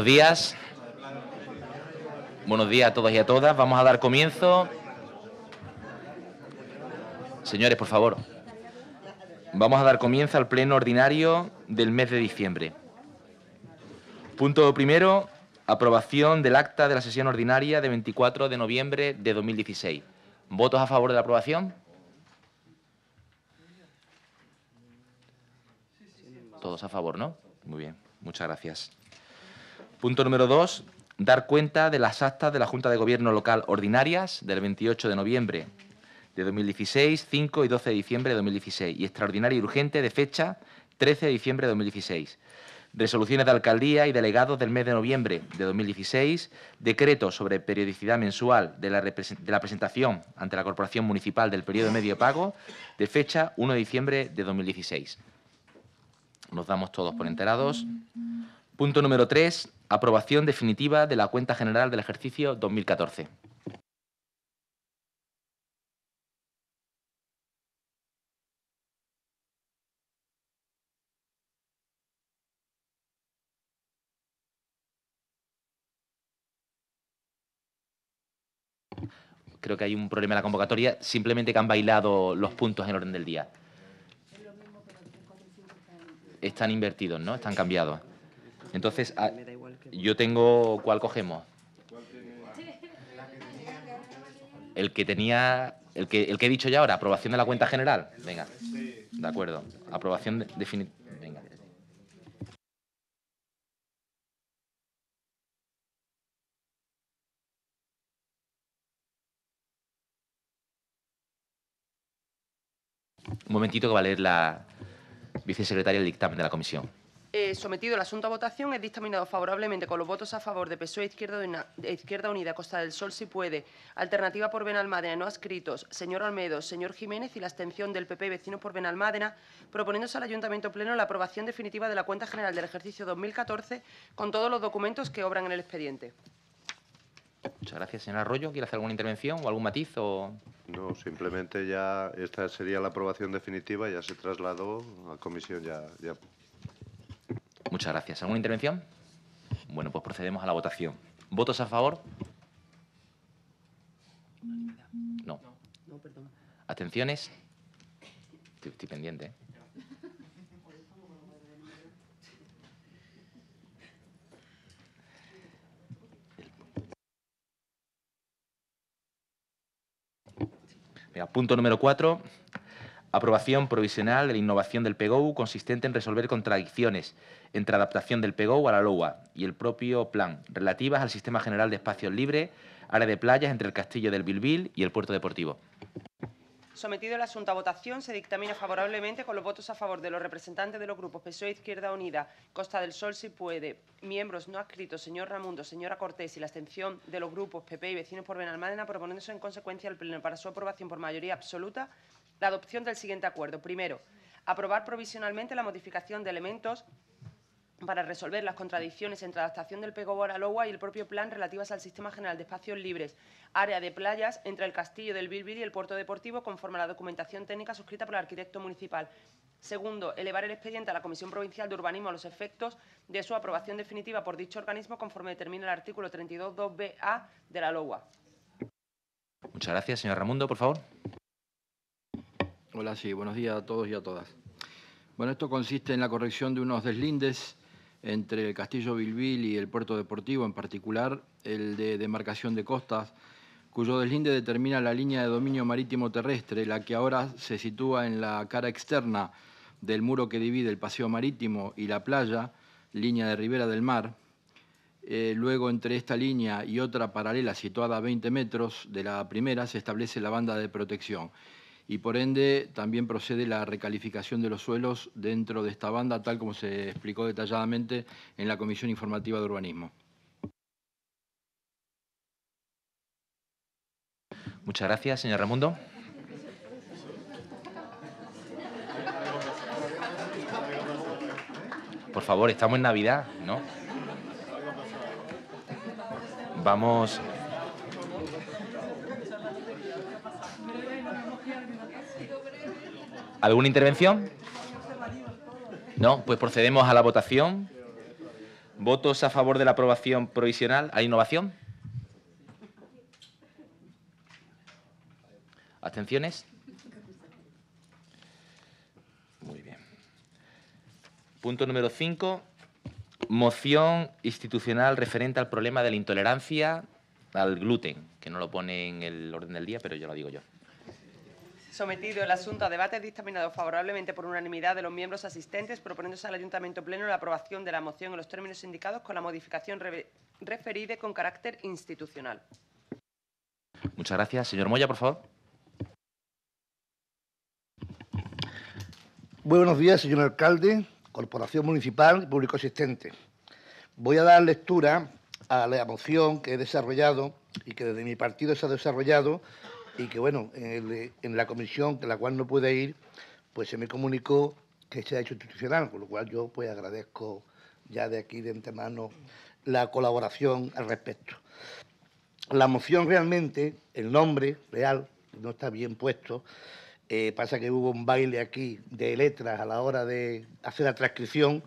buenos días. Buenos días a todos y a todas. Vamos a dar comienzo. Señores, por favor. Vamos a dar comienzo al pleno ordinario del mes de diciembre. Punto primero, aprobación del acta de la sesión ordinaria de 24 de noviembre de 2016. ¿Votos a favor de la aprobación? Todos a favor, ¿no? Muy bien, muchas gracias. Punto número dos, dar cuenta de las actas de la Junta de Gobierno Local ordinarias del 28 de noviembre de 2016, 5 y 12 de diciembre de 2016 y extraordinaria y urgente de fecha 13 de diciembre de 2016. Resoluciones de alcaldía y delegados del mes de noviembre de 2016, decreto sobre periodicidad mensual de la, de la presentación ante la Corporación Municipal del periodo medio pago de fecha 1 de diciembre de 2016. Nos damos todos por enterados. Punto número 3. Aprobación definitiva de la cuenta general del ejercicio 2014. creo que hay un problema en la convocatoria, simplemente que han bailado los puntos en orden del día. Están invertidos, ¿no? Están cambiados. Entonces, ah, yo tengo... ¿Cuál cogemos? El que tenía... El que, el que he dicho ya ahora, aprobación de la cuenta general. Venga, de acuerdo. Aprobación definitiva. Un momentito que va a leer la vicesecretaria del dictamen de la comisión. Eh, sometido el asunto a votación, es dictaminado favorablemente con los votos a favor de PSOE Izquierda, Unida, Izquierda Unida, Costa del Sol, si puede, Alternativa por Benalmádena, no adscritos, señor Almedo, señor Jiménez y la abstención del PP vecino por Benalmádena, proponiéndose al Ayuntamiento Pleno la aprobación definitiva de la cuenta general del ejercicio 2014 con todos los documentos que obran en el expediente. Muchas gracias, señor Arroyo. ¿Quiere hacer alguna intervención o algún matiz? O... No, simplemente ya esta sería la aprobación definitiva, ya se trasladó a comisión, ya Muchas gracias. ¿Alguna intervención? Bueno, pues procedemos a la votación. ¿Votos a favor? No. ¿Atenciones? Estoy, pendiente. ¿eh? punto número cuatro, Aprobación provisional de la innovación del PGOU consistente en resolver contradicciones entre adaptación del PGOU a la LOA y el propio plan relativas al Sistema General de Espacios Libres, área de playas entre el Castillo del Bilbil y el Puerto Deportivo. Sometido el asunto a votación, se dictamina favorablemente con los votos a favor de los representantes de los grupos PSOE Izquierda Unida, Costa del Sol si puede, miembros no adscritos, señor Ramundo, señora Cortés y la abstención de los grupos PP y Vecinos por Benalmádena, proponiéndose en consecuencia al Pleno para su aprobación por mayoría absoluta la adopción del siguiente acuerdo. Primero, aprobar provisionalmente la modificación de elementos para resolver las contradicciones entre la adaptación del Pegobor al Agua y el propio plan relativas al Sistema General de Espacios Libres, área de playas entre el Castillo del Bilbil y el Puerto Deportivo, conforme a la documentación técnica suscrita por el arquitecto municipal. Segundo, elevar el expediente a la Comisión Provincial de Urbanismo a los efectos de su aprobación definitiva por dicho organismo, conforme determina el artículo 32.2ba de la LOA. Muchas gracias, señor Ramundo, por favor. Hola, sí, buenos días a todos y a todas. Bueno, esto consiste en la corrección de unos deslindes entre el Castillo Bilbil y el Puerto Deportivo, en particular el de demarcación de costas, cuyo deslinde determina la línea de dominio marítimo terrestre, la que ahora se sitúa en la cara externa del muro que divide el paseo marítimo y la playa, línea de ribera del mar. Eh, luego, entre esta línea y otra paralela situada a 20 metros de la primera, se establece la banda de protección y por ende también procede la recalificación de los suelos dentro de esta banda, tal como se explicó detalladamente en la Comisión Informativa de Urbanismo. Muchas gracias, señor Ramundo. Por favor, estamos en Navidad, ¿no? Vamos... ¿Alguna intervención? No, pues procedemos a la votación. ¿Votos a favor de la aprobación provisional a innovación? ¿Abstenciones? Muy bien. Punto número 5. Moción institucional referente al problema de la intolerancia al gluten, que no lo pone en el orden del día, pero yo lo digo yo. Sometido el asunto a debate, dictaminado favorablemente por unanimidad de los miembros asistentes, proponiéndose al Ayuntamiento Pleno la aprobación de la moción en los términos indicados con la modificación referida con carácter institucional. Muchas gracias. Señor Moya, por favor. buenos días, señor alcalde, Corporación Municipal y público asistente. Voy a dar lectura a la moción que he desarrollado y que desde mi partido se ha desarrollado y que bueno, en, la comisión, que la cual no pude ir, pues se me comunicó que se ha hecho institucional, con lo cual yo pues agradezco ya de aquí de antemano la colaboración al respecto. La moción realmente, el nombre real, no está bien puesto, eh, pasa que hubo un baile aquí de letras a la hora de hacer la transcripción,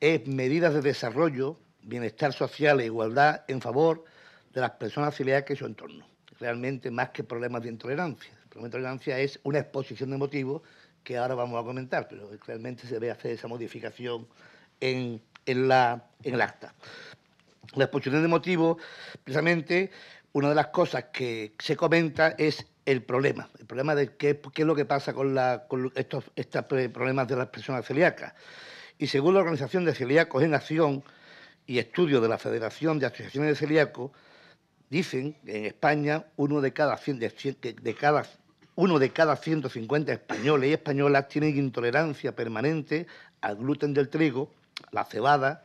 es medidas de desarrollo, bienestar social e igualdad en favor de las personas que que su entorno realmente más que problemas de intolerancia. El problema de intolerancia es una exposición de motivos que ahora vamos a comentar, pero realmente se ve hacer esa modificación en, la, en el acta. La exposición de motivos, precisamente, una de las cosas que se comenta es el problema, el problema de qué, es lo que pasa con, la, con estos, estos problemas de las personas celíacas. Y según la Organización de Celíacos en Acción y Estudio de la Federación de Asociaciones de Celíacos, dicen que en España uno de cada, uno de cada 150 españoles y españolas tienen intolerancia permanente al gluten del trigo, la cebada,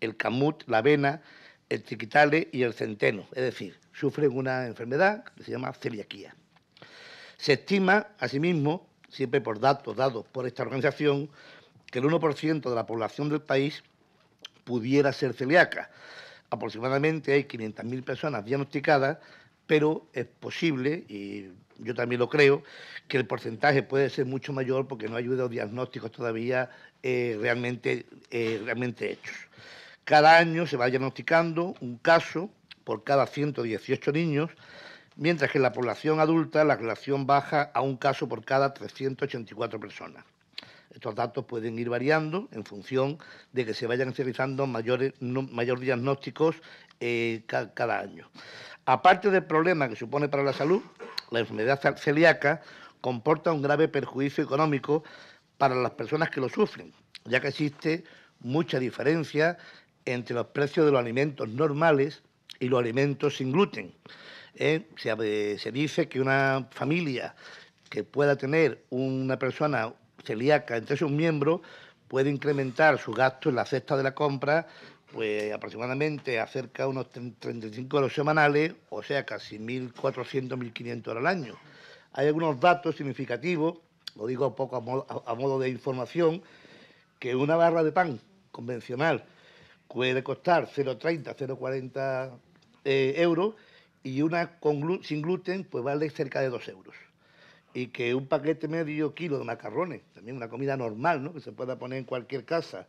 el camut, la avena, el triquitale y el centeno. Es decir, sufren una enfermedad que se llama celiaquía. Se estima, asimismo, siempre por datos dados por esta organización, que el 1% de la población del país pudiera ser celíaca aproximadamente hay 500.000 personas diagnosticadas, pero es posible, y yo también lo creo, que el porcentaje puede ser mucho mayor porque no hay diagnósticos todavía eh, realmente, eh, realmente hechos. Cada año se va diagnosticando un caso por cada 118 niños, mientras que en la población adulta la relación baja a un caso por cada 384 personas. Estos datos pueden ir variando en función de que se vayan realizando mayores, mayor diagnósticos eh, cada año. Aparte del problema que supone para la salud, la enfermedad celíaca comporta un grave perjuicio económico para las personas que lo sufren, ya que existe mucha diferencia entre los precios de los alimentos normales y los alimentos sin gluten. Eh, se dice que una familia que pueda tener una persona celíaca entre sus miembros puede incrementar su gasto en la cesta de la compra pues aproximadamente cerca de unos 35 euros semanales, o sea, casi 1.400, 1.500 euros al año. Hay algunos datos significativos, lo digo poco a modo, de información, que una barra de pan convencional puede costar 0,30, 0,40 eh, euros y una sin gluten pues vale cerca de 2 euros y que un paquete medio kilo de macarrones, también una comida normal, ¿no? que se pueda poner en cualquier casa,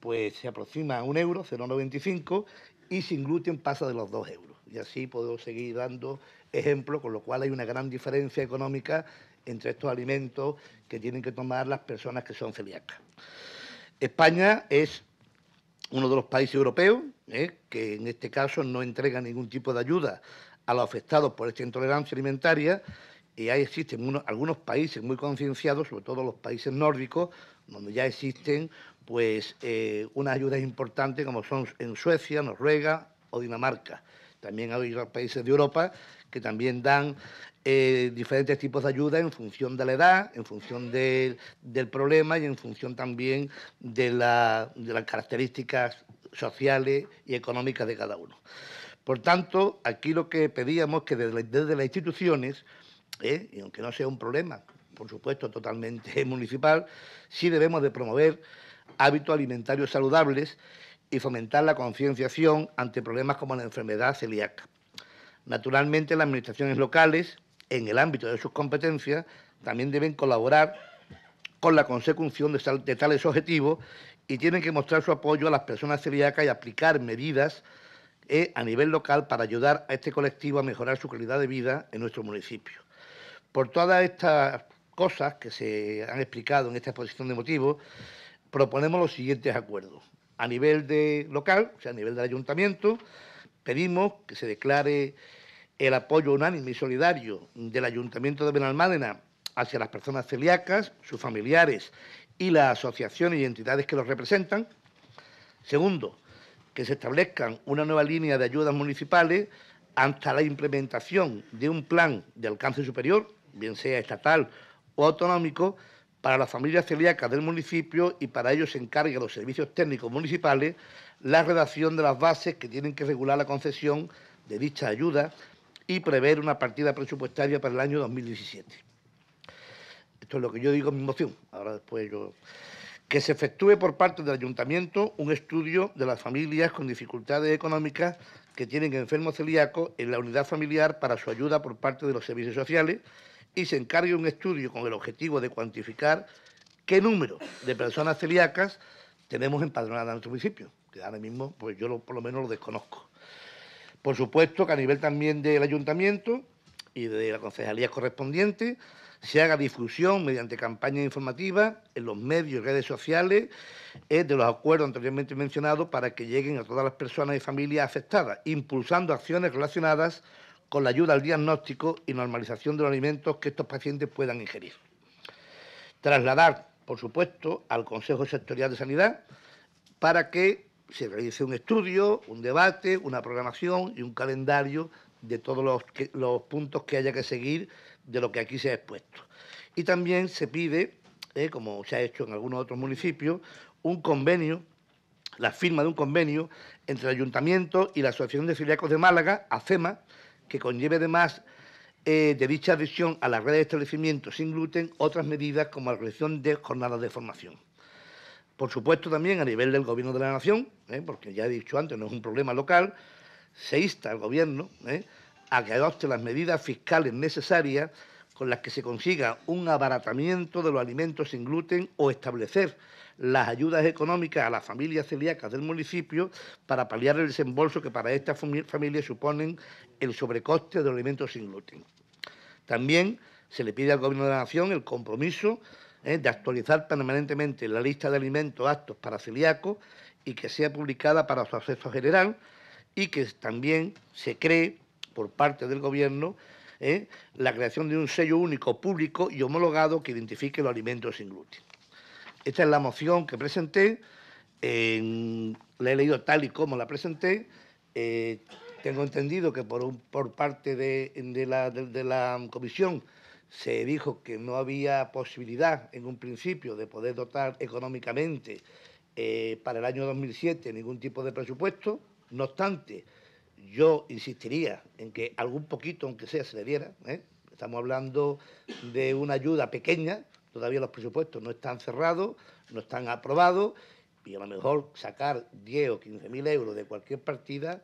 pues se aproxima a un euro, 0,95, y sin gluten pasa de los dos euros. Y así puedo seguir dando ejemplos, con lo cual hay una gran diferencia económica entre estos alimentos que tienen que tomar las personas que son celíacas. España es uno de los países europeos ¿eh? que en este caso no entrega ningún tipo de ayuda a los afectados por esta intolerancia alimentaria y ahí existen algunos países muy concienciados, sobre todo los países nórdicos, donde ya existen pues eh, unas ayudas importantes como son en Suecia, Noruega o Dinamarca. También hay otros países de Europa que también dan eh, diferentes tipos de ayuda en función de la edad, en función del problema y en función también de, las características sociales y económicas de cada uno. Por tanto, aquí lo que pedíamos que desde, desde las instituciones ¿eh? y aunque no sea un problema, por supuesto, totalmente municipal, sí debemos de promover hábitos alimentarios saludables y fomentar la concienciación ante problemas como la enfermedad celíaca. Naturalmente, las administraciones locales, en el ámbito de sus competencias, también deben colaborar con la consecución de, tales objetivos y tienen que mostrar su apoyo a las personas celíacas y aplicar medidas eh, a nivel local para ayudar a este colectivo a mejorar su calidad de vida en nuestro municipio. Por todas estas cosas que se han explicado en esta exposición de motivos, proponemos los siguientes acuerdos. A nivel de local, o sea, a nivel del ayuntamiento, pedimos que se declare el apoyo unánime y solidario del Ayuntamiento de Benalmádena hacia las personas celíacas, sus familiares y las asociaciones y entidades que los representan. Segundo, que se establezcan una nueva línea de ayudas municipales hasta la implementación de un plan de alcance superior bien sea estatal o autonómico, para las familias celíacas del municipio y para ello se encarga los servicios técnicos municipales la redacción de las bases que tienen que regular la concesión de dicha ayuda y prever una partida presupuestaria para el año 2017. Esto es lo que yo digo en mi moción. Ahora después yo que se efectúe por parte del ayuntamiento un estudio de las familias con dificultades económicas que tienen enfermos celíacos en la unidad familiar para su ayuda por parte de los servicios sociales y se encargue un estudio con el objetivo de cuantificar qué número de personas celíacas tenemos empadronadas en nuestro municipio, que ahora mismo pues yo por lo menos lo desconozco. Por supuesto que a nivel también del ayuntamiento y de la concejalía correspondiente se haga difusión mediante campañas informativas en los medios y redes sociales de los acuerdos anteriormente mencionados para que lleguen a todas las personas y familias afectadas, impulsando acciones relacionadas con la ayuda al diagnóstico y normalización de los alimentos que estos pacientes puedan ingerir. Trasladar, por supuesto, al Consejo Sectorial de Sanidad para que se realice un estudio, un debate, una programación y un calendario de todos los, puntos que haya que seguir de lo que aquí se ha expuesto. Y también se pide, eh, como se ha hecho en algunos otros municipios, un convenio, la firma de un convenio entre el Ayuntamiento y la Asociación de Celíacos de Málaga, ACEMA, que conlleve además eh, de dicha adhesión a las red de establecimiento sin gluten otras medidas como la creación de jornadas de formación. Por supuesto, también a nivel del Gobierno de la Nación, eh, porque ya he dicho antes, no es un problema local, se insta al Gobierno eh, a que adopte las medidas fiscales necesarias con las que se consiga un abaratamiento de los alimentos sin gluten o establecer las ayudas económicas a las familias celíacas del municipio para paliar el desembolso que para estas familias suponen el sobrecoste de los alimentos sin gluten. También se le pide al Gobierno de la Nación el compromiso eh, de actualizar permanentemente la lista de alimentos aptos para celíacos y que sea publicada para su acceso general y que también se cree por parte del Gobierno ¿eh? la creación de un sello único público y homologado que identifique los alimentos sin gluten. Esta es la moción que presenté, la he leído tal y como la presenté. Eh, tengo entendido que por, parte de, la, comisión se dijo que no había posibilidad en un principio de poder dotar económicamente eh, para el año 2007 ningún tipo de presupuesto. No obstante, yo insistiría en que algún poquito, aunque sea, se le diera. ¿eh? Estamos hablando de una ayuda pequeña, todavía los presupuestos no están cerrados, no están aprobados, y a lo mejor sacar 10 o 15 mil euros de cualquier partida,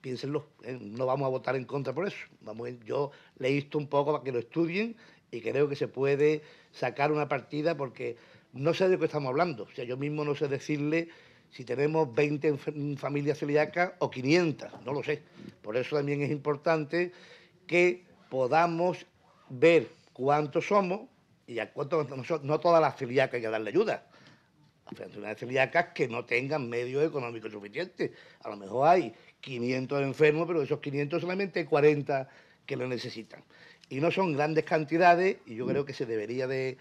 piénsenlo, ¿eh? no vamos a votar en contra por eso. Vamos, yo le insto un poco para que lo estudien y creo que se puede sacar una partida porque no sé de qué estamos hablando. O sea, yo mismo no sé decirle si tenemos 20 familias celíacas o 500, no lo sé. Por eso también es importante que podamos ver cuántos somos y a cuántos no, no todas las celíacas hay que darle ayuda. Las celíacas que no tengan medios económicos suficientes. A lo mejor hay 500 enfermos, pero de esos 500 solamente hay 40 que lo necesitan. Y no son grandes cantidades y yo creo que se debería de,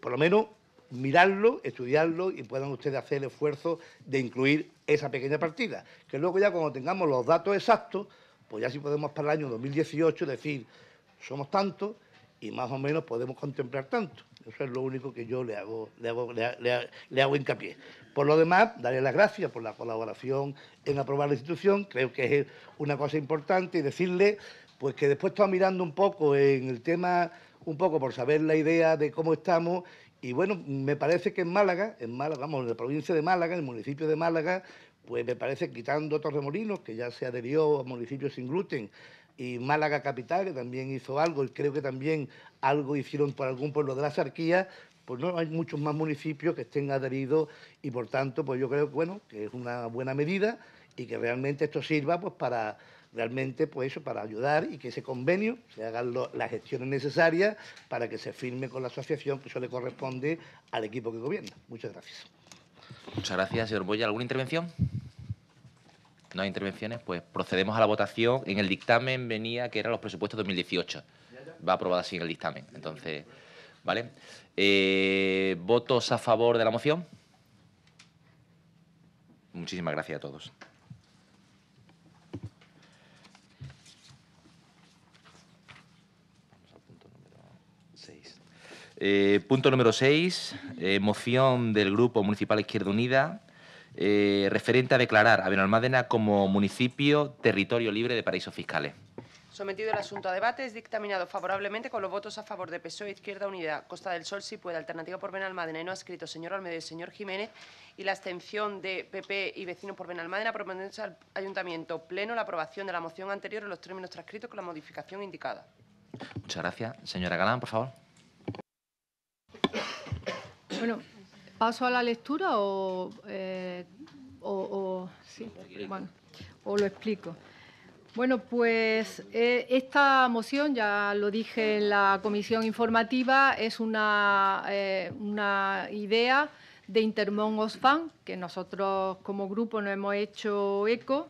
por lo menos, mirarlo, estudiarlo y puedan ustedes hacer el esfuerzo de incluir esa pequeña partida. Que luego ya cuando tengamos los datos exactos, pues ya sí podemos para el año 2018 decir, somos tantos y más o menos podemos contemplar tanto. Eso es lo único que yo le hago, le hago, le, hago hincapié. Por lo demás, darle las gracias por la colaboración en aprobar la institución. Creo que es una cosa importante y decirle pues que después estaba mirando un poco en el tema, un poco por saber la idea de cómo estamos y bueno, me parece que en Málaga, en Málaga, vamos, en la provincia de Málaga, en el municipio de Málaga, pues me parece quitando Torremolinos, que ya se adherió a municipios sin gluten, y Málaga Capital, que también hizo algo, y creo que también algo hicieron por algún pueblo de la arquías, pues no hay muchos más municipios que estén adheridos y por tanto, pues yo creo bueno, que es una buena medida y que realmente esto sirva pues para realmente pues eso, para ayudar y que ese convenio se hagan las gestiones necesarias para que se firme con la asociación que eso le corresponde al equipo que gobierna. Muchas gracias. Muchas gracias, señor Boya. ¿Alguna intervención? No hay intervenciones, pues procedemos a la votación. En el dictamen venía que eran los presupuestos 2018. Va aprobada así en el dictamen. Entonces, ¿vale? Eh, ¿Votos a favor de la moción? Muchísimas gracias a todos. Eh, punto número 6, eh, moción del Grupo Municipal Izquierda Unida eh, referente a declarar a Benalmádena como municipio territorio libre de paraísos fiscales. Sometido el asunto a debate, es dictaminado favorablemente con los votos a favor de PSOE, Izquierda Unida, Costa del Sol, Si Puede, Alternativa por Benalmádena y no escrito señor Almedo y señor Jiménez, y la abstención de PP y Vecinos por Benalmádena, proponiéndose al Ayuntamiento Pleno la aprobación de la moción anterior en los términos transcritos con la modificación indicada. Muchas gracias. Señora Galán, por favor. Bueno, ¿paso a la lectura o, eh, o, lo explico? Bueno, pues eh, esta moción, ya lo dije en la comisión informativa, es una, eh, una idea de Intermón osfan que nosotros como grupo no hemos hecho eco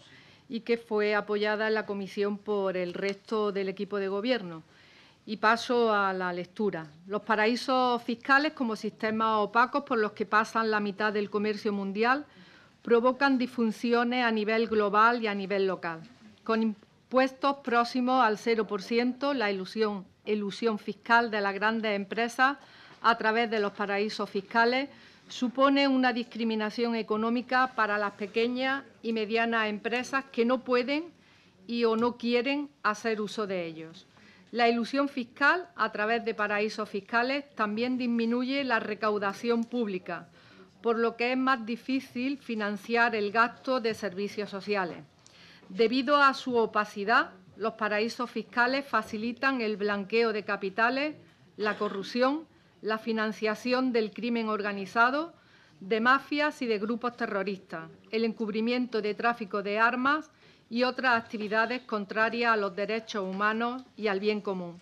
y que fue apoyada en la comisión por el resto del equipo de gobierno y paso a la lectura. Los paraísos fiscales como sistemas opacos por los que pasan la mitad del comercio mundial provocan disfunciones a nivel global y a nivel local. Con impuestos próximos al 0%, la ilusión, fiscal de las grandes empresas a través de los paraísos fiscales supone una discriminación económica para las pequeñas y medianas empresas que no pueden y o no quieren hacer uso de ellos. La ilusión fiscal a través de paraísos fiscales también disminuye la recaudación pública, por lo que es más difícil financiar el gasto de servicios sociales. Debido a su opacidad, los paraísos fiscales facilitan el blanqueo de capitales, la corrupción, la financiación del crimen organizado, de mafias y de grupos terroristas, el encubrimiento de tráfico de armas, y otras actividades contrarias a los derechos humanos y al bien común.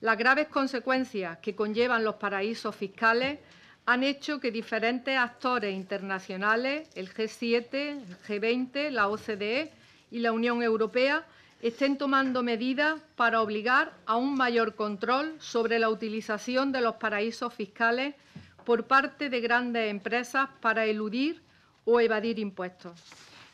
Las graves consecuencias que conllevan los paraísos fiscales han hecho que diferentes actores internacionales, el G7, el G20, la OCDE y la Unión Europea, estén tomando medidas para obligar a un mayor control sobre la utilización de los paraísos fiscales por parte de grandes empresas para eludir o evadir impuestos.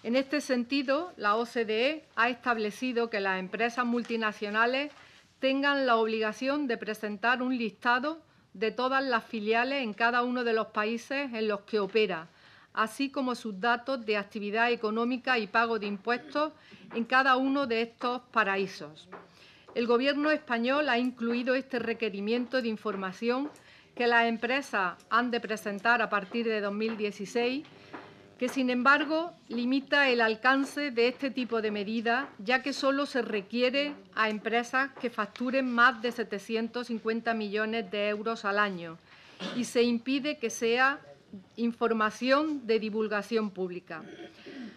En este sentido, la OCDE ha establecido que las empresas multinacionales tengan la obligación de presentar un listado de todas las filiales en cada uno de los países en los que opera, así como sus datos de actividad económica y pago de impuestos en cada uno de estos paraísos. El Gobierno español ha incluido este requerimiento de información que las empresas han de presentar a partir de 2016 que sin embargo limita el alcance de este tipo de medidas, ya que solo se requiere a empresas que facturen más de 750 millones de euros al año y se impide que sea información de divulgación pública.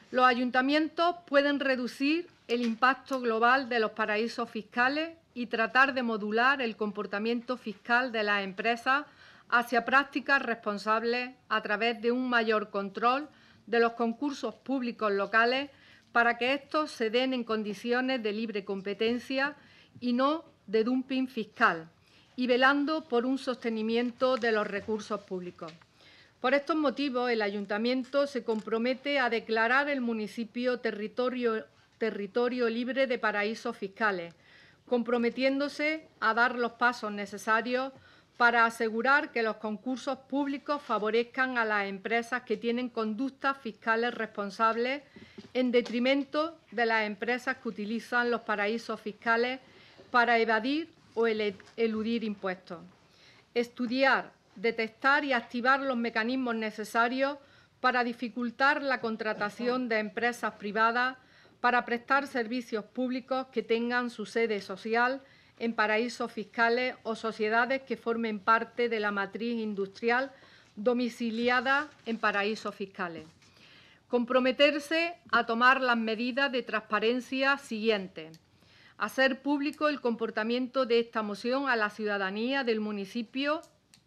Los ayuntamientos pueden reducir el impacto global de los paraísos fiscales y tratar de modular el comportamiento fiscal de las empresas hacia prácticas responsables a través de un mayor control de los concursos públicos locales para que estos se den en condiciones de libre competencia y no de dumping fiscal, y velando por un sostenimiento de los recursos públicos. Por estos motivos, el Ayuntamiento se compromete a declarar el municipio territorio, territorio libre de paraísos fiscales, comprometiéndose a dar los pasos necesarios para asegurar que los concursos públicos favorezcan a las empresas que tienen conductas fiscales responsables en detrimento de las empresas que utilizan los paraísos fiscales para evadir o eludir impuestos. Estudiar, detectar y activar los mecanismos necesarios para dificultar la contratación de empresas privadas para prestar servicios públicos que tengan su sede social en paraísos fiscales o sociedades que formen parte de la matriz industrial domiciliada en paraísos fiscales. Comprometerse a tomar las medidas de transparencia siguientes. Hacer público el comportamiento de esta moción a la ciudadanía del municipio,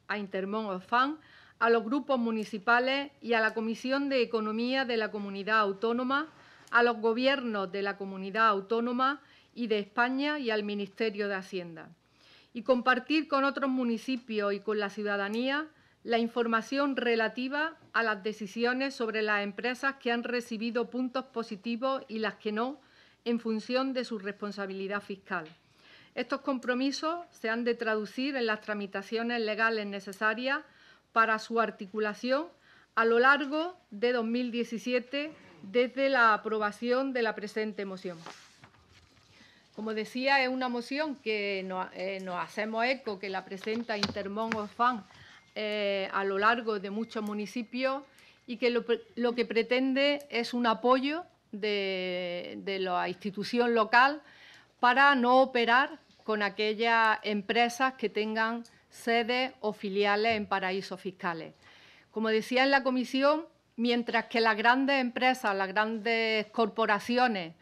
a Intermón Ofan, a los grupos municipales y a la Comisión de Economía de la Comunidad Autónoma, a los gobiernos de la Comunidad Autónoma, y de España y al Ministerio de Hacienda. Y compartir con otros municipios y con la ciudadanía la información relativa a las decisiones sobre las empresas que han recibido puntos positivos y las que no, en función de su responsabilidad fiscal. Estos compromisos se han de traducir en las tramitaciones legales necesarias para su articulación a lo largo de 2017 desde la aprobación de la presente moción. Como decía, es una moción que eh, nos, hacemos eco, que la presenta Intermón Ofan eh, a lo largo de muchos municipios y que lo, que pretende es un apoyo de, de la institución local para no operar con aquellas empresas que tengan sedes o filiales en paraísos fiscales. Como decía en la comisión, mientras que las grandes empresas, las grandes corporaciones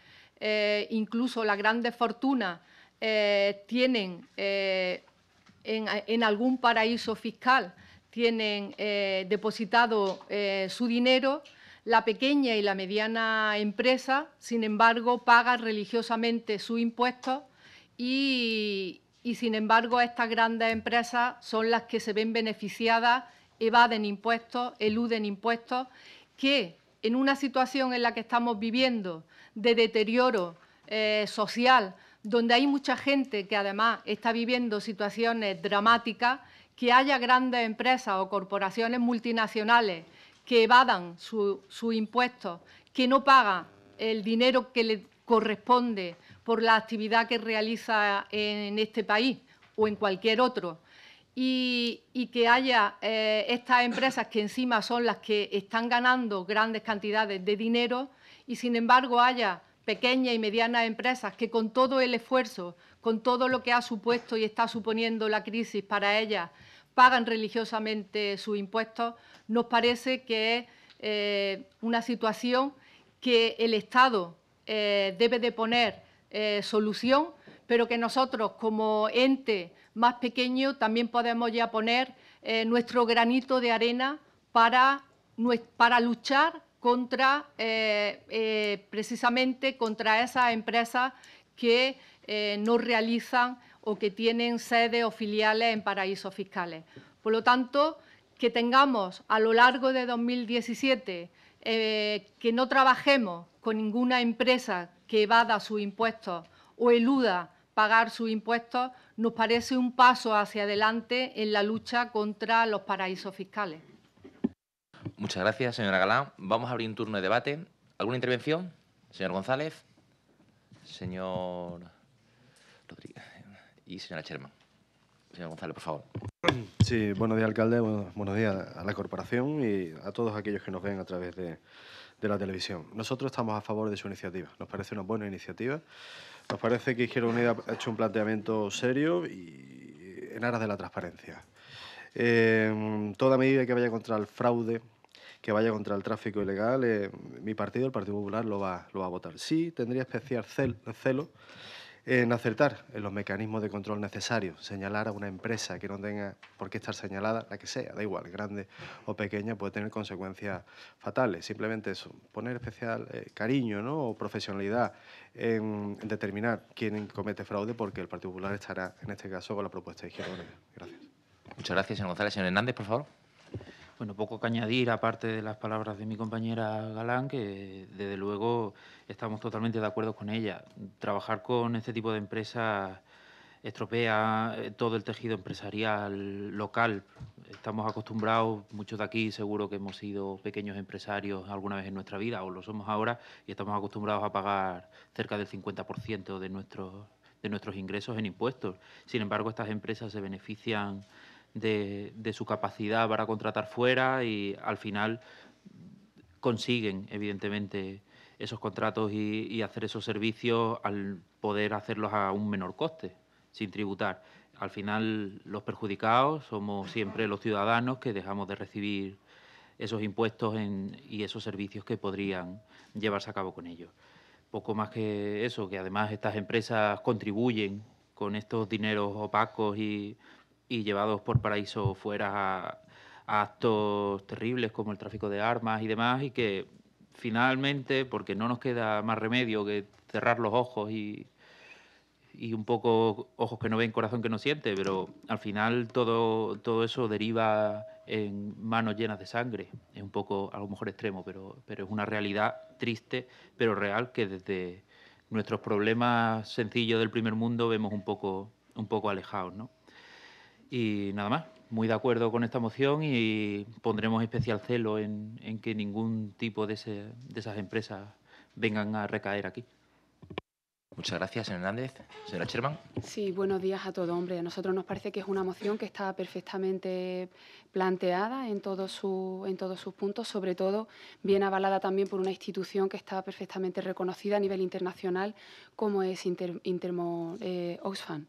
eh, incluso las grandes fortunas, eh, tienen eh, en, algún paraíso fiscal, tienen depositado su dinero, la pequeña y la mediana empresa, sin embargo, paga religiosamente sus impuestos y sin embargo estas grandes empresas son las que se ven beneficiadas, evaden impuestos, eluden impuestos, que en una situación en la que estamos viviendo, de deterioro eh, social, donde hay mucha gente que además está viviendo situaciones dramáticas, que haya grandes empresas o corporaciones multinacionales que evadan sus impuestos, que no pagan el dinero que le corresponde por la actividad que realiza en este país o en cualquier otro. Y, que haya eh, estas empresas que encima son las que están ganando grandes cantidades de dinero y sin embargo haya pequeñas y medianas empresas que con todo el esfuerzo, con todo lo que ha supuesto y está suponiendo la crisis para ellas, pagan religiosamente sus impuestos, nos parece que es eh, una situación que el Estado eh, debe de poner eh, solución, pero que nosotros como ente más pequeño también podemos ya poner nuestro granito de arena para, para luchar contra, eh, eh, precisamente contra esas empresas que eh, no realizan o que tienen sedes o filiales en paraísos fiscales. Por lo tanto, que tengamos a lo largo de 2017 que no trabajemos con ninguna empresa que evada sus impuestos o eluda pagar sus impuestos, nos parece un paso hacia adelante en la lucha contra los paraísos fiscales. Muchas gracias, señora Galán. Vamos a abrir un turno de debate. ¿Alguna intervención? Señor González, señor Rodríguez y señora Sherman. Señor González, por favor. Sí, buenos días, alcalde. Buenos días a la corporación y a todos aquellos que nos ven a través de, la televisión. Nosotros estamos a favor de su iniciativa. Nos parece una buena iniciativa. Nos parece que Izquierda Unida ha hecho un planteamiento serio y en aras de la transparencia. Eh, toda medida que vaya contra el fraude, que vaya contra el tráfico ilegal, eh, mi partido, el Partido Popular, lo va, lo a votar. Sí, tendría especial celo en acertar en los mecanismos de control necesarios, señalar a una empresa que no tenga por qué estar señalada, la que sea, da igual, grande o pequeña, puede tener consecuencias fatales. Simplemente eso, poner especial eh, cariño ¿no? o profesionalidad en, determinar quién comete fraude, porque el Partido Popular estará, en este caso, con la propuesta de Izquierda Gracias. Muchas gracias, señor González. Señor Hernández, por favor. Bueno, poco que añadir, aparte de las palabras de mi compañera Galán, que desde luego estamos totalmente de acuerdo con ella. Trabajar con este tipo de empresas estropea eh, todo el tejido empresarial local. Estamos acostumbrados, muchos de aquí seguro que hemos sido pequeños empresarios alguna vez en nuestra vida, o lo somos ahora, y estamos acostumbrados a pagar cerca del 50% de nuestros, de nuestros ingresos en impuestos. Sin embargo, estas empresas se benefician de, su capacidad para contratar fuera y al final consiguen, evidentemente, esos contratos y, hacer esos servicios al poder hacerlos a un menor coste, sin tributar. Al final, los perjudicados somos siempre los ciudadanos que dejamos de recibir esos impuestos y esos servicios que podrían llevarse a cabo con ellos. Poco más que eso, que además estas empresas contribuyen con estos dineros opacos y y llevados por Paraíso fuera a, actos terribles como el tráfico de armas y demás, y que finalmente, porque no nos queda más remedio que cerrar los ojos y, un poco ojos que no ven, corazón que no siente, pero al final todo, todo eso deriva en manos llenas de sangre. Es un poco, a lo mejor extremo, pero, pero es una realidad triste, pero real, que desde nuestros problemas sencillos del primer mundo vemos un poco, un poco alejados, ¿no? Y nada más, muy de acuerdo con esta moción y pondremos especial celo en, que ningún tipo de, esas empresas vengan a recaer aquí. Muchas gracias, Hernández. Señora Sherman. Sí, buenos días a todo, hombre. A nosotros nos parece que es una moción que está perfectamente planteada en, en todos sus puntos, sobre todo bien avalada también por una institución que está perfectamente reconocida a nivel internacional como es Inter, Intermo eh, Oxfam.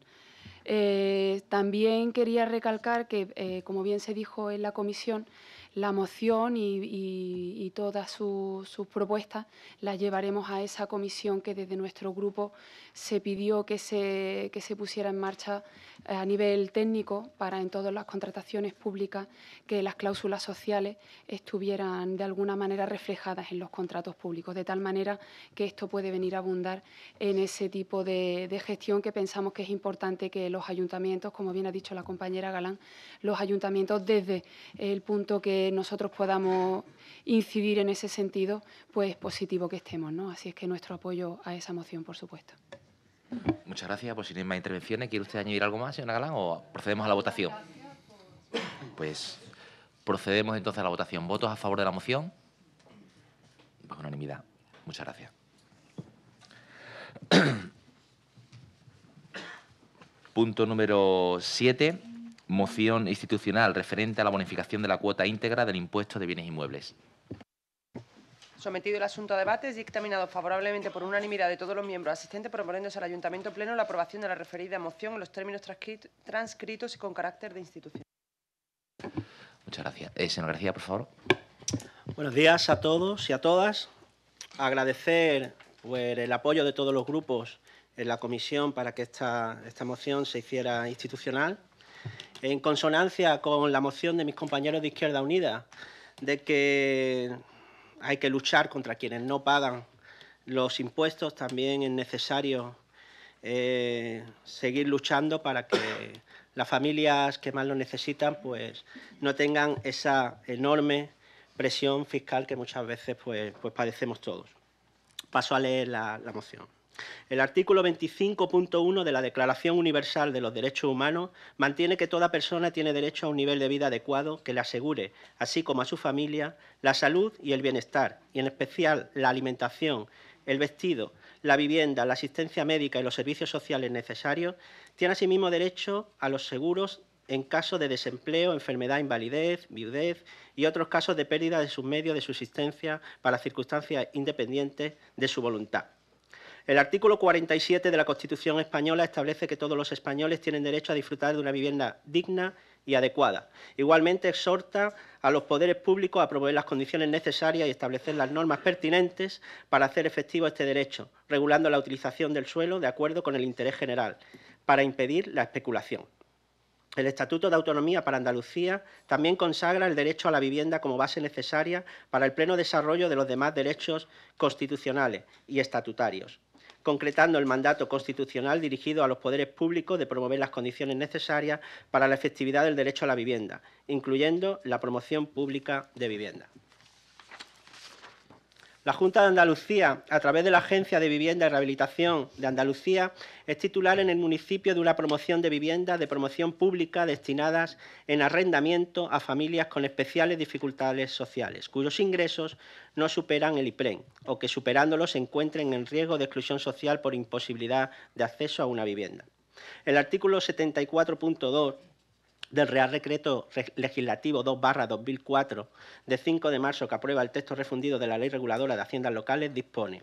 Eh, también quería recalcar que, eh, como bien se dijo en la comisión, la moción y, todas sus, propuestas las llevaremos a esa comisión que desde nuestro grupo se pidió que se pusiera en marcha eh, a nivel técnico para en todas las contrataciones públicas que las cláusulas sociales estuvieran de alguna manera reflejadas en los contratos públicos, de tal manera que esto puede venir a abundar en ese tipo de, gestión que pensamos que es importante que los ayuntamientos, como bien ha dicho la compañera Galán, los ayuntamientos desde el punto que nosotros podamos incidir en ese sentido, pues positivo que estemos. Así es que nuestro apoyo a esa moción, por supuesto. Muchas gracias por si no hay más intervenciones. ¿Quiere usted añadir algo más, señora Galán, o procedemos a la votación? Pues procedemos entonces a la votación. ¿Votos a favor de la moción? Por unanimidad. Muchas gracias. Punto número 7. Moción institucional referente a la bonificación de la cuota íntegra del impuesto de bienes inmuebles. Sometido el asunto a debate, y dictaminado favorablemente por unanimidad de todos los miembros asistentes, proponiéndose al Ayuntamiento Pleno la aprobación de la referida moción en los términos transcritos y con carácter de institución. Muchas gracias. Eh, señor García, por favor. Buenos días a todos y a todas. Agradecer pues, el apoyo de todos los grupos en la comisión para que esta moción se hiciera institucional. En consonancia con la moción de mis compañeros de Izquierda Unida, de que hay que luchar contra quienes no pagan los impuestos, también es necesario eh, seguir luchando para que las familias que más lo necesitan pues, no tengan esa enorme presión fiscal que muchas veces pues, pues padecemos todos. Paso a leer la moción. El artículo 25.1 de la Declaración Universal de los Derechos Humanos mantiene que toda persona tiene derecho a un nivel de vida adecuado que le asegure, así como a su familia, la salud y el bienestar, y en especial la alimentación, el vestido, la vivienda, la asistencia médica y los servicios sociales necesarios, tiene asimismo derecho a los seguros en caso de desempleo, enfermedad, invalidez, viudez y otros casos de pérdida de sus medios de subsistencia para circunstancias independientes de su voluntad. El artículo 47 de la Constitución española establece que todos los españoles tienen derecho a disfrutar de una vivienda digna y adecuada. Igualmente exhorta a los poderes públicos a promover las condiciones necesarias y establecer las normas pertinentes para hacer efectivo este derecho, regulando la utilización del suelo de acuerdo con el interés general, para impedir la especulación. El Estatuto de Autonomía para Andalucía también consagra el derecho a la vivienda como base necesaria para el pleno desarrollo de los demás derechos constitucionales y estatutarios concretando el mandato constitucional dirigido a los poderes públicos de promover las condiciones necesarias para la efectividad del derecho a la vivienda, incluyendo la promoción pública de vivienda. La Junta de Andalucía, a través de la Agencia de Vivienda y Rehabilitación de Andalucía, es titular en el municipio de una promoción de viviendas de promoción pública destinadas en arrendamiento a familias con especiales dificultades sociales, cuyos ingresos no superan el IPREN o que superándolos se encuentren en riesgo de exclusión social por imposibilidad de acceso a una vivienda. El artículo 74.2 del Real Decreto Legislativo 2-2004 de 5 de marzo que aprueba el texto refundido de la Ley Reguladora de Haciendas Locales dispone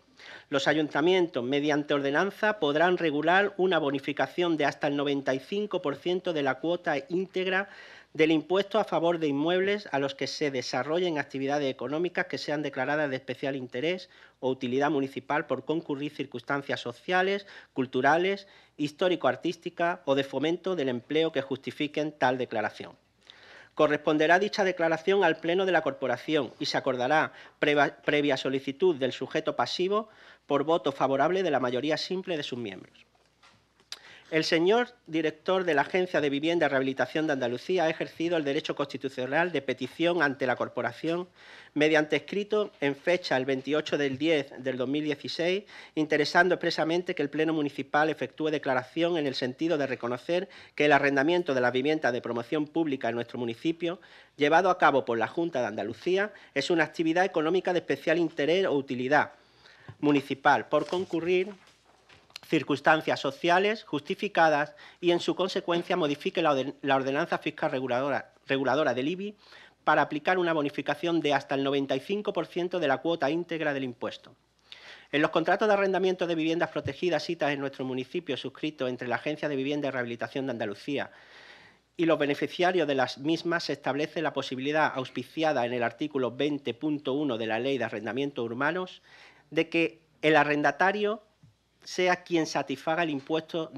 los ayuntamientos mediante ordenanza podrán regular una bonificación de hasta el 95% de la cuota íntegra del impuesto a favor de inmuebles a los que se desarrollen actividades económicas que sean declaradas de especial interés o utilidad municipal por concurrir circunstancias sociales, culturales, histórico-artísticas o de fomento del empleo que justifiquen tal declaración. Corresponderá dicha declaración al Pleno de la Corporación y se acordará previa solicitud del sujeto pasivo por voto favorable de la mayoría simple de sus miembros. El señor director de la Agencia de Vivienda y Rehabilitación de Andalucía ha ejercido el derecho constitucional de petición ante la Corporación mediante escrito en fecha el 28 del 10 del 2016, interesando expresamente que el Pleno Municipal efectúe declaración en el sentido de reconocer que el arrendamiento de las viviendas de promoción pública en nuestro municipio, llevado a cabo por la Junta de Andalucía, es una actividad económica de especial interés o utilidad municipal por concurrir circunstancias sociales justificadas y, en su consecuencia, modifique la ordenanza fiscal reguladora, reguladora del IBI para aplicar una bonificación de hasta el 95% de la cuota íntegra del impuesto. En los contratos de arrendamiento de viviendas protegidas citas en nuestro municipio suscritos entre la Agencia de Vivienda y Rehabilitación de Andalucía y los beneficiarios de las mismas se establece la posibilidad auspiciada en el artículo 20.1 de la Ley de Arrendamiento Urbanos de que el arrendatario sea quien satisfaga el, impuesto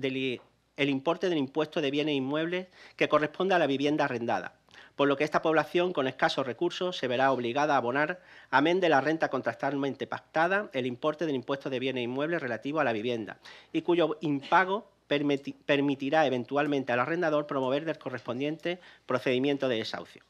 importe del impuesto de bienes inmuebles que corresponda a la vivienda arrendada, por lo que esta población con escasos recursos se verá obligada a abonar, amén de la renta contractualmente pactada, el importe del impuesto de bienes inmuebles relativo a la vivienda y cuyo impago permitirá eventualmente al arrendador promover del correspondiente procedimiento de desahucio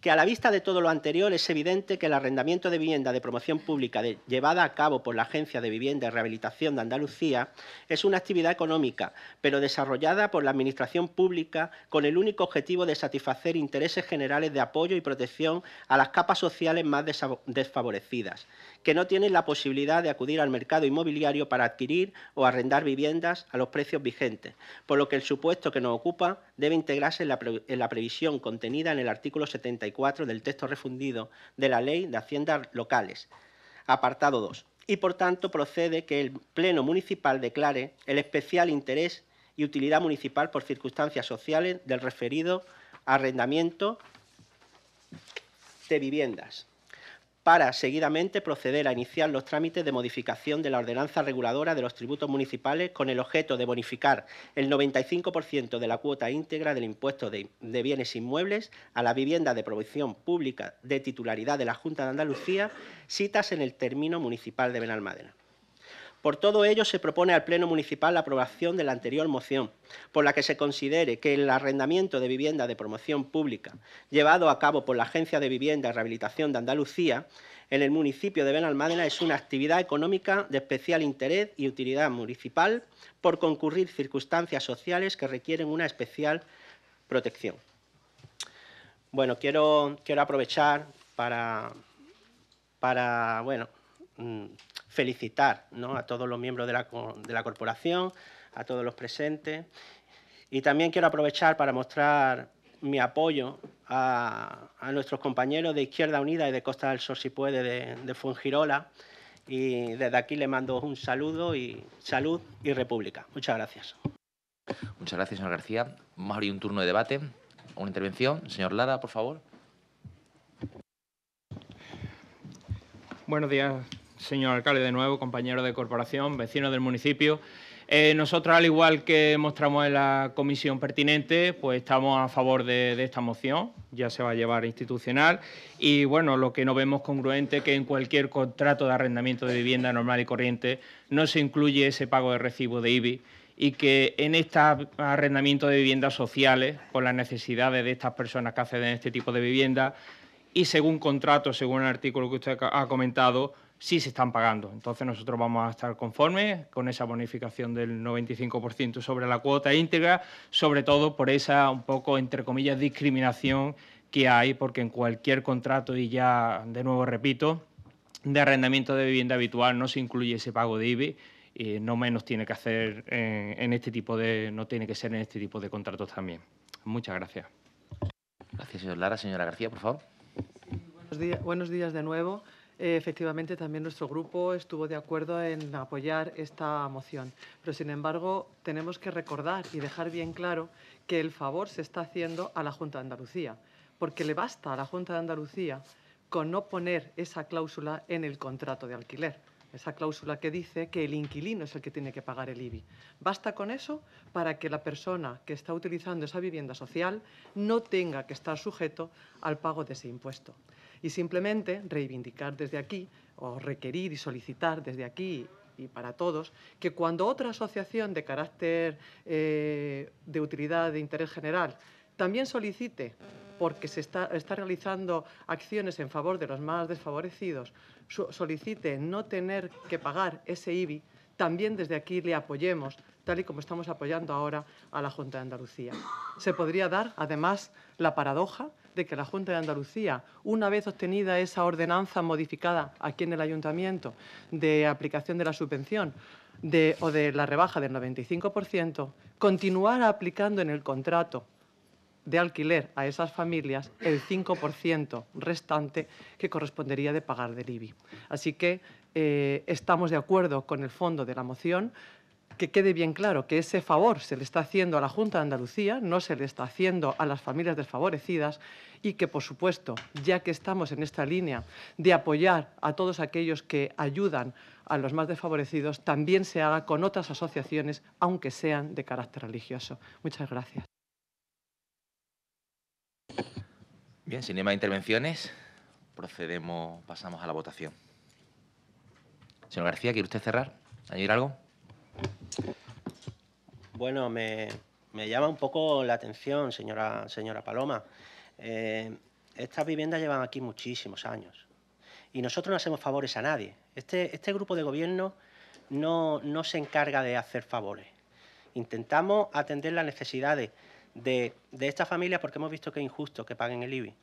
que a la vista de todo lo anterior es evidente que el arrendamiento de vivienda de promoción pública llevada a cabo por la Agencia de Vivienda y Rehabilitación de Andalucía es una actividad económica, pero desarrollada por la Administración Pública con el único objetivo de satisfacer intereses generales de apoyo y protección a las capas sociales más desfavorecidas, que no tienen la posibilidad de acudir al mercado inmobiliario para adquirir o arrendar viviendas a los precios vigentes, por lo que el supuesto que nos ocupa debe integrarse en la, previsión contenida en el artículo 74 del texto refundido de la Ley de Haciendas Locales, apartado 2. Y por tanto procede que el Pleno Municipal declare el especial interés y utilidad municipal por circunstancias sociales del referido arrendamiento de viviendas para seguidamente proceder a iniciar los trámites de modificación de la ordenanza reguladora de los tributos municipales con el objeto de bonificar el 95% de la cuota íntegra del impuesto de, bienes inmuebles a la vivienda de provisión pública de titularidad de la Junta de Andalucía citas en el término municipal de Benalmádena. Por todo ello, se propone al Pleno Municipal la aprobación de la anterior moción, por la que se considere que el arrendamiento de vivienda de promoción pública llevado a cabo por la Agencia de Vivienda y Rehabilitación de Andalucía en el municipio de Benalmádena es una actividad económica de especial interés y utilidad municipal por concurrir circunstancias sociales que requieren una especial protección. Bueno, quiero, quiero aprovechar para, para bueno, Mm, felicitar a todos los miembros de la, corporación, a todos los presentes. Y también quiero aprovechar para mostrar mi apoyo a, nuestros compañeros de Izquierda Unida y de Costa del Sol, si puede, de, de Fungirola. Y desde aquí le mando un saludo y salud y república. Muchas gracias. Muchas gracias, señor García. Vamos a abrir un turno de debate, una intervención. Señor Lada, por favor. Buenos días, señor alcalde de nuevo, compañero de corporación, vecino del municipio. Eh, nosotros, al igual que mostramos en la comisión pertinente, pues estamos a favor de, esta moción, ya se va a llevar institucional. Y bueno, lo que no vemos congruente es que en cualquier contrato de arrendamiento de vivienda normal y corriente no se incluye ese pago de recibo de IBI y que en este arrendamiento de viviendas sociales, con las necesidades de estas personas que acceden a este tipo de vivienda, y según contrato, según el artículo que usted ha comentado, sí se están pagando. Entonces nosotros vamos a estar conformes con esa bonificación del 95% sobre la cuota íntegra, sobre todo por esa un poco, entre comillas, discriminación que hay, porque en cualquier contrato, y ya de nuevo repito, de arrendamiento de vivienda habitual no se incluye ese pago de IBI. y no menos tiene que hacer en, este tipo de no tiene que ser en este tipo de contratos también. Muchas gracias. Gracias, señor Lara. Señora García, por favor. buenos, días, buenos días de nuevo efectivamente, también nuestro grupo estuvo de acuerdo en apoyar esta moción. Pero, sin embargo, tenemos que recordar y dejar bien claro que el favor se está haciendo a la Junta de Andalucía, porque le basta a la Junta de Andalucía con no poner esa cláusula en el contrato de alquiler. Esa cláusula que dice que el inquilino es el que tiene que pagar el IBI. Basta con eso para que la persona que está utilizando esa vivienda social no tenga que estar sujeto al pago de ese impuesto y simplemente reivindicar desde aquí o requerir y solicitar desde aquí y para todos, que cuando otra asociación de carácter eh, de utilidad de interés general también solicite, porque se está, está realizando acciones en favor de los más desfavorecidos, solicite no tener que pagar ese IBI, también desde aquí le apoyemos, tal y como estamos apoyando ahora a la Junta de Andalucía. Se podría dar, además, la paradoja de que la Junta de Andalucía, una vez obtenida esa ordenanza modificada aquí en el Ayuntamiento de aplicación de la subvención o de la rebaja del 95%, continuara aplicando en el contrato de alquiler a esas familias el 5% restante que correspondería de pagar del IBI. Así que eh, estamos de acuerdo con el fondo de la moción, que quede bien claro que ese favor se le está haciendo a la Junta de Andalucía, no se le está haciendo a las familias desfavorecidas y que, por supuesto, ya que estamos en esta línea de apoyar a todos aquellos que ayudan a los más desfavorecidos, también se haga con otras asociaciones, aunque sean de carácter religioso. Muchas gracias. Bien, sin más intervenciones, procedemos, pasamos a la votación. Señor García, ¿quiere usted cerrar? ¿Añadir algo? Bueno, me, llama un poco la atención, señora, señora Paloma. Eh, estas viviendas llevan aquí muchísimos años y nosotros no hacemos favores a nadie. Este, este grupo de gobierno no, se encarga de hacer favores. Intentamos atender las necesidades de, de estas familias porque hemos visto que es injusto que paguen el IBI.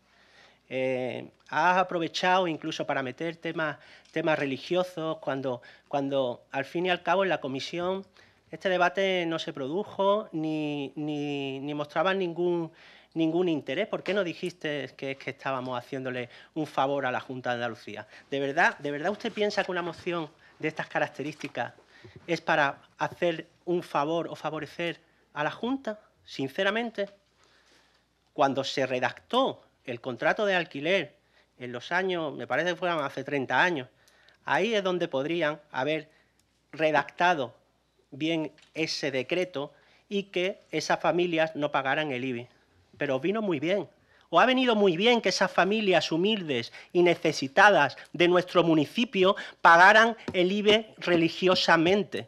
Eh, has aprovechado incluso para meter temas, temas religiosos, cuando, cuando al fin y al cabo en la comisión este debate no se produjo ni, mostraba ningún, ningún interés. ¿Por qué no dijiste que, que estábamos haciéndole un favor a la Junta de Andalucía? ¿De verdad, ¿De verdad usted piensa que una moción de estas características es para hacer un favor o favorecer a la Junta? Sinceramente, cuando se redactó el contrato de alquiler en los años, me parece que fueron hace 30 años, ahí es donde podrían haber redactado bien ese decreto y que esas familias no pagaran el IBE. Pero vino muy bien. O ha venido muy bien que esas familias humildes y necesitadas de nuestro municipio pagaran el IBE religiosamente.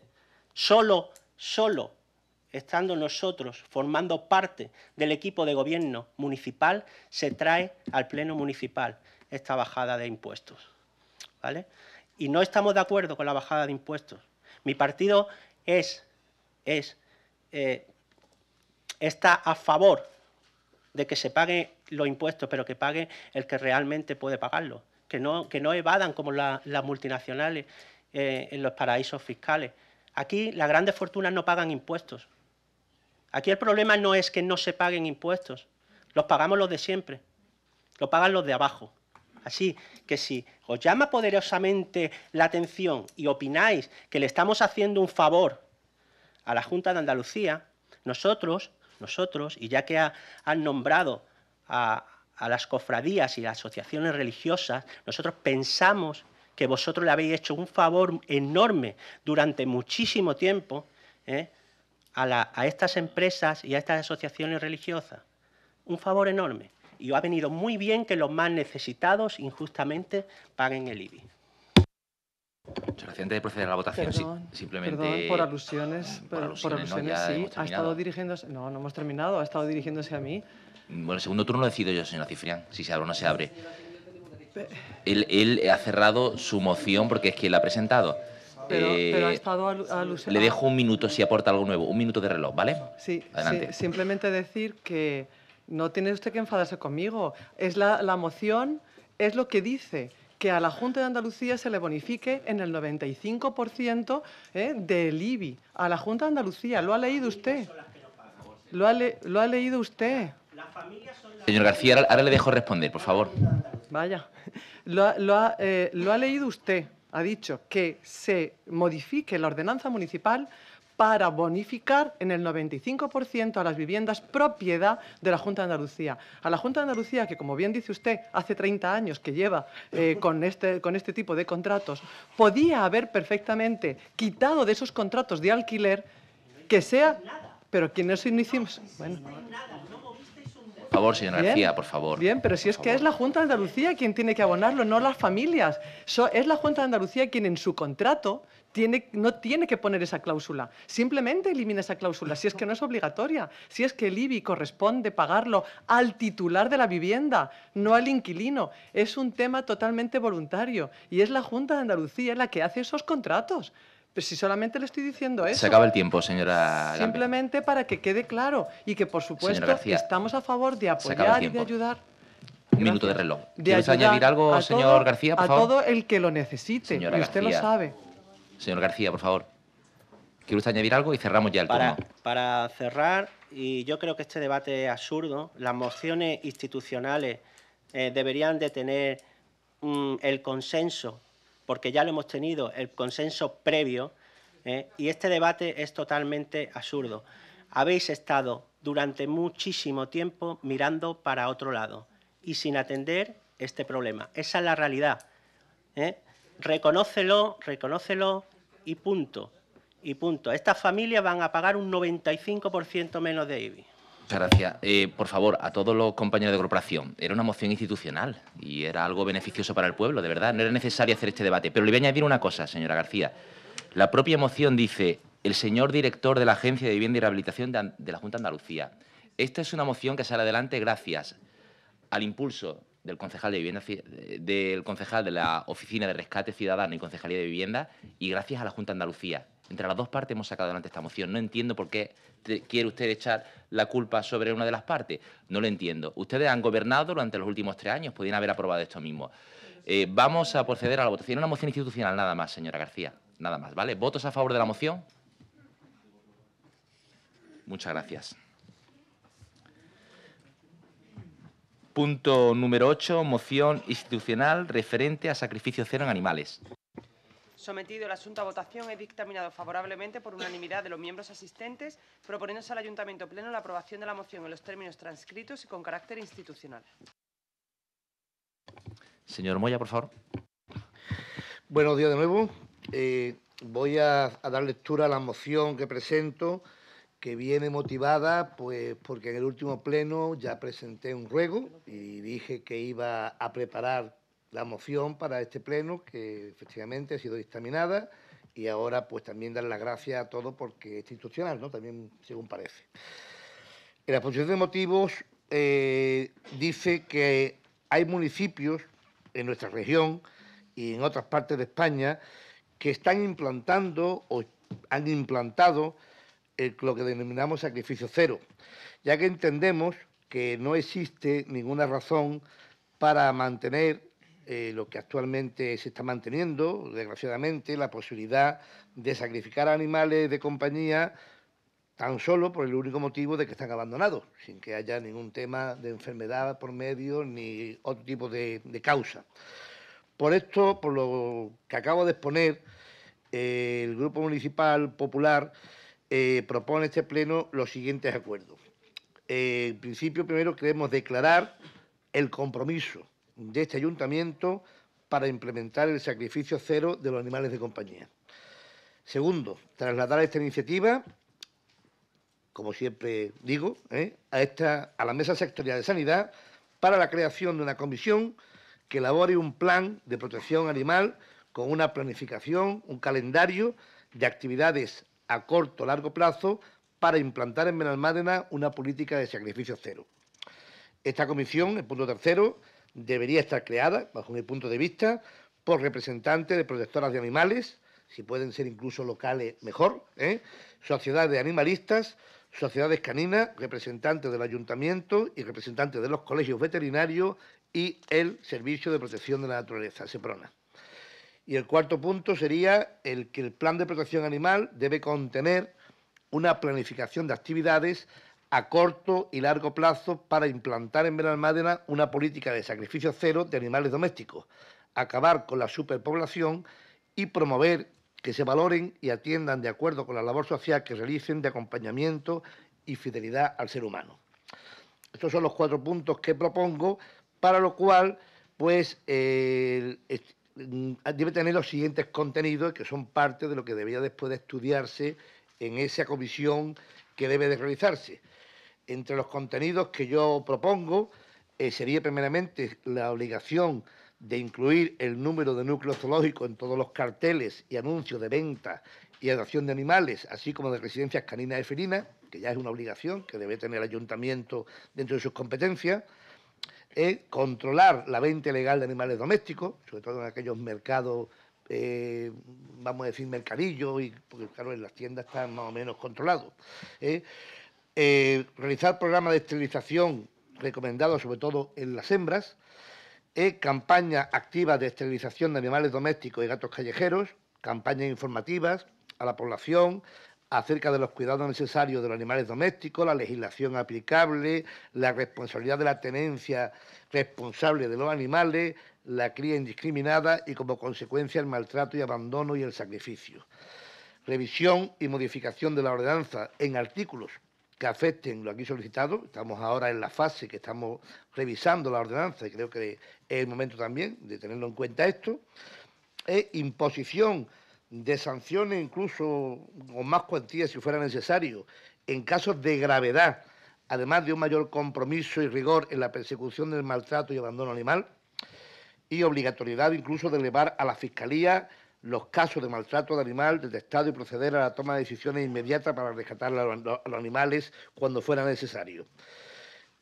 Solo, solo estando nosotros formando parte del equipo de gobierno municipal, se trae al Pleno Municipal esta bajada de impuestos. ¿vale? Y no estamos de acuerdo con la bajada de impuestos. Mi partido es, eh, está a favor de que se paguen los impuestos, pero que pague el que realmente puede pagarlo, Que no, evadan como las multinacionales eh, en los paraísos fiscales. Aquí las grandes fortunas no pagan impuestos, Aquí el problema no es que no se paguen impuestos, los pagamos los de siempre, lo pagan los de abajo. Así que si os llama poderosamente la atención y opináis que le estamos haciendo un favor a la Junta de Andalucía, nosotros, nosotros, y ya que han nombrado a, a las cofradías y las asociaciones religiosas, nosotros pensamos que vosotros le habéis hecho un favor enorme durante muchísimo tiempo, ¿eh? a, estas empresas y a estas asociaciones religiosas. Un favor enorme. Y ha venido muy bien que los más necesitados injustamente paguen el IBI. Muchas Antes de proceder a la votación, perdón, simplemente. Perdón, por alusiones. Por, Ha estado dirigiéndose. No, no hemos terminado. Ha estado dirigiéndose a mí. Bueno, el segundo turno lo decido yo, señora Cifrián, si se abre o no se abre. Él, él ha cerrado su moción porque es quien la ha presentado. Pero, ha eh, estado Le dejo un minuto si aporta algo nuevo, un minuto de reloj, ¿vale? Sí, simplemente decir que no tiene usted que enfadarse conmigo. Es la, moción, es lo que dice que a la Junta de Andalucía se le bonifique en el 95% ¿eh? del IBI. A la Junta de Andalucía, lo ha leído usted. Lo ha, leído usted. Señor García, ahora le dejo responder, por favor. Vaya, lo eh, lo ha leído usted ha dicho que se modifique la ordenanza municipal para bonificar en el 95% a las viviendas propiedad de la Junta de Andalucía. A la Junta de Andalucía, que como bien dice usted, hace 30 años que lleva eh, este, con, este, tipo de contratos, podía haber perfectamente quitado de esos contratos de alquiler que sea... Pero quienes no hicimos... Bueno, por favor, señora por favor. Bien, pero si es que es la Junta de Andalucía quien tiene que abonarlo, no las familias. es la Junta de Andalucía quien en su contrato tiene, no tiene que poner esa cláusula. Simplemente elimina esa cláusula, si es que no es obligatoria. Si es que el IBI corresponde pagarlo al titular de la vivienda, no al inquilino. Es un tema totalmente voluntario y es la Junta de Andalucía la que hace esos contratos. Pero si solamente le estoy diciendo eso. Se acaba el tiempo, señora. Simplemente para que quede claro y que, por supuesto, estamos a favor de apoyar y de ayudar. Un minuto de reloj. ¿Quieres añadir algo, señor García, por favor? A todo el que lo necesite, y usted lo sabe. Señor García, por favor. ¿Quiere añadir algo y cerramos ya el para, turno? Para cerrar, y yo creo que este debate es absurdo, las mociones institucionales eh, deberían de tener mm, el consenso porque ya lo hemos tenido, el consenso previo, ¿eh? y este debate es totalmente absurdo. Habéis estado durante muchísimo tiempo mirando para otro lado y sin atender este problema. Esa es la realidad. ¿eh? Reconócelo, reconócelo y punto. Y punto. Estas familias van a pagar un 95% menos de IBI. Muchas gracias. Eh, por favor, a todos los compañeros de corporación, era una moción institucional y era algo beneficioso para el pueblo, de verdad. No era necesario hacer este debate. Pero le voy a añadir una cosa, señora García. La propia moción dice, el señor director de la Agencia de Vivienda y Rehabilitación de, la Junta de Andalucía. Esta es una moción que sale adelante gracias al impulso del concejal de vivienda, del concejal de la Oficina de Rescate Ciudadano y Concejalía de Vivienda y gracias a la Junta de Andalucía. Entre las dos partes hemos sacado adelante esta moción. No entiendo por qué quiere usted echar la culpa sobre una de las partes. No lo entiendo. Ustedes han gobernado durante los últimos tres años, Podrían haber aprobado esto mismo. Eh, vamos a proceder a la votación. Una moción institucional, nada más, señora García. Nada más, ¿vale? ¿Votos a favor de la moción? Muchas gracias. Punto número 8, moción institucional referente a sacrificio cero en animales. Sometido el asunto a votación, he dictaminado favorablemente por unanimidad de los miembros asistentes, proponiéndose al Ayuntamiento Pleno la aprobación de la moción en los términos transcritos y con carácter institucional. Señor Moya, por favor. Buenos días de nuevo. Eh, voy a, dar lectura a la moción que presento, que viene motivada pues, porque en el último pleno ya presenté un ruego y dije que iba a preparar la moción para este pleno, que efectivamente ha sido dictaminada, y ahora pues también dar las gracias a todo porque es institucional, ¿no? También según parece. En la posición de motivos eh, dice que hay municipios en nuestra región y en otras partes de España que están implantando o han implantado eh, lo que denominamos sacrificio cero, ya que entendemos que no existe ninguna razón para mantener eh, lo que actualmente se está manteniendo, desgraciadamente, la posibilidad de sacrificar animales de compañía tan solo por el único motivo de que están abandonados, sin que haya ningún tema de enfermedad por medio ni otro tipo de, causa. Por esto, por lo que acabo de exponer, eh, el Grupo Municipal Popular eh, propone en este Pleno los siguientes acuerdos. en principio, primero queremos declarar el compromiso de este ayuntamiento para implementar el sacrificio cero de los animales de compañía. Segundo, trasladar esta iniciativa, como siempre digo, ¿eh? a, a la Mesa Sectorial de Sanidad para la creación de una comisión que elabore un plan de protección animal con una planificación, un calendario de actividades a corto o largo plazo para implantar en Benalmádena una política de sacrificio cero. Esta comisión, el punto tercero, debería estar creada, bajo mi punto de vista, por representantes de protectoras de animales, si pueden ser incluso locales, mejor, ¿eh? sociedades animalistas, sociedades caninas, representantes del ayuntamiento y representantes de los colegios veterinarios y el Servicio de Protección de la Naturaleza, SEPRONA. Y el cuarto punto sería el que el plan de protección animal debe contener una planificación de actividades a corto y largo plazo para implantar en Benalmádena una política de sacrificio cero de animales domésticos, acabar con la superpoblación y promover que se valoren y atiendan de acuerdo con la labor social que realicen de acompañamiento y fidelidad al ser humano. Estos son los cuatro puntos que propongo, para lo cual, pues, mm, debe tener los siguientes contenidos que son parte de lo que debería después de estudiarse en esa comisión que debe de realizarse. Entre los contenidos que yo propongo eh, sería primeramente la obligación de incluir el número de núcleo zoológico en todos los carteles y anuncios de venta y adopción de animales, así como de residencias caninas y felinas, que ya es una obligación que debe tener el ayuntamiento dentro de sus competencias, eh, controlar la venta ilegal de animales domésticos, sobre todo en aquellos mercados, eh, vamos a decir, mercadillos, y, porque claro, en las tiendas están más o menos controlados. Eh, realizar programas de esterilización recomendados sobre todo en las hembras, eh, campañas activas de esterilización de animales domésticos y gatos callejeros, campañas informativas a la población acerca de los cuidados necesarios de los animales domésticos, la legislación aplicable, la responsabilidad de la tenencia responsable de los animales, la cría indiscriminada y como consecuencia el maltrato y abandono y el sacrificio. Revisión y modificación de la ordenanza en artículos que afecten lo aquí solicitado. Estamos ahora en la fase que estamos revisando la ordenanza y creo que es el momento también de tenerlo en cuenta esto. E imposición de sanciones incluso con más cuantías si fuera necesario en casos de gravedad, además de un mayor compromiso y rigor en la persecución del maltrato y abandono animal y obligatoriedad incluso de elevar a la Fiscalía los casos de maltrato de animal detectado y proceder a la toma de decisiones inmediatas para rescatar a los animales cuando fuera necesario.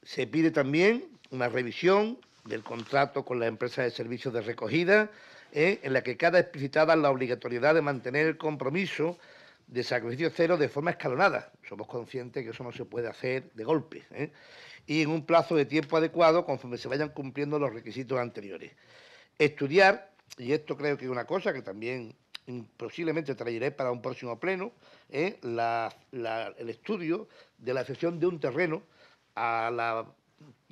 Se pide también una revisión del contrato con la empresa de servicios de recogida, eh, en la que queda explicitada la obligatoriedad de mantener el compromiso de sacrificio cero de forma escalonada. Somos conscientes que eso no se puede hacer de golpe. Eh, y en un plazo de tiempo adecuado conforme se vayan cumpliendo los requisitos anteriores. Estudiar y esto creo que es una cosa que también posiblemente traeré para un próximo pleno, eh, el estudio de la cesión de un terreno a las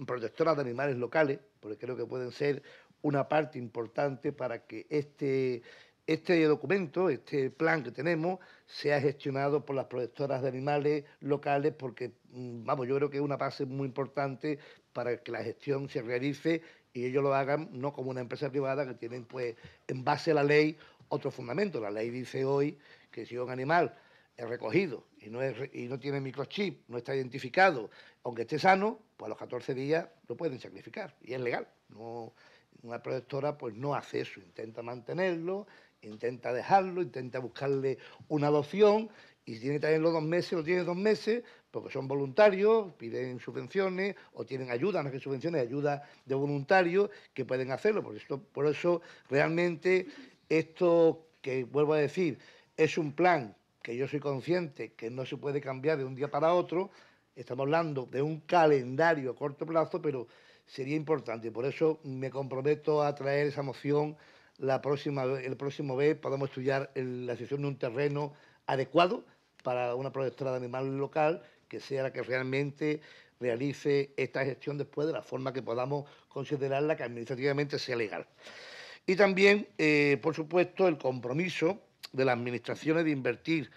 protectoras de animales locales, porque creo que pueden ser una parte importante para que este, este documento, este plan que tenemos, sea gestionado por las protectoras de animales locales, porque, mm, vamos, yo creo que es una base muy importante para que la gestión se realice y ellos lo hagan no como una empresa privada que tienen, pues, en base a la ley, otro fundamento. La ley dice hoy que si un animal es recogido y no, no tiene microchip, no está identificado, aunque esté sano, pues a los 14 días lo pueden sacrificar y es legal. No, una productora pues no hace eso, intenta mantenerlo, intenta dejarlo, intenta buscarle una adopción y si tiene que los dos meses, lo tiene dos meses, porque son voluntarios, piden subvenciones o tienen ayuda, no es que subvenciones, ayuda de voluntarios que pueden hacerlo. Por, esto, por eso realmente esto que vuelvo a decir es un plan que yo soy consciente que no se puede cambiar de un día para otro, estamos hablando de un calendario a corto plazo, pero sería importante. Por eso me comprometo a traer esa moción la próxima, el próximo vez, podemos estudiar la sesión de un terreno adecuado para una protectora de animal local que sea la que realmente realice esta gestión después de la forma que podamos considerarla que administrativamente sea legal. Y también, eh, por supuesto, el compromiso de las administraciones de invertir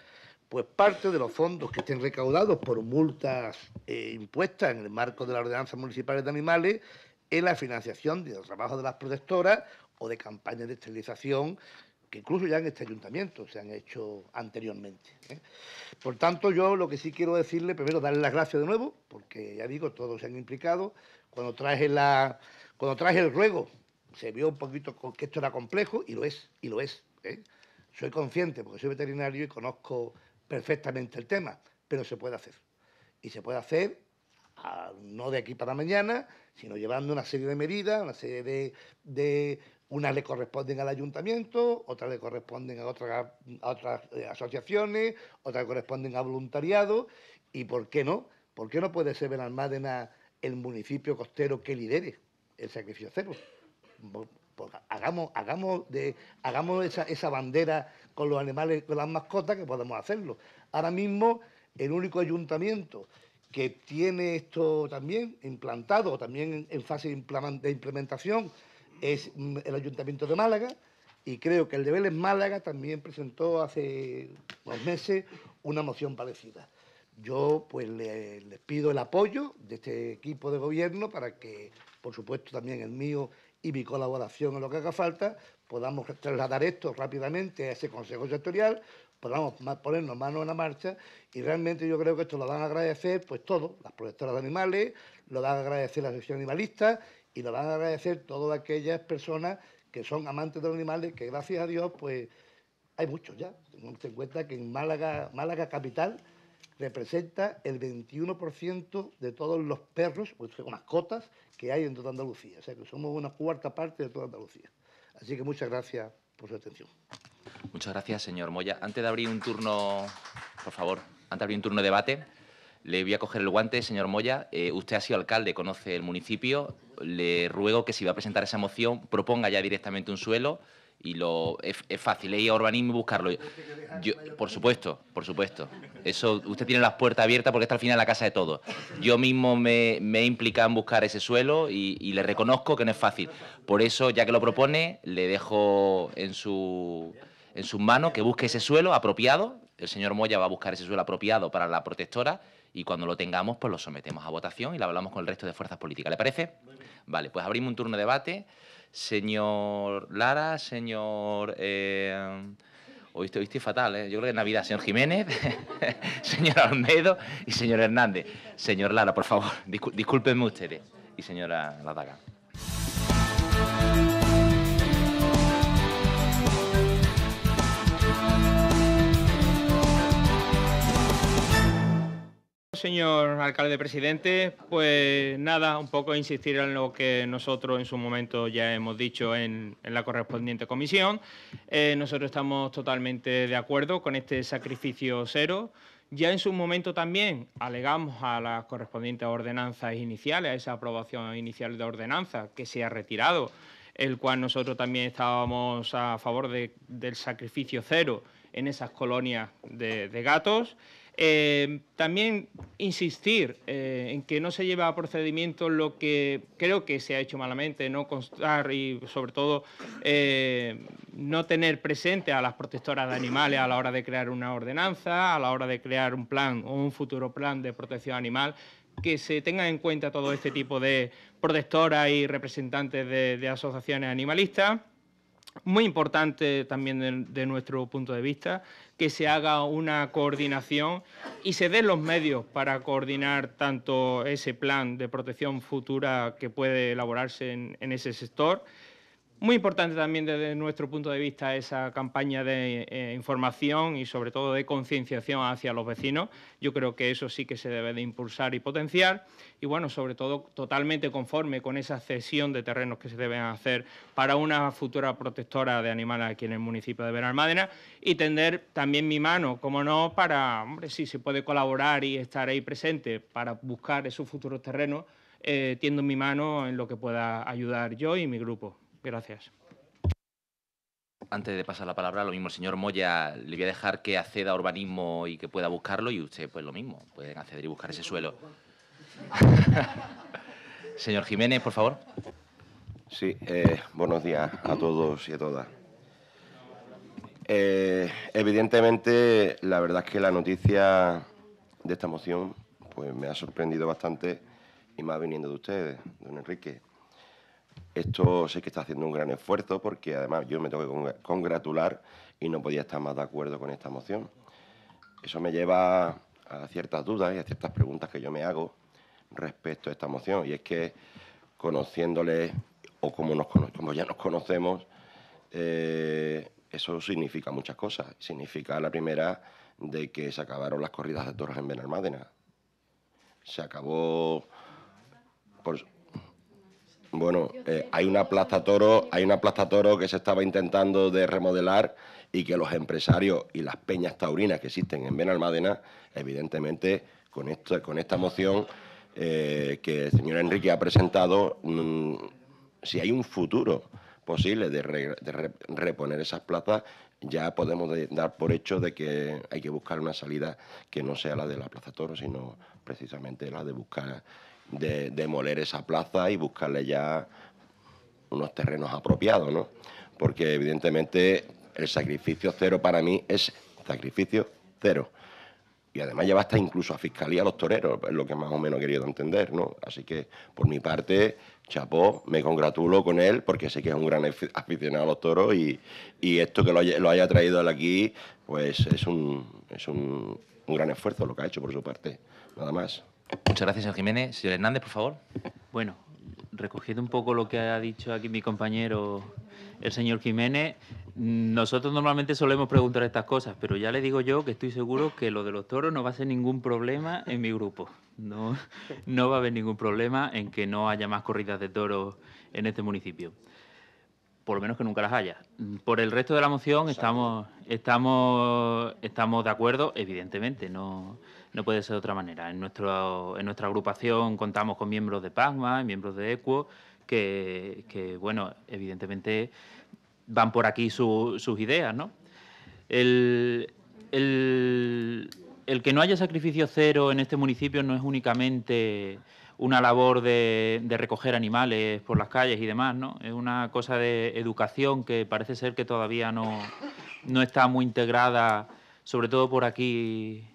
pues parte de los fondos que estén recaudados por multas eh, impuestas en el marco de las ordenanzas municipales de animales en la financiación del trabajo de las protectoras o de campañas de esterilización que incluso ya en este ayuntamiento se han hecho anteriormente. ¿eh? Por tanto, yo lo que sí quiero decirle, primero, darle las gracias de nuevo, porque ya digo, todos se han implicado. Cuando traje, la, cuando traje el ruego, se vio un poquito que esto era complejo, y lo es, y lo es. ¿eh? Soy consciente, porque soy veterinario y conozco perfectamente el tema, pero se puede hacer. Y se puede hacer ah, no de aquí para mañana, sino llevando una serie de medidas, una serie de unas le corresponden al ayuntamiento, otras le corresponden a, otras eh, asociaciones, otras corresponden a voluntariado. ¿Y por qué no? ¿Por qué no puede ser Benalmádena el municipio costero que lidere el sacrificio cero? Pues, hagamos, hagamos, de, hagamos esa, esa bandera con los animales, con las mascotas, que podemos hacerlo. Ahora mismo, el único ayuntamiento que tiene esto también implantado, también en fase de implementación, es mm, el Ayuntamiento de Málaga y creo que el de Vélez Málaga también presentó hace unos meses una moción parecida. Yo pues les pido el apoyo de este equipo de gobierno para que, por supuesto, también el mío y mi colaboración en lo que haga falta, podamos trasladar esto rápidamente a ese Consejo Sectorial, podamos ponernos manos en la marcha y realmente yo creo que esto lo van a agradecer pues todos, las protectoras de animales, lo van a agradecer la asociación animalista y lo van a agradecer todas aquellas personas que son amantes de los animales, que gracias a Dios, pues hay muchos ya. Tenemos en cuenta que en Málaga, Málaga capital representa el 21% de todos los perros, o mascotas, que hay en toda Andalucía. O sea que somos una cuarta parte de toda Andalucía. Así que muchas gracias por su atención. Muchas gracias, señor Moya. Antes de abrir un turno, por favor, antes de abrir un turno de debate, le voy a coger el guante, señor Moya. Eh, usted ha sido alcalde, conoce el municipio. Le ruego que si va a presentar esa moción, proponga ya directamente un suelo y lo es, fácil es ir a urbanismo y buscarlo. Yo, por supuesto, por supuesto. Eso, usted tiene las puertas abiertas porque está al final la casa de todos. Yo mismo me, he implicado en buscar ese suelo y, y, le reconozco que no es fácil. Por eso, ya que lo propone, le dejo en su en sus manos que busque ese suelo apropiado. El señor Moya va a buscar ese suelo apropiado para la protectora y cuando lo tengamos, pues lo sometemos a votación y lo hablamos con el resto de fuerzas políticas. ¿Le parece? Vale, pues abrimos un turno de debate. Señor Lara, señor... Eh, oíste, oíste, fatal, ¿eh? Yo creo que es Navidad. Señor Jiménez, señor Almedo y señor Hernández. Señor Lara, por favor, discúlpenme ustedes. Y señora Ladaga. Señor alcalde presidente, pues nada, un poco insistir en lo que nosotros en su momento ya hemos dicho en, la correspondiente comisión. Eh, nosotros estamos totalmente de acuerdo con este sacrificio cero. Ya en su momento también alegamos a las correspondientes ordenanzas iniciales, a esa aprobación inicial de ordenanza que se ha retirado, el cual nosotros también estábamos a favor del sacrificio cero en esas colonias de, de gatos. Eh, también insistir eh, en que no se lleva a procedimiento lo que creo que se ha hecho malamente, no constar y sobre todo eh, no tener presente a las protectoras de animales a la hora de crear una ordenanza, a la hora de crear un plan o un futuro plan de protección animal, que se tenga en cuenta todo este tipo de protectoras y representantes de, asociaciones animalistas muy importante también de, nuestro punto de vista, que se haga una coordinación y se den los medios para coordinar tanto ese plan de protección futura que puede elaborarse en, ese sector muy importante también desde nuestro punto de vista esa campaña de eh, información y sobre todo de concienciación hacia los vecinos. Yo creo que eso sí que se debe de impulsar y potenciar y bueno, sobre todo totalmente conforme con esa cesión de terrenos que se deben hacer para una futura protectora de animales aquí en el municipio de Benalmádena y tender también mi mano, como no, para, hombre, si se puede colaborar y estar ahí presente para buscar esos futuros terrenos, eh, tiendo mi mano en lo que pueda ayudar yo y mi grupo. Gracias. Antes de pasar la palabra, lo mismo señor Moya, le voy a dejar que acceda a urbanismo y que pueda buscarlo y usted pues lo mismo, pueden acceder y buscar ese suelo. señor Jiménez, por favor. Sí, eh, buenos días a todos y a todas. Eh, evidentemente, la verdad es que la noticia de esta moción pues me ha sorprendido bastante y más viniendo de ustedes, don Enrique. Esto sé que está haciendo un gran esfuerzo porque además yo me tengo que congratular y no podía estar más de acuerdo con esta moción. Eso me lleva a ciertas dudas y a ciertas preguntas que yo me hago respecto a esta moción. Y es que conociéndole o como, nos, ya nos conocemos, eh, eso significa muchas cosas. Significa la primera de que se acabaron las corridas de torres en Benalmádena. Se acabó... Por, bueno, eh, hay una plaza toro, hay una plaza toro que se estaba intentando de remodelar y que los empresarios y las peñas taurinas que existen en Benalmádena, evidentemente, con esta, con esta moción eh, que el señor Enrique ha presentado, mm, si hay un futuro posible de, reponer esas plazas, ya podemos dar por hecho de que hay que buscar una salida que no sea la de la Plaza Toro, sino precisamente la de buscar de demoler esa plaza y buscarle ya unos terrenos apropiados, ¿no? Porque evidentemente el sacrificio cero para mí es sacrificio cero. Y además lleva hasta incluso a fiscalía a los toreros, es lo que más o menos he querido entender, ¿no? Así que, por mi parte, Chapó, me congratulo con él porque sé que es un gran aficionado a los toros y, esto que lo haya, traído él aquí, pues es un, un gran esfuerzo lo que ha hecho por su parte, nada más. Muchas gracias, señor Jiménez. Señor Hernández, por favor. Bueno, recogiendo un poco lo que ha dicho aquí mi compañero, el señor Jiménez, nosotros normalmente solemos preguntar estas cosas, pero ya le digo yo que estoy seguro que lo de los toros no va a ser ningún problema en mi grupo. No, no va a haber ningún problema en que no haya más corridas de toros en este municipio. Por lo menos que nunca las haya. Por el resto de la moción estamos, estamos, estamos de acuerdo, evidentemente. No, no puede ser de otra manera. En, en nuestra agrupación contamos con miembros de PAGMA, miembros de ECUO, que, bueno, evidentemente van por aquí sus ideas, ¿no? El, que no haya sacrificio cero en este municipio no es únicamente una labor de, recoger animales por las calles y demás, ¿no? Es una cosa de educación que parece ser que todavía no, no está muy integrada, sobre todo por aquí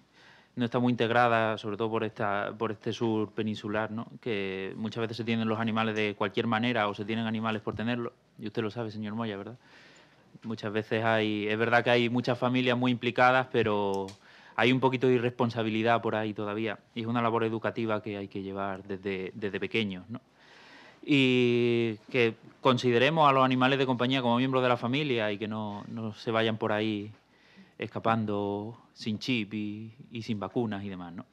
no está muy integrada, sobre todo por, esta, por este sur peninsular, que muchas veces se tienen los animales de cualquier manera o se tienen animales por tenerlos. Y usted lo sabe, señor Moya, ¿verdad? Muchas veces hay, es verdad que hay muchas familias muy implicadas, pero hay un poquito de irresponsabilidad por ahí todavía. Y es una labor educativa que hay que llevar desde, desde pequeños. Y que consideremos a los animales de compañía como miembros de la familia y que no, no se vayan por ahí escapando sin chip y, sin vacunas y demás, ¿no?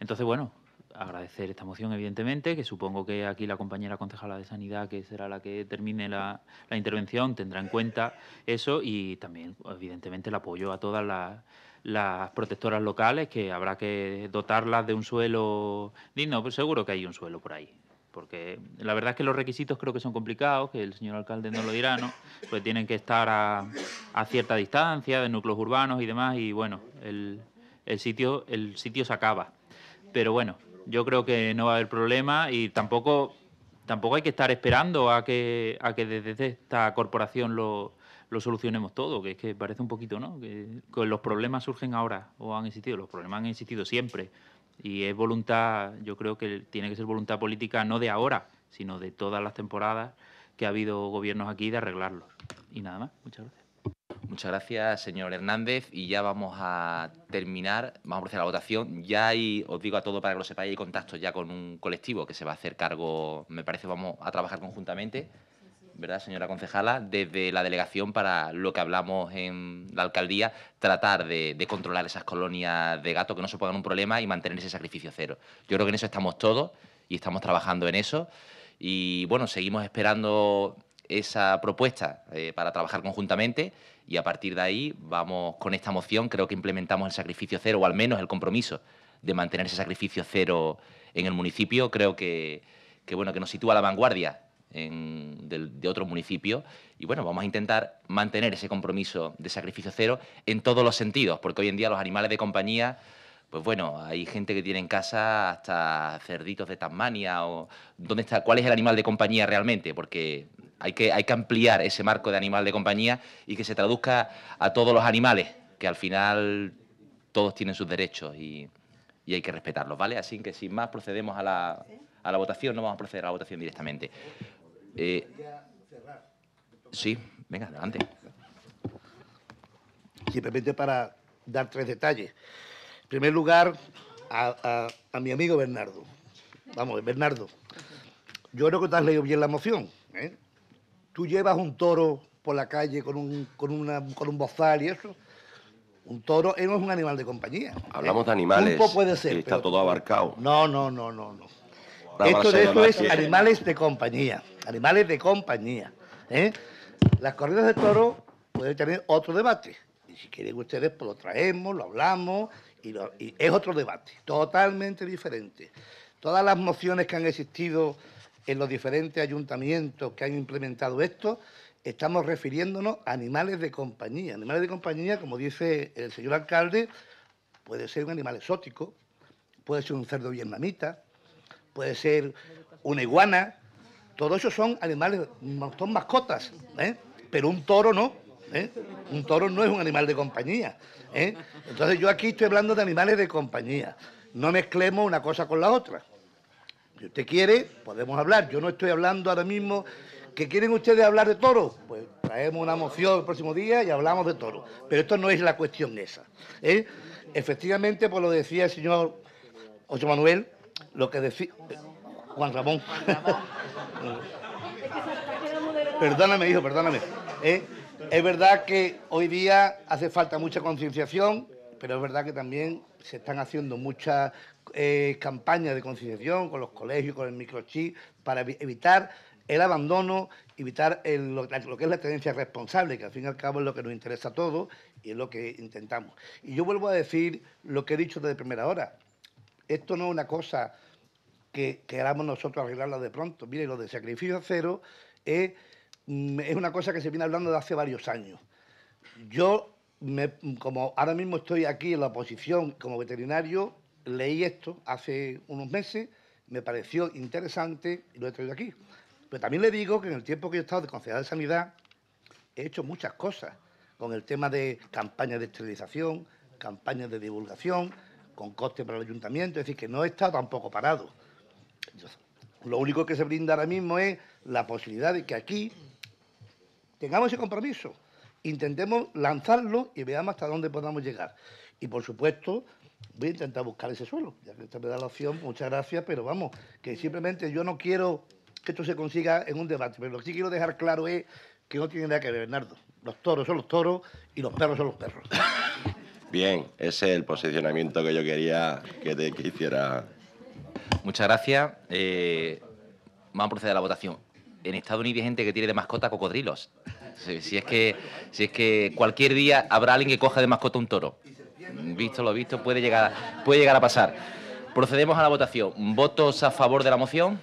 Entonces, bueno, agradecer esta moción, evidentemente, que supongo que aquí la compañera concejala de Sanidad, que será la que termine la, intervención, tendrá en cuenta eso y también, evidentemente, el apoyo a todas las, protectoras locales, que habrá que dotarlas de un suelo digno, Pues seguro que hay un suelo por ahí porque la verdad es que los requisitos creo que son complicados, que el señor alcalde no lo dirá, ¿no? Pues tienen que estar a, cierta distancia de núcleos urbanos y demás, y bueno, el, sitio, el sitio se acaba. Pero bueno, yo creo que no va a haber problema y tampoco, tampoco hay que estar esperando a que, a que desde esta corporación lo, solucionemos todo, que es que parece un poquito, ¿no? que los problemas surgen ahora o han existido, los problemas han existido siempre y es voluntad, yo creo que tiene que ser voluntad política no de ahora, sino de todas las temporadas que ha habido gobiernos aquí de arreglarlos. Y nada más, muchas gracias. Muchas gracias, señor Hernández. Y ya vamos a terminar, vamos a proceder a la votación. Ya hay, os digo a todo para que lo sepáis, hay contacto ya con un colectivo que se va a hacer cargo, me parece, vamos a trabajar conjuntamente ¿verdad, señora concejala? Desde la delegación para lo que hablamos en la alcaldía, tratar de, controlar esas colonias de gato que no se pongan un problema y mantener ese sacrificio cero. Yo creo que en eso estamos todos y estamos trabajando en eso. Y bueno, seguimos esperando esa propuesta eh, para trabajar conjuntamente y a partir de ahí vamos con esta moción, creo que implementamos el sacrificio cero o al menos el compromiso de mantener ese sacrificio cero en el municipio, creo que, bueno, que nos sitúa a la vanguardia de, de otros municipios. Y bueno, vamos a intentar mantener ese compromiso de sacrificio cero en todos los sentidos, porque hoy en día los animales de compañía pues bueno, hay gente que tiene en casa hasta cerditos de Tasmania o dónde está, cuál es el animal de compañía realmente, porque hay que, hay que ampliar ese marco de animal de compañía y que se traduzca a todos los animales, que al final todos tienen sus derechos y, hay que respetarlos, ¿vale? Así que sin más procedemos a la, a la votación, no vamos a proceder a la votación directamente. Eh, sí, venga, adelante. Simplemente para dar tres detalles. En primer lugar, a, mi amigo Bernardo. Vamos, Bernardo, yo creo que te has leído bien la moción. ¿eh? Tú llevas un toro por la calle con un, con una, con un bozal y eso. Un toro no es un animal de compañía. ¿eh? Hablamos de animales. Un puede ser. está todo abarcado. No, no, no, no, no. Esto de esto es animales de compañía, animales de compañía. ¿eh? Las corridas de toro pueden tener otro debate. Y si quieren ustedes, pues lo traemos, lo hablamos y, y es otro debate, totalmente diferente. Todas las mociones que han existido en los diferentes ayuntamientos que han implementado esto, estamos refiriéndonos a animales de compañía. Animales de compañía, como dice el señor alcalde, puede ser un animal exótico, puede ser un cerdo vietnamita, puede ser una iguana. Todos esos son animales, son mascotas, ¿eh? pero un toro no. ¿eh? Un toro no es un animal de compañía. ¿eh? Entonces yo aquí estoy hablando de animales de compañía. No mezclemos una cosa con la otra. Si usted quiere, podemos hablar. Yo no estoy hablando ahora mismo. ¿Que quieren ustedes hablar de toro? Pues traemos una moción el próximo día y hablamos de toro. Pero esto no es la cuestión esa. Efectivamente, pues lo decía el señor ...Ocho Manuel, lo que decía. Juan Ramón. perdóname, hijo, perdóname. Eh, es verdad que hoy día hace falta mucha concienciación, pero es verdad que también se están haciendo muchas eh, campañas de concienciación con los colegios, con el microchip, para evitar el abandono, evitar lo, que es la tenencia responsable, que al fin y al cabo es lo que nos interesa a todos y es lo que intentamos. Y yo vuelvo a decir lo que he dicho desde primera hora. Esto no es una cosa que queramos nosotros arreglarla de pronto. Mire, lo de sacrificio cero mm, es, una cosa que se viene hablando de hace varios años. Yo, como ahora mismo estoy aquí en la oposición como veterinario, leí esto hace unos meses, me pareció interesante y lo he traído aquí. Pero también le digo que en el tiempo que yo he estado de concejal de sanidad, he hecho muchas cosas con el tema de campañas de esterilización, campañas de divulgación, con coste para el ayuntamiento, es decir, que no he estado tampoco parado. Lo único que se brinda ahora mismo es la posibilidad de que aquí tengamos ese compromiso, intentemos lanzarlo y veamos hasta dónde podamos llegar. Y por supuesto, voy a intentar buscar ese suelo, ya que usted me da la opción, muchas gracias, pero vamos, que simplemente yo no quiero que esto se consiga en un debate, pero lo que sí quiero dejar claro es que no tiene nada que ver, Bernardo. Los toros son los toros y los perros son los perros. Bien, ese es el posicionamiento que yo quería que te que hiciera Muchas gracias. Eh, vamos a proceder a la votación. En Estados Unidos hay gente que tiene de mascota cocodrilos. Si, es que, si es que cualquier día habrá alguien que coja de mascota un toro. Visto lo visto, puede llegar, puede llegar a pasar. Procedemos a la votación. ¿Votos a favor de la moción?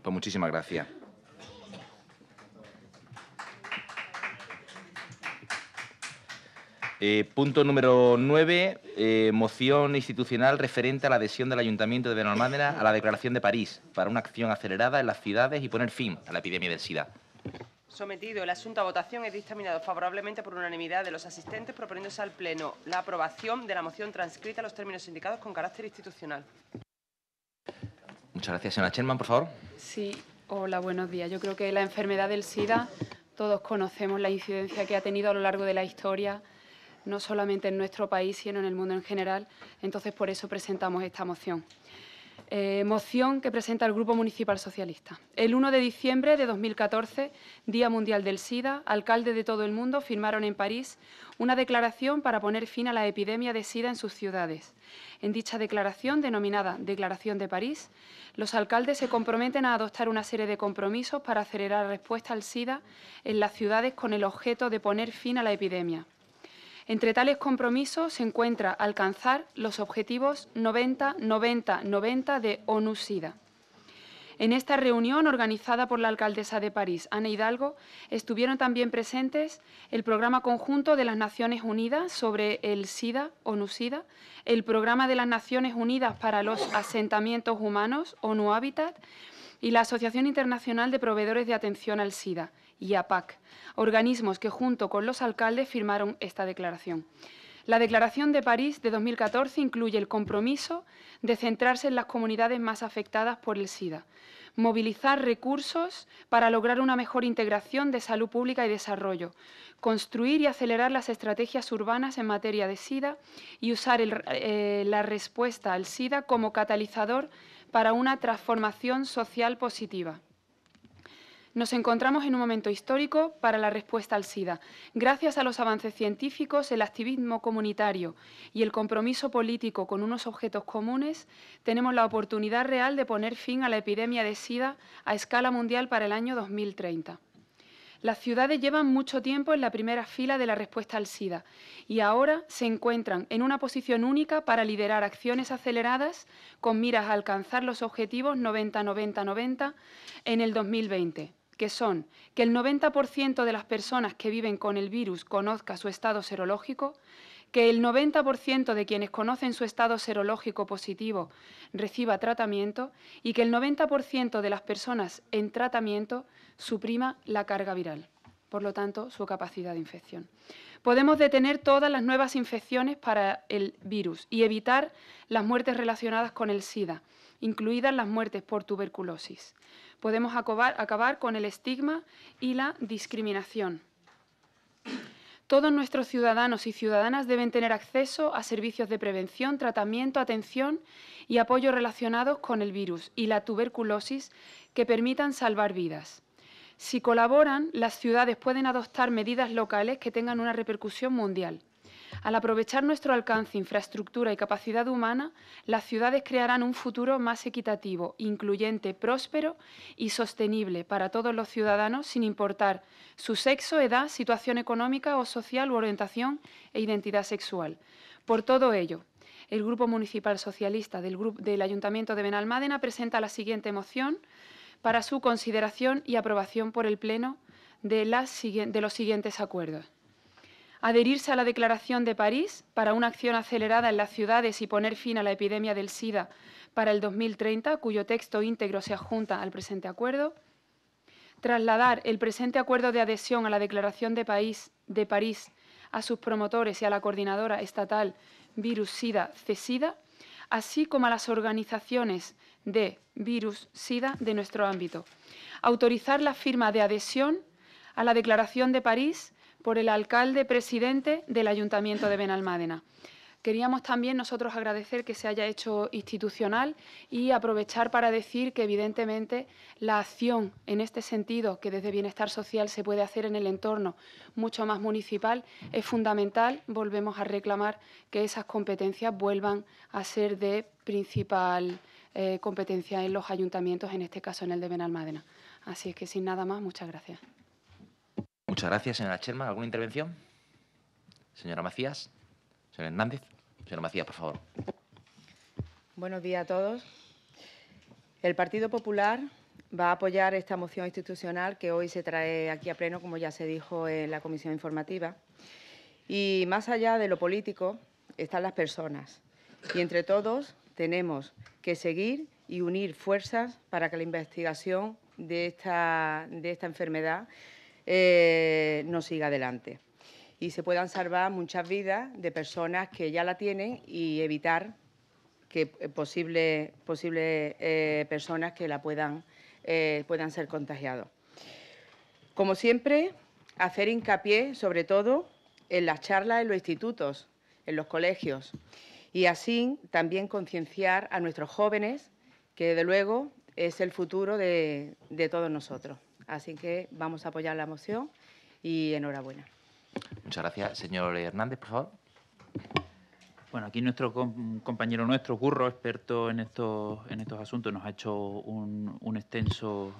Pues muchísimas gracias. Eh, punto número 9, eh, moción institucional referente a la adhesión del Ayuntamiento de Benalmádena a la Declaración de París para una acción acelerada en las ciudades y poner fin a la epidemia del SIDA. Sometido el asunto a votación, es dictaminado favorablemente por unanimidad de los asistentes, proponiéndose al Pleno la aprobación de la moción transcrita a los términos indicados con carácter institucional. Muchas gracias, señora Sherman, por favor. Sí, hola, buenos días. Yo creo que la enfermedad del SIDA, todos conocemos la incidencia que ha tenido a lo largo de la historia no solamente en nuestro país, sino en el mundo en general. Entonces, por eso presentamos esta moción. Eh, moción que presenta el Grupo Municipal Socialista. El 1 de diciembre de 2014, Día Mundial del SIDA, alcaldes de todo el mundo firmaron en París una declaración para poner fin a la epidemia de SIDA en sus ciudades. En dicha declaración, denominada Declaración de París, los alcaldes se comprometen a adoptar una serie de compromisos para acelerar la respuesta al SIDA en las ciudades con el objeto de poner fin a la epidemia. Entre tales compromisos se encuentra alcanzar los objetivos 90-90-90 de ONU-SIDA. En esta reunión organizada por la alcaldesa de París, Ana Hidalgo, estuvieron también presentes el Programa Conjunto de las Naciones Unidas sobre el SIDA, ONU-SIDA, el Programa de las Naciones Unidas para los Asentamientos Humanos, ONU-Hábitat, y la Asociación Internacional de Proveedores de Atención al SIDA, y APAC, organismos que junto con los alcaldes firmaron esta declaración. La Declaración de París de 2014 incluye el compromiso de centrarse en las comunidades más afectadas por el SIDA, movilizar recursos para lograr una mejor integración de salud pública y desarrollo, construir y acelerar las estrategias urbanas en materia de SIDA y usar eh, la respuesta al SIDA como catalizador para una transformación social positiva. Nos encontramos en un momento histórico para la respuesta al SIDA. Gracias a los avances científicos, el activismo comunitario y el compromiso político con unos objetos comunes, tenemos la oportunidad real de poner fin a la epidemia de SIDA a escala mundial para el año 2030. Las ciudades llevan mucho tiempo en la primera fila de la respuesta al SIDA y ahora se encuentran en una posición única para liderar acciones aceleradas con miras a alcanzar los objetivos 90-90-90 en el 2020 que son que el 90% de las personas que viven con el virus conozca su estado serológico, que el 90% de quienes conocen su estado serológico positivo reciba tratamiento y que el 90% de las personas en tratamiento suprima la carga viral, por lo tanto, su capacidad de infección. Podemos detener todas las nuevas infecciones para el virus y evitar las muertes relacionadas con el SIDA, incluidas las muertes por tuberculosis podemos acabar, con el estigma y la discriminación. Todos nuestros ciudadanos y ciudadanas deben tener acceso a servicios de prevención, tratamiento, atención y apoyo relacionados con el virus y la tuberculosis que permitan salvar vidas. Si colaboran, las ciudades pueden adoptar medidas locales que tengan una repercusión mundial. Al aprovechar nuestro alcance, infraestructura y capacidad humana, las ciudades crearán un futuro más equitativo, incluyente, próspero y sostenible para todos los ciudadanos, sin importar su sexo, edad, situación económica o social u orientación e identidad sexual. Por todo ello, el Grupo Municipal Socialista del, Ayuntamiento de Benalmádena presenta la siguiente moción para su consideración y aprobación por el Pleno de los siguientes acuerdos adherirse a la Declaración de París para una acción acelerada en las ciudades y poner fin a la epidemia del SIDA para el 2030, cuyo texto íntegro se adjunta al presente acuerdo trasladar el presente acuerdo de adhesión a la Declaración de, de París a sus promotores y a la coordinadora estatal Virus SIDA CESIDA, así como a las organizaciones de Virus SIDA de nuestro ámbito. Autorizar la firma de adhesión a la Declaración de París por el alcalde presidente del Ayuntamiento de Benalmádena. Queríamos también nosotros agradecer que se haya hecho institucional y aprovechar para decir que, evidentemente, la acción en este sentido que desde Bienestar Social se puede hacer en el entorno mucho más municipal es fundamental. Volvemos a reclamar que esas competencias vuelvan a ser de principal eh, competencia en los ayuntamientos, en este caso en el de Benalmádena. Así es que, sin nada más, muchas gracias. Muchas gracias, señora Cherma. ¿Alguna intervención? Señora Macías, señor Hernández. Señora Macías, por favor. Buenos días a todos. El Partido Popular va a apoyar esta moción institucional que hoy se trae aquí a pleno, como ya se dijo en la comisión informativa. Y más allá de lo político están las personas. Y entre todos tenemos que seguir y unir fuerzas para que la investigación de esta, de esta enfermedad eh, no siga adelante y se puedan salvar muchas vidas de personas que ya la tienen y evitar que eh, posibles eh, personas que la puedan, puedan ser contagiados. Como siempre, hacer hincapié sobre todo en las charlas en los institutos, en los colegios y así también concienciar a nuestros jóvenes, que de luego es el futuro de todos nosotros. Así que vamos a apoyar la moción y enhorabuena. Muchas gracias. Señor Hernández, por favor. Bueno, aquí nuestro compañero nuestro, Curro, experto en estos, en estos asuntos, nos ha hecho un, extenso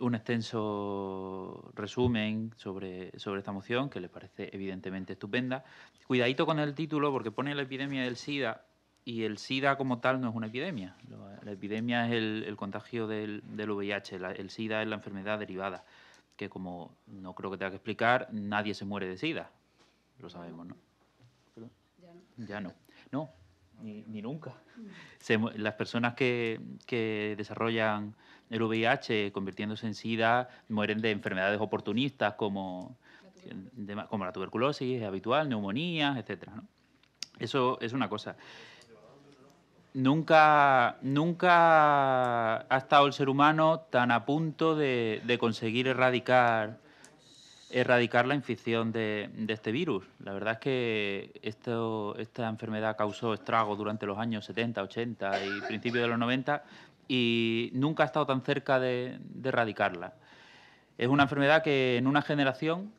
un extenso resumen sobre, sobre esta moción, que le parece evidentemente estupenda. Cuidadito con el título, porque pone la epidemia del SIDA y el SIDA como tal no es una epidemia. La epidemia es el, contagio del, del VIH, el SIDA es la enfermedad derivada, que como no creo que tenga que explicar, nadie se muere de SIDA. Lo sabemos, ¿no? Ya no. Ya no. no ni, nunca. las personas que, desarrollan el VIH convirtiéndose en SIDA mueren de enfermedades oportunistas como la, como la tuberculosis habitual, neumonías, etc. Eso es una cosa. Nunca, ha estado el ser humano tan a punto de, conseguir erradicar, erradicar la infección de, este virus. La verdad es que esta enfermedad causó estragos durante los años 70, 80 y principios de los 90 y nunca ha estado tan cerca de erradicarla. Es una enfermedad que en una generación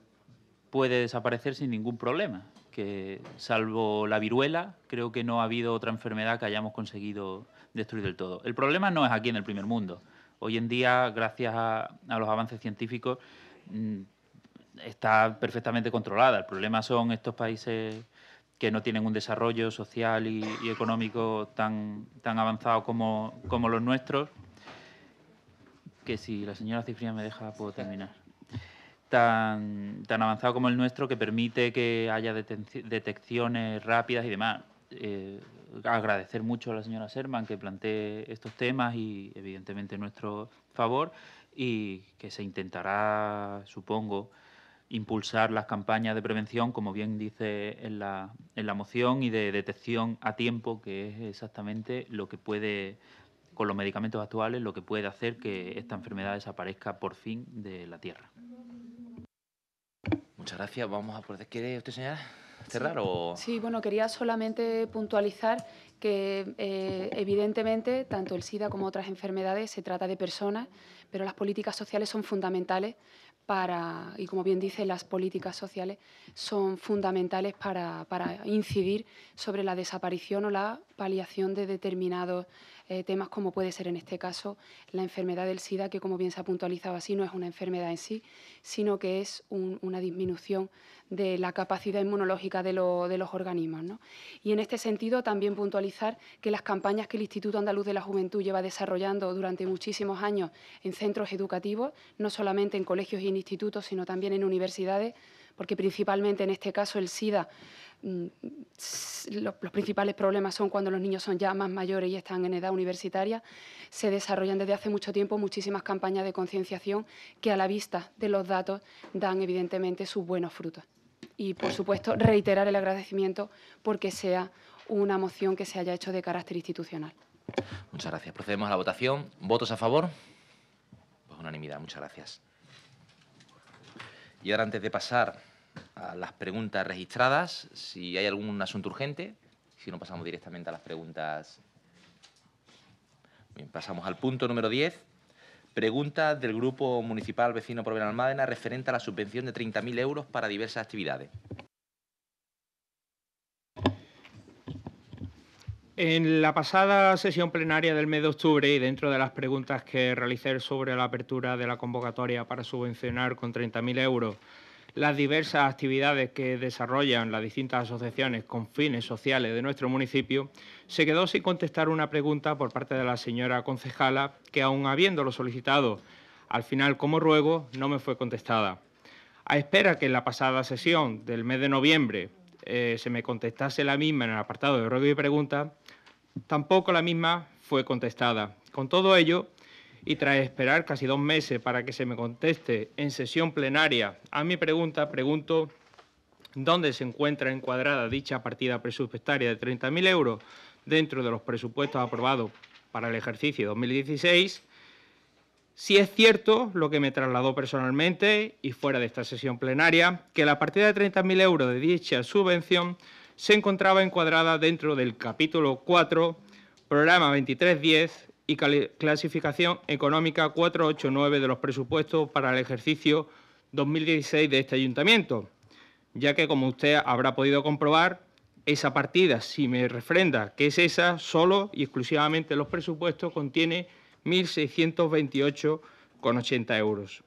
puede desaparecer sin ningún problema que salvo la viruela, creo que no ha habido otra enfermedad que hayamos conseguido destruir del todo. El problema no es aquí en el primer mundo. Hoy en día, gracias a, los avances científicos, mm, está perfectamente controlada. El problema son estos países que no tienen un desarrollo social y, económico tan, tan avanzado como, como los nuestros, que si la señora Cifría me deja, puedo terminar tan, tan avanzado como el nuestro que permite que haya detecciones rápidas y demás. Eh, agradecer mucho a la señora Serman que plantee estos temas y evidentemente nuestro favor y que se intentará, supongo, impulsar las campañas de prevención, como bien dice en la, en la moción, y de detección a tiempo, que es exactamente lo que puede, con los medicamentos actuales, lo que puede hacer que esta enfermedad desaparezca por fin de la Tierra. Muchas gracias. Vamos a poder. ¿Quiere usted ¿Cerrar sí. o.? Sí, bueno, quería solamente puntualizar que eh, evidentemente tanto el SIDA como otras enfermedades se trata de personas, pero las políticas sociales son fundamentales para, y como bien dice, las políticas sociales son fundamentales para, para incidir sobre la desaparición o la paliación de determinados eh, temas como puede ser en este caso la enfermedad del SIDA, que como bien se ha puntualizado así, no es una enfermedad en sí, sino que es una disminución de la capacidad inmunológica de, los organismos. Y en este sentido también puntualizar que las campañas que el Instituto Andaluz de la Juventud lleva desarrollando durante muchísimos años en centros educativos, no solamente en colegios y en institutos, sino también en universidades, porque principalmente en este caso el SIDA, mm, los, principales problemas son cuando los niños son ya más mayores y están en edad universitaria, se desarrollan desde hace mucho tiempo muchísimas campañas de concienciación que a la vista de los datos dan evidentemente sus buenos frutos. Y, por eh. supuesto, reiterar el agradecimiento porque sea una moción que se haya hecho de carácter institucional. Muchas gracias. Procedemos a la votación. ¿Votos a favor? Pues unanimidad. Muchas gracias. Y ahora antes de pasar a las preguntas registradas, si hay algún asunto urgente, si no pasamos directamente a las preguntas. Bien, pasamos al punto número 10. Pregunta del Grupo Municipal Vecino Almádena referente a la subvención de 30.000 euros para diversas actividades. En la pasada sesión plenaria del mes de octubre y dentro de las preguntas que realicé sobre la apertura de la convocatoria para subvencionar con 30.000 euros las diversas actividades que desarrollan las distintas asociaciones con fines sociales de nuestro municipio, se quedó sin contestar una pregunta por parte de la señora concejala que, aun habiéndolo solicitado al final como ruego, no me fue contestada. A espera que en la pasada sesión del mes de noviembre eh, se me contestase la misma en el apartado de ruego y pregunta, Tampoco la misma fue contestada. Con todo ello, y tras esperar casi dos meses para que se me conteste en sesión plenaria a mi pregunta, pregunto dónde se encuentra encuadrada dicha partida presupuestaria de 30.000 euros dentro de los presupuestos aprobados para el ejercicio 2016. Si es cierto lo que me trasladó personalmente y fuera de esta sesión plenaria, que la partida de 30.000 euros de dicha subvención se encontraba encuadrada dentro del capítulo 4, programa 2310 y clasificación económica 489 de los presupuestos para el ejercicio 2016 de este ayuntamiento, ya que como usted habrá podido comprobar, esa partida, si me refrenda que es esa, solo y exclusivamente los presupuestos contiene 1.628,80 euros.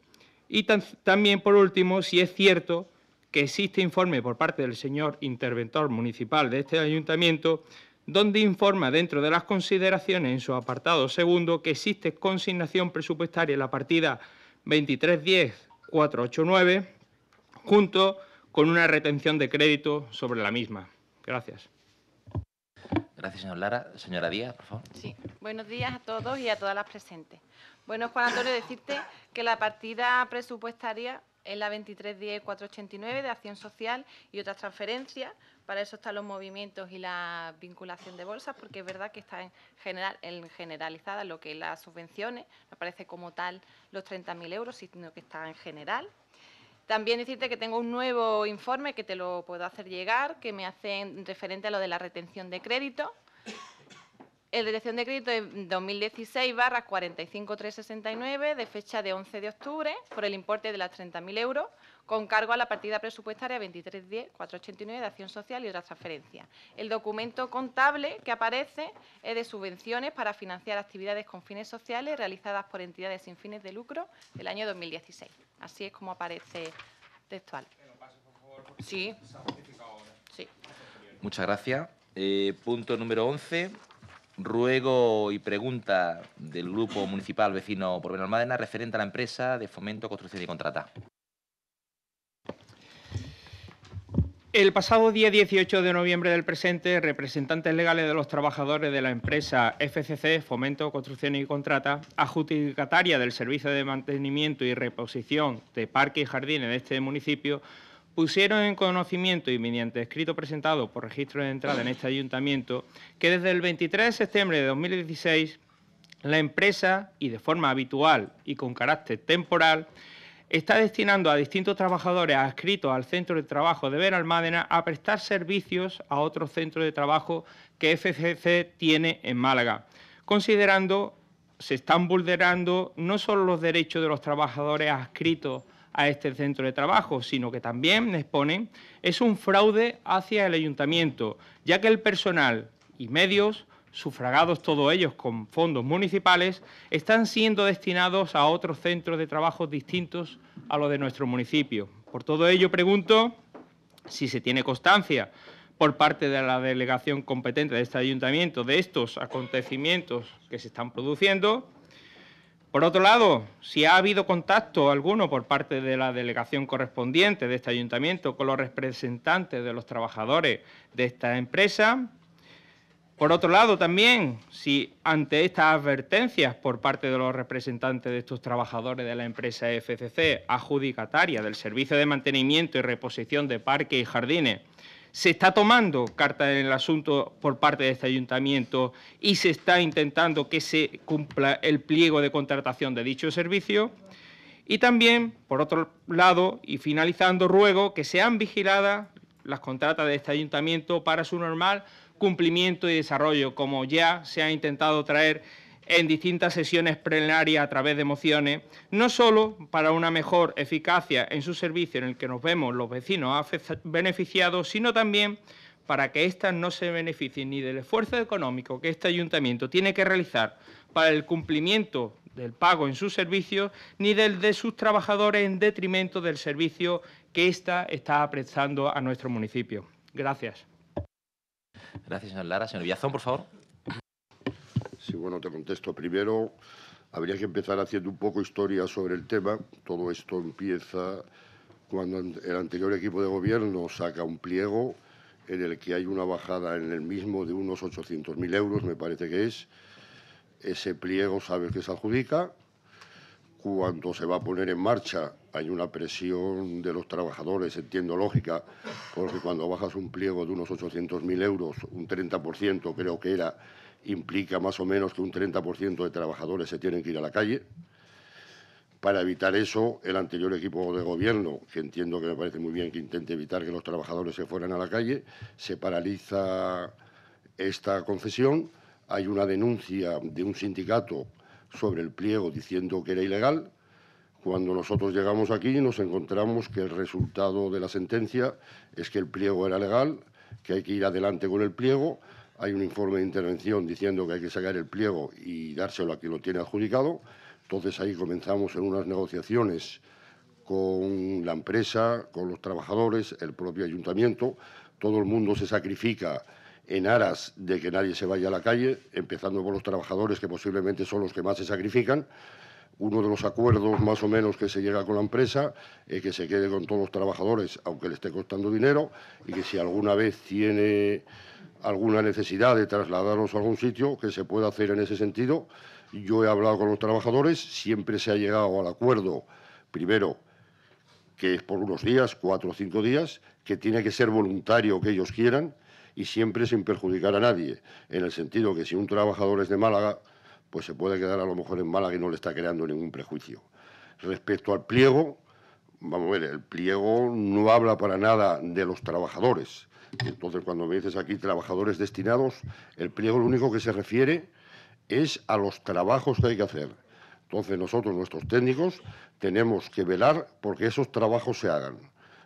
Y también, por último, si es cierto que existe informe por parte del señor interventor municipal de este ayuntamiento, donde informa dentro de las consideraciones en su apartado segundo que existe consignación presupuestaria en la partida 2310-489, junto con una retención de crédito sobre la misma. Gracias. Gracias, señor Lara. Señora Díaz, por favor. Sí. Buenos días a todos y a todas las presentes. Bueno, Juan Antonio, decirte que la partida presupuestaria en la 2310-489 de Acción Social y otras transferencias. Para eso están los movimientos y la vinculación de bolsas, porque es verdad que está en general generalizada lo que es las subvenciones, Me aparece como tal los 30.000 euros, sino que está en general. También decirte que tengo un nuevo informe que te lo puedo hacer llegar, que me hace referente a lo de la retención de crédito, el eh, de crédito es 2016-45369, barra de fecha de 11 de octubre, por el importe de las 30.000 euros, con cargo a la partida presupuestaria 2310-489 de Acción Social y otras transferencias. El documento contable que aparece es de subvenciones para financiar actividades con fines sociales realizadas por entidades sin fines de lucro del año 2016. Así es como aparece textual. Sí. Muchas gracias. Eh, punto número 11, ruego y pregunta del Grupo Municipal Vecino por Benalmádena, referente a la empresa de fomento, construcción y contrata. El pasado día 18 de noviembre del presente, representantes legales de los trabajadores de la empresa FCC, Fomento, Construcción y Contrata, adjudicataria del Servicio de Mantenimiento y Reposición de Parques y Jardines de este municipio, pusieron en conocimiento y mediante escrito presentado por registro de entrada en este ayuntamiento que desde el 23 de septiembre de 2016 la empresa, y de forma habitual y con carácter temporal, está destinando a distintos trabajadores adscritos al centro de trabajo de Benalmádena a prestar servicios a otros centros de trabajo que FCC tiene en Málaga, considerando se están vulnerando no solo los derechos de los trabajadores adscritos a este centro de trabajo, sino que también, exponen, es un fraude hacia el ayuntamiento, ya que el personal y medios sufragados todos ellos con fondos municipales, están siendo destinados a otros centros de trabajo distintos a los de nuestro municipio. Por todo ello, pregunto si se tiene constancia por parte de la delegación competente de este ayuntamiento de estos acontecimientos que se están produciendo por otro lado, si ha habido contacto alguno por parte de la delegación correspondiente de este ayuntamiento con los representantes de los trabajadores de esta empresa, por otro lado, también, si ante estas advertencias por parte de los representantes de estos trabajadores de la empresa FCC, adjudicataria del servicio de mantenimiento y reposición de parques y jardines, se está tomando carta en el asunto por parte de este ayuntamiento y se está intentando que se cumpla el pliego de contratación de dicho servicio. Y también, por otro lado, y finalizando, ruego que sean vigiladas las contratas de este ayuntamiento para su normal cumplimiento y desarrollo, como ya se ha intentado traer en distintas sesiones plenarias a través de mociones, no solo para una mejor eficacia en su servicio en el que nos vemos los vecinos beneficiados, sino también para que éstas no se beneficien ni del esfuerzo económico que este ayuntamiento tiene que realizar para el cumplimiento del pago en su servicio, ni del de sus trabajadores en detrimento del servicio que ésta está prestando a nuestro municipio. Gracias. Gracias, señor Lara. Señor Villazón, por favor bueno, te contesto primero. Habría que empezar haciendo un poco historia sobre el tema. Todo esto empieza cuando el anterior equipo de gobierno saca un pliego en el que hay una bajada en el mismo de unos 800.000 euros, me parece que es. Ese pliego sabe que se adjudica. Cuando se va a poner en marcha hay una presión de los trabajadores, entiendo lógica, porque cuando bajas un pliego de unos 800.000 euros, un 30% creo que era, implica más o menos que un 30% de trabajadores se tienen que ir a la calle. Para evitar eso, el anterior equipo de gobierno, que entiendo que me parece muy bien que intente evitar que los trabajadores se fueran a la calle, se paraliza esta concesión. Hay una denuncia de un sindicato sobre el pliego diciendo que era ilegal. Cuando nosotros llegamos aquí nos encontramos que el resultado de la sentencia es que el pliego era legal, que hay que ir adelante con el pliego, hay un informe de intervención diciendo que hay que sacar el pliego y dárselo a quien lo tiene adjudicado. Entonces ahí comenzamos en unas negociaciones con la empresa, con los trabajadores, el propio ayuntamiento. Todo el mundo se sacrifica en aras de que nadie se vaya a la calle, empezando por los trabajadores que posiblemente son los que más se sacrifican uno de los acuerdos más o menos que se llega con la empresa, es que se quede con todos los trabajadores, aunque le esté costando dinero, y que si alguna vez tiene alguna necesidad de trasladarlos a algún sitio, que se pueda hacer en ese sentido. Yo he hablado con los trabajadores, siempre se ha llegado al acuerdo, primero, que es por unos días, cuatro o cinco días, que tiene que ser voluntario que ellos quieran y siempre sin perjudicar a nadie, en el sentido que si un trabajador es de Málaga, pues se puede quedar a lo mejor en Málaga y no le está creando ningún prejuicio. Respecto al pliego, vamos a ver, el pliego no habla para nada de los trabajadores. Entonces, cuando me dices aquí trabajadores destinados, el pliego lo único que se refiere es a los trabajos que hay que hacer. Entonces, nosotros, nuestros técnicos, tenemos que velar porque esos trabajos se hagan.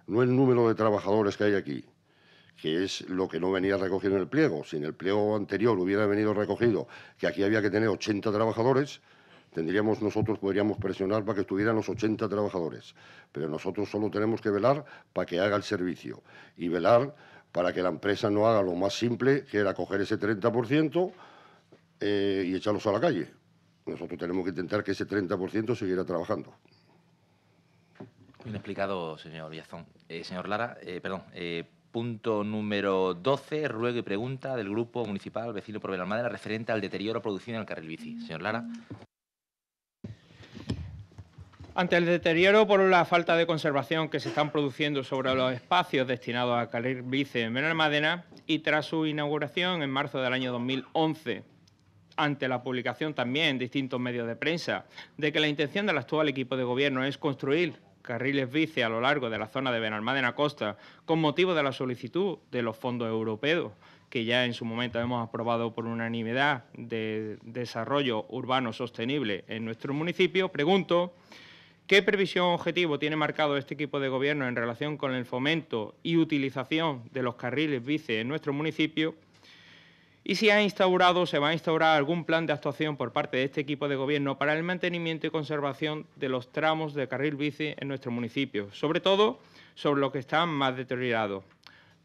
No el número de trabajadores que hay aquí, que es lo que no venía recogido en el pliego. Si en el pliego anterior hubiera venido recogido que aquí había que tener 80 trabajadores, tendríamos nosotros, podríamos presionar para que estuvieran los 80 trabajadores. Pero nosotros solo tenemos que velar para que haga el servicio y velar para que la empresa no haga lo más simple, que era coger ese 30% eh, y echarlos a la calle. Nosotros tenemos que intentar que ese 30% siguiera trabajando. Bien explicado, señor Villazón. Eh, señor Lara, eh, perdón, Punto número 12, ruego y pregunta del Grupo Municipal Vecino por Benalmádena referente al deterioro producido en el carril bici. Mm. Señor Lara. Ante el deterioro por la falta de conservación que se están produciendo sobre los espacios destinados a carril bici en Benalmádena y tras su inauguración en marzo del año 2011, ante la publicación también en distintos medios de prensa de que la intención del actual equipo de gobierno es construir carriles bici a lo largo de la zona de Benalmádena Costa con motivo de la solicitud de los fondos europeos que ya en su momento hemos aprobado por unanimidad de desarrollo urbano sostenible en nuestro municipio, pregunto qué previsión objetivo tiene marcado este equipo de gobierno en relación con el fomento y utilización de los carriles bici en nuestro municipio y si ha instaurado o se va a instaurar algún plan de actuación por parte de este equipo de gobierno para el mantenimiento y conservación de los tramos de carril bici en nuestro municipio, sobre todo sobre los que están más deteriorados.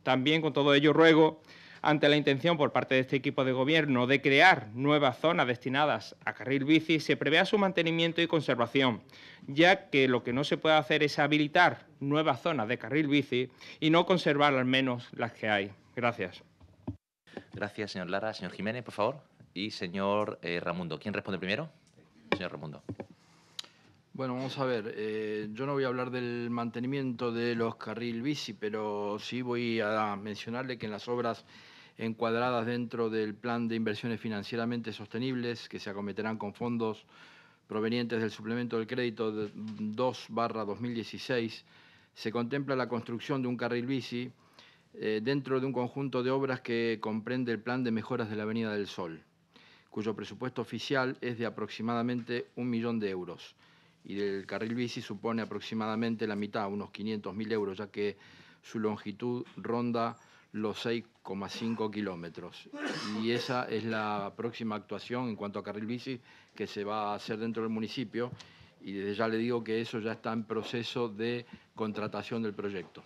También con todo ello ruego, ante la intención por parte de este equipo de gobierno de crear nuevas zonas destinadas a carril bici, se prevé su mantenimiento y conservación, ya que lo que no se puede hacer es habilitar nuevas zonas de carril bici y no conservar al menos las que hay. Gracias. Gracias, señor Lara. Señor Jiménez, por favor. Y señor eh, Ramundo. ¿Quién responde primero? Señor Ramundo. Bueno, vamos a ver, eh, yo no voy a hablar del mantenimiento de los carril bici, pero sí voy a mencionarle que en las obras encuadradas dentro del plan de inversiones financieramente sostenibles, que se acometerán con fondos provenientes del suplemento del crédito 2 2016, se contempla la construcción de un carril bici eh, dentro de un conjunto de obras que comprende el Plan de Mejoras de la Avenida del Sol, cuyo presupuesto oficial es de aproximadamente un millón de euros y del carril bici supone aproximadamente la mitad, unos 500.000 euros, ya que su longitud ronda los 6,5 kilómetros. Y esa es la próxima actuación en cuanto a carril bici que se va a hacer dentro del municipio. Y desde ya le digo que eso ya está en proceso de contratación del proyecto.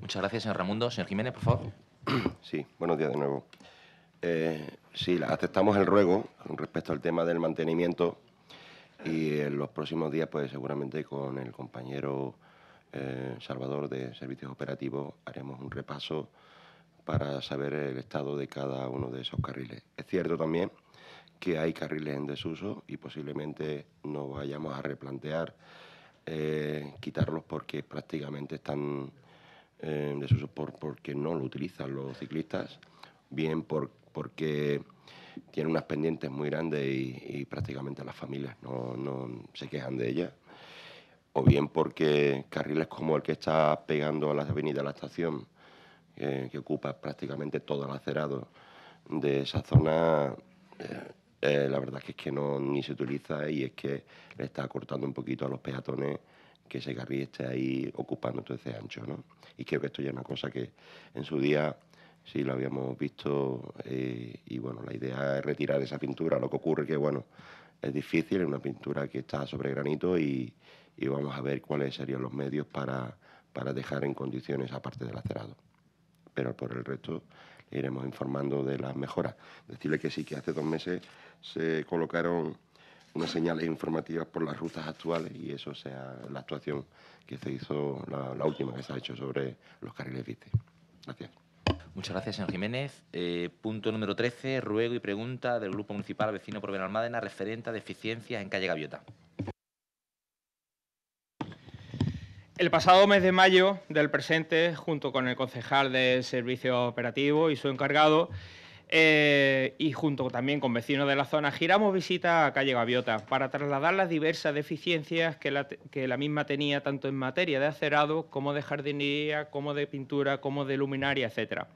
Muchas gracias, señor Ramundo. Señor Jiménez, por favor. Sí, buenos días de nuevo. Eh, sí, aceptamos el ruego respecto al tema del mantenimiento y en los próximos días, pues seguramente con el compañero eh, Salvador de Servicios Operativos haremos un repaso para saber el estado de cada uno de esos carriles. Es cierto también que hay carriles en desuso y posiblemente nos vayamos a replantear eh, quitarlos porque prácticamente están eh, su por, porque no lo utilizan los ciclistas, bien porque tiene unas pendientes muy grandes y, prácticamente las familias no, se quejan de ellas, o bien porque carriles como el que está pegando a la avenida de la estación, eh, que ocupa prácticamente todo el acerado de esa zona, eh, eh, la verdad es que, es que no, ni se utiliza y es que le está cortando un poquito a los peatones que ese carril esté ahí ocupando todo ese ancho, ¿no? Y creo que esto ya es una cosa que en su día sí lo habíamos visto eh, y bueno, la idea es retirar esa pintura, lo que ocurre que bueno, es difícil, es una pintura que está sobre granito y, vamos a ver cuáles serían los medios para, para dejar en condiciones aparte del acerado. Pero por el resto le iremos informando de las mejoras. Decirle que sí, que hace dos meses se colocaron unas señales informativas por las rutas actuales y eso sea la actuación que se hizo, la, última que se ha hecho sobre los carriles bici. Gracias. Muchas gracias, señor Jiménez. Eh, punto número 13, ruego y pregunta del Grupo Municipal Vecino por Benalmádena referente a deficiencias en calle Gaviota. El pasado mes de mayo del presente, junto con el concejal de Servicio Operativo y su encargado, eh, y junto también con vecinos de la zona giramos visita a Calle Gaviota para trasladar las diversas deficiencias que la, misma tenía tanto en materia de acerado como de jardinería, como de pintura, como de luminaria, etcétera.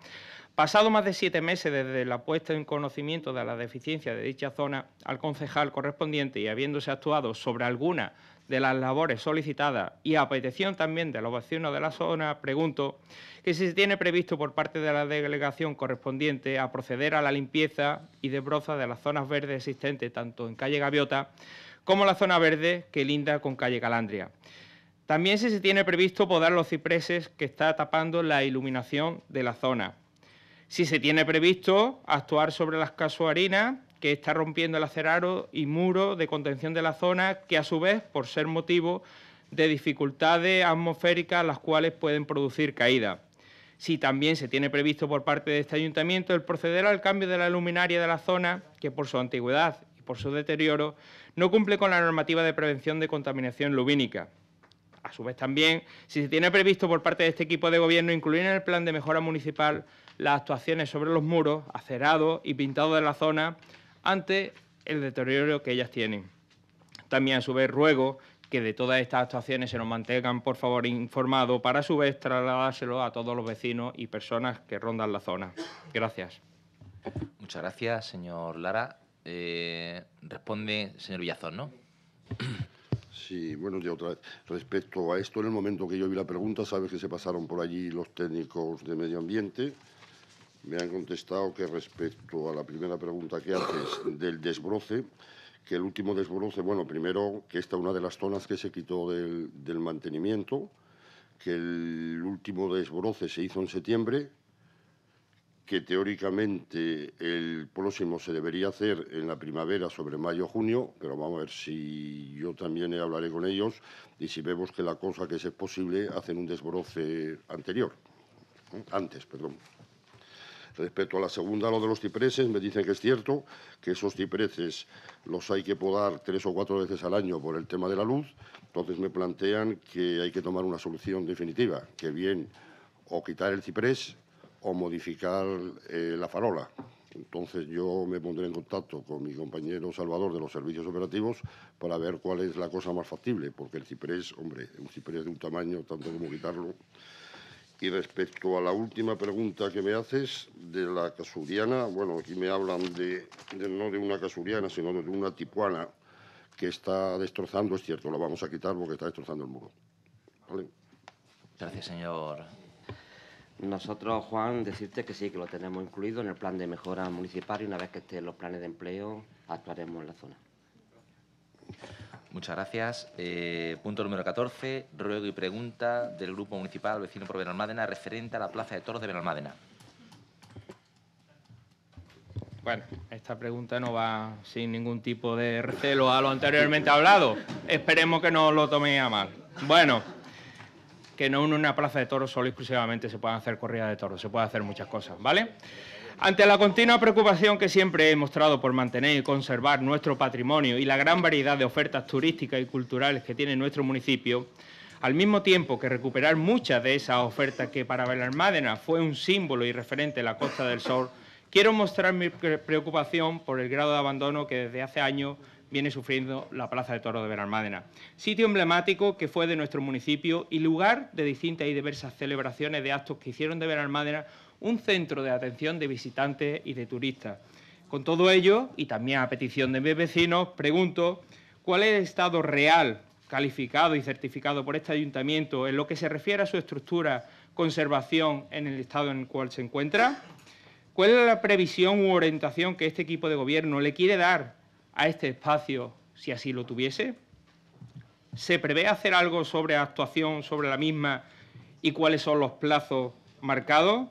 Pasado más de siete meses desde la puesta en conocimiento de las deficiencias de dicha zona al concejal correspondiente y habiéndose actuado sobre alguna de las labores solicitadas y a petición también de los vecinos de la zona, pregunto que si se tiene previsto por parte de la delegación correspondiente a proceder a la limpieza y desbroza de las zonas verdes existentes tanto en calle Gaviota como la zona verde que linda con calle Calandria. También si se tiene previsto podar los cipreses que está tapando la iluminación de la zona. Si se tiene previsto actuar sobre las casuarinas que está rompiendo el acerado y muro de contención de la zona, que a su vez, por ser motivo de dificultades atmosféricas, las cuales pueden producir caída. Si también se tiene previsto por parte de este ayuntamiento el proceder al cambio de la luminaria de la zona, que por su antigüedad y por su deterioro no cumple con la normativa de prevención de contaminación lumínica. A su vez también, si se tiene previsto por parte de este equipo de gobierno incluir en el plan de mejora municipal las actuaciones sobre los muros, acerados y pintados de la zona, ante el deterioro que ellas tienen. También a su vez ruego que de todas estas actuaciones se nos mantengan, por favor, informados para a su vez trasladárselo a todos los vecinos y personas que rondan la zona. Gracias. Muchas gracias, señor Lara. Eh, responde, señor Villazón, ¿no? Sí, bueno, ya otra vez. Respecto a esto, en el momento que yo vi la pregunta, sabes que se pasaron por allí los técnicos de medio ambiente me han contestado que respecto a la primera pregunta que haces del desbroce, que el último desbroce, bueno, primero que esta es una de las zonas que se quitó del, mantenimiento, que el último desbroce se hizo en septiembre, que teóricamente el próximo se debería hacer en la primavera, sobre mayo-junio, pero vamos a ver si yo también hablaré con ellos y si vemos que la cosa que es posible, hacen un desbroce anterior, antes, perdón. Respecto a la segunda, lo de los cipreses, me dicen que es cierto que esos cipreses los hay que podar tres o cuatro veces al año por el tema de la luz. Entonces me plantean que hay que tomar una solución definitiva, que bien o quitar el ciprés o modificar eh, la farola. Entonces yo me pondré en contacto con mi compañero Salvador de los servicios operativos para ver cuál es la cosa más factible, porque el ciprés, hombre, un ciprés de un tamaño tanto como quitarlo, y respecto a la última pregunta que me haces de la casuriana, bueno, aquí me hablan de, no de una casuriana, sino de una tipuana que está destrozando, es cierto, la vamos a quitar porque está destrozando el muro. Gracias, señor. Nosotros, Juan, decirte que sí, que lo tenemos incluido en el plan de mejora municipal y una vez que estén los planes de empleo, actuaremos en la zona. Muchas gracias. Eh, punto número 14, ruego y pregunta del Grupo Municipal Vecino por Benalmádena referente a la Plaza de Toros de Benalmádena. Bueno, esta pregunta no va sin ningún tipo de recelo a lo anteriormente hablado. Esperemos que no lo tome a mal. Bueno, que no una plaza de toros solo exclusivamente se puedan hacer corridas de toros, se puede hacer muchas cosas, ¿vale? Ante la continua preocupación que siempre he mostrado por mantener y conservar nuestro patrimonio y la gran variedad de ofertas turísticas y culturales que tiene nuestro municipio, al mismo tiempo que recuperar muchas de esas ofertas que para Belarmádena fue un símbolo y referente de la Costa del Sol, quiero mostrar mi preocupación por el grado de abandono que desde hace años viene sufriendo la Plaza de Toros de Veralmádena, sitio emblemático que fue de nuestro municipio y lugar de distintas y diversas celebraciones de actos que hicieron de Veralmádena un centro de atención de visitantes y de turistas. Con todo ello, y también a petición de mis vecinos, pregunto cuál es el estado real calificado y certificado por este ayuntamiento en lo que se refiere a su estructura, conservación en el estado en el cual se encuentra. ¿Cuál es la previsión u orientación que este equipo de gobierno le quiere dar a este espacio si así lo tuviese? ¿Se prevé hacer algo sobre actuación sobre la misma y cuáles son los plazos marcados?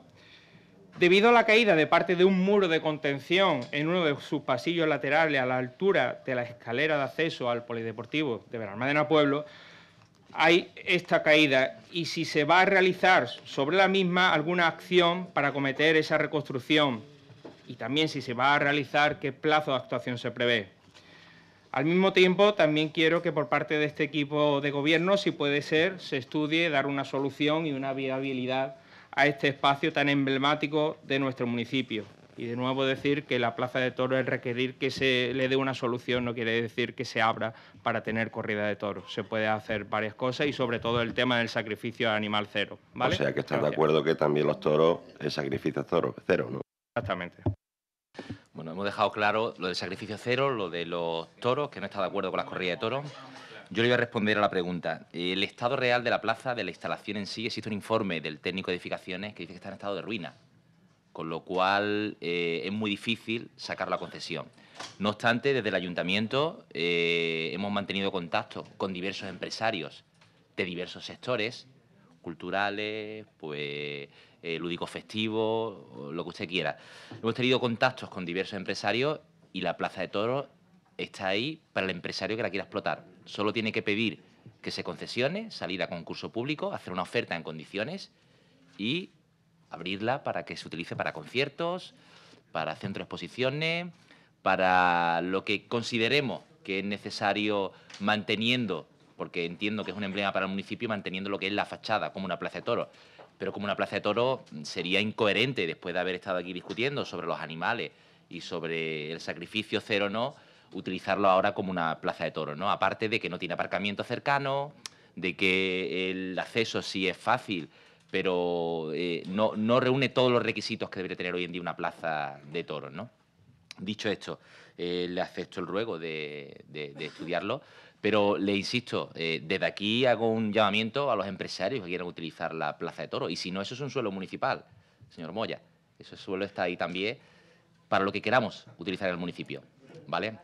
Debido a la caída de parte de un muro de contención en uno de sus pasillos laterales a la altura de la escalera de acceso al polideportivo de Benalmádena Pueblo, hay esta caída y si se va a realizar sobre la misma alguna acción para acometer esa reconstrucción y también si se va a realizar qué plazo de actuación se prevé. Al mismo tiempo, también quiero que por parte de este equipo de gobierno, si puede ser, se estudie dar una solución y una viabilidad a este espacio tan emblemático de nuestro municipio. Y de nuevo decir que la Plaza de Toros, es requerir que se le dé una solución, no quiere decir que se abra para tener corrida de toros. Se puede hacer varias cosas y sobre todo el tema del sacrificio animal cero. ¿vale? O sea que estás de acuerdo que también los toros, el sacrificio toro, cero, ¿no? Exactamente. Bueno, hemos dejado claro lo del sacrificio cero, lo de los toros, que no está de acuerdo con las corridas de toros. Yo le voy a responder a la pregunta. El estado real de la plaza, de la instalación en sí, existe un informe del técnico de edificaciones que dice que está en estado de ruina, con lo cual eh, es muy difícil sacar la concesión. No obstante, desde el ayuntamiento eh, hemos mantenido contacto con diversos empresarios de diversos sectores, culturales, pues eh, lúdicos festivos, lo que usted quiera. Hemos tenido contactos con diversos empresarios y la Plaza de Toros está ahí para el empresario que la quiera explotar. Solo tiene que pedir que se concesione, salir a concurso público, hacer una oferta en condiciones y abrirla para que se utilice para conciertos, para centro de exposiciones, para lo que consideremos que es necesario manteniendo, porque entiendo que es un emblema para el municipio, manteniendo lo que es la fachada como una plaza de toros. Pero como una plaza de toros mm, sería incoherente después de haber estado aquí discutiendo sobre los animales y sobre el sacrificio cero o no utilizarlo ahora como una plaza de toros, ¿no? Aparte de que no tiene aparcamiento cercano, de que el acceso sí es fácil, pero eh, no, reúne todos los requisitos que debería tener hoy en día una plaza de toros, Dicho esto, eh, le acepto el ruego de, estudiarlo, pero le insisto, eh, desde aquí hago un llamamiento a los empresarios que quieran utilizar la plaza de toros, y si no, eso es un suelo municipal, señor Moya, ese suelo está ahí también para lo que queramos utilizar en el municipio, ¿vale?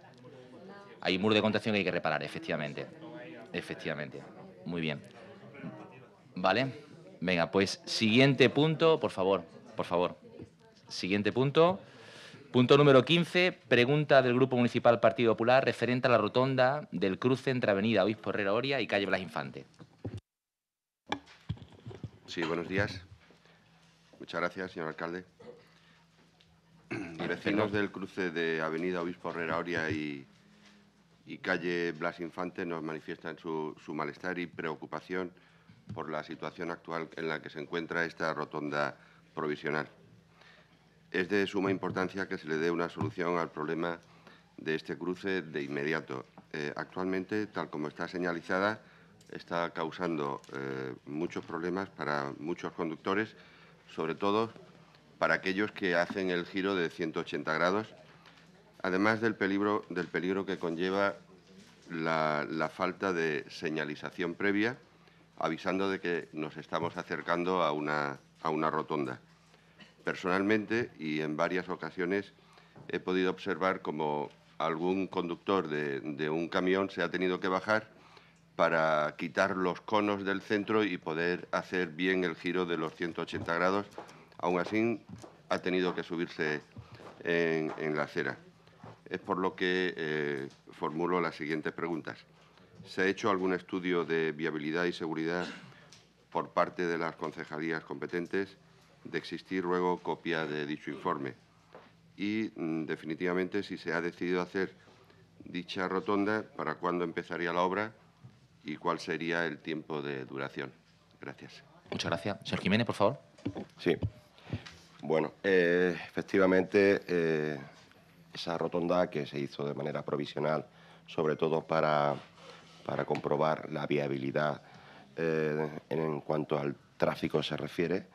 Hay un muro de contención que hay que reparar, efectivamente. Efectivamente. Muy bien. ¿Vale? Venga, pues siguiente punto, por favor, por favor. Siguiente punto. Punto número 15, pregunta del Grupo Municipal Partido Popular referente a la rotonda del cruce entre Avenida Obispo Herrera Oria y Calle Blas Infante. Sí, buenos días. Muchas gracias, señor alcalde. Vecinos del cruce de Avenida Obispo Herrera Oria y y calle Blas Infante nos manifiestan su, malestar y preocupación por la situación actual en la que se encuentra esta rotonda provisional. Es de suma importancia que se le dé una solución al problema de este cruce de inmediato. Eh, actualmente, tal como está señalizada, está causando eh, muchos problemas para muchos conductores, sobre todo para aquellos que hacen el giro de 180 grados además del peligro, que conlleva la, falta de señalización previa, avisando de que nos estamos acercando a una, a una rotonda. Personalmente y en varias ocasiones he podido observar como algún conductor de, un camión se ha tenido que bajar para quitar los conos del centro y poder hacer bien el giro de los 180 grados. Aún así, ha tenido que subirse en la acera. Es por lo que eh, formulo las siguientes preguntas. ¿Se ha hecho algún estudio de viabilidad y seguridad por parte de las concejalías competentes? De existir, luego copia de dicho informe. Y, mm, definitivamente, si se ha decidido hacer dicha rotonda, ¿para cuándo empezaría la obra y cuál sería el tiempo de duración? Gracias. Muchas gracias. Señor Jiménez, por favor. Sí. Bueno, eh, efectivamente, eh, esa rotonda que se hizo de manera provisional, sobre todo para, para comprobar la viabilidad eh, en cuanto al tráfico se refiere.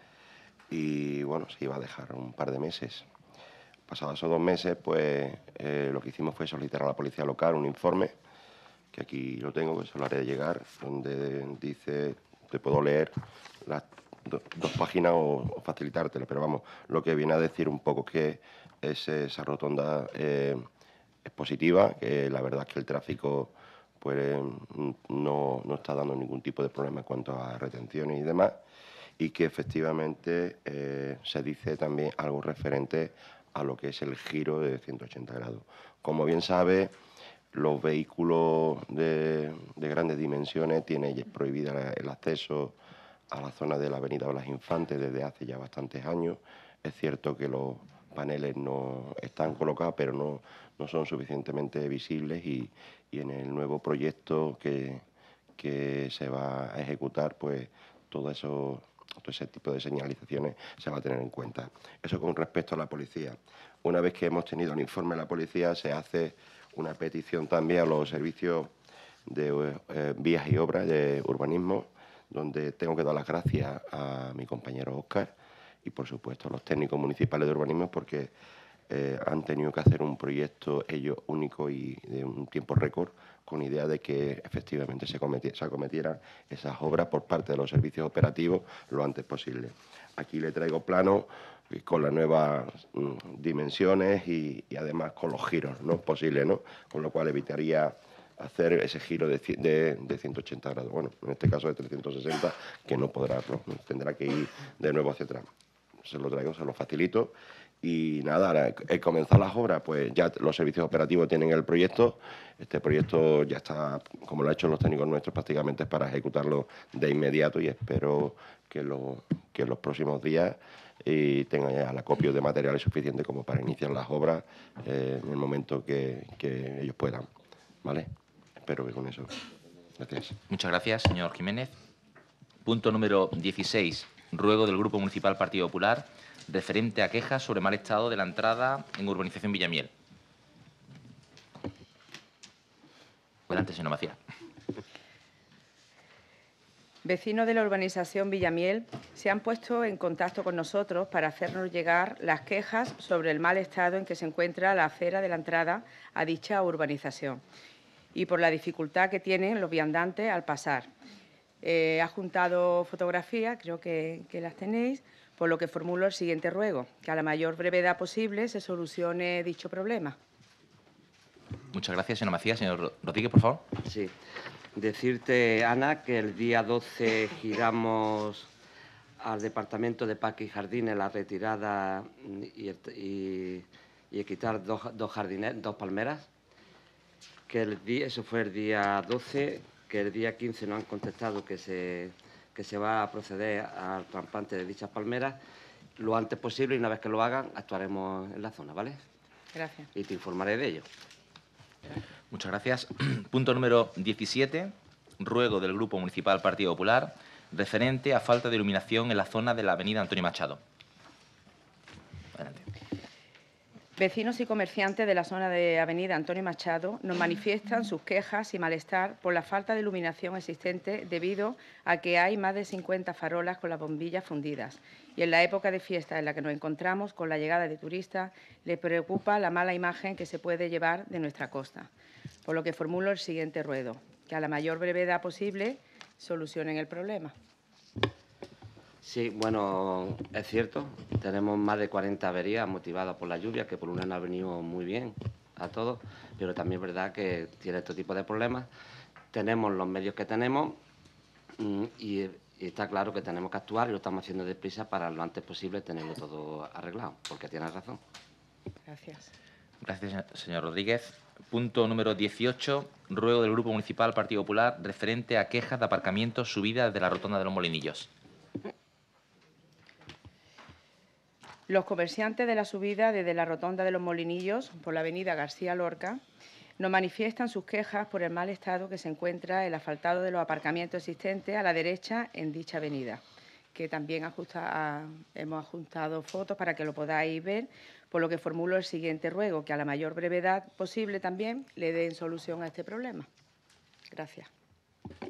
Y bueno, se iba a dejar un par de meses. Pasados esos dos meses, pues eh, lo que hicimos fue solicitar a la policía local un informe, que aquí lo tengo, que se lo haré llegar, donde dice, te puedo leer las dos páginas o, facilitártelo, pero vamos, lo que viene a decir un poco que esa rotonda eh, es positiva. que la verdad es que el tráfico pues, mm, no, está dando ningún tipo de problema en cuanto a retenciones y demás, y que efectivamente eh, se dice también algo referente a lo que es el giro de 180 grados. Como bien sabe, los vehículos de, grandes dimensiones tienen prohibido el acceso a la zona de la Avenida de las Infantes desde hace ya bastantes años. Es cierto que los paneles no están colocados, pero no, son suficientemente visibles y, en el nuevo proyecto que, que se va a ejecutar, pues todo eso todo ese tipo de señalizaciones se va a tener en cuenta. Eso con respecto a la policía. Una vez que hemos tenido el informe de la policía, se hace una petición también a los servicios de eh, vías y obras de urbanismo, donde tengo que dar las gracias a mi compañero Oscar, y por supuesto los técnicos municipales de urbanismo porque eh, han tenido que hacer un proyecto ellos único y de un tiempo récord con idea de que efectivamente se, cometiera, acometieran esas obras por parte de los servicios operativos lo antes posible. Aquí le traigo plano eh, con las nuevas mm, dimensiones y, además con los giros ¿no? posible ¿no? con lo cual evitaría hacer ese giro de, 180 grados, bueno, en este caso de 360, que no podrá, tendrá que ir de nuevo hacia atrás se lo traigo, se lo facilito. Y nada, he comenzado las obras, pues ya los servicios operativos tienen el proyecto. Este proyecto ya está, como lo han hecho los técnicos nuestros, prácticamente para ejecutarlo de inmediato y espero que, lo, en los próximos días eh, tengan ya el acopio de materiales suficientes como para iniciar las obras eh, en el momento que, que ellos puedan. ¿Vale? Espero que con eso. Gracias. Muchas gracias, señor Jiménez. Punto número 16 ruego del Grupo Municipal Partido Popular referente a quejas sobre mal estado de la entrada en urbanización Villamiel. Adelante, señora Macías. Vecinos de la urbanización Villamiel se han puesto en contacto con nosotros para hacernos llegar las quejas sobre el mal estado en que se encuentra la acera de la entrada a dicha urbanización y por la dificultad que tienen los viandantes al pasar eh, ha juntado fotografías, creo que, las tenéis, por lo que formulo el siguiente ruego, que a la mayor brevedad posible se solucione dicho problema. Muchas gracias, señora Macías. Señor Rodríguez, por favor. Sí. Decirte, Ana, que el día 12 giramos al Departamento de Parque y Jardines la retirada y, quitar dos, dos, jardines, dos palmeras. Que el día, eso fue el día 12, que el día 15 nos han contestado que se, que se va a proceder al trasplante de dichas palmeras lo antes posible y una vez que lo hagan actuaremos en la zona, ¿vale? Gracias. Y te informaré de ello. Muchas gracias. Punto número 17, ruego del Grupo Municipal Partido Popular referente a falta de iluminación en la zona de la avenida Antonio Machado. Vecinos y comerciantes de la zona de Avenida Antonio Machado nos manifiestan sus quejas y malestar por la falta de iluminación existente debido a que hay más de 50 farolas con las bombillas fundidas. Y en la época de fiesta en la que nos encontramos con la llegada de turistas, les preocupa la mala imagen que se puede llevar de nuestra costa. Por lo que formulo el siguiente ruedo, que a la mayor brevedad posible solucionen el problema. Sí, bueno, es cierto. Tenemos más de 40 averías motivadas por la lluvia, que por un año ha venido muy bien a todos, pero también es verdad que tiene este tipo de problemas. Tenemos los medios que tenemos mm, y, está claro que tenemos que actuar y lo estamos haciendo deprisa para lo antes posible tenerlo todo arreglado, porque tiene razón. Gracias. Gracias, señor Rodríguez. Punto número 18, ruego del Grupo Municipal Partido Popular referente a quejas de aparcamiento subidas de la rotonda de los Molinillos. Los comerciantes de la subida desde la Rotonda de los Molinillos por la avenida García Lorca nos manifiestan sus quejas por el mal estado que se encuentra el asfaltado de los aparcamientos existentes a la derecha en dicha avenida, que también hemos ajustado fotos para que lo podáis ver, por lo que formulo el siguiente ruego, que a la mayor brevedad posible también le den solución a este problema. Gracias.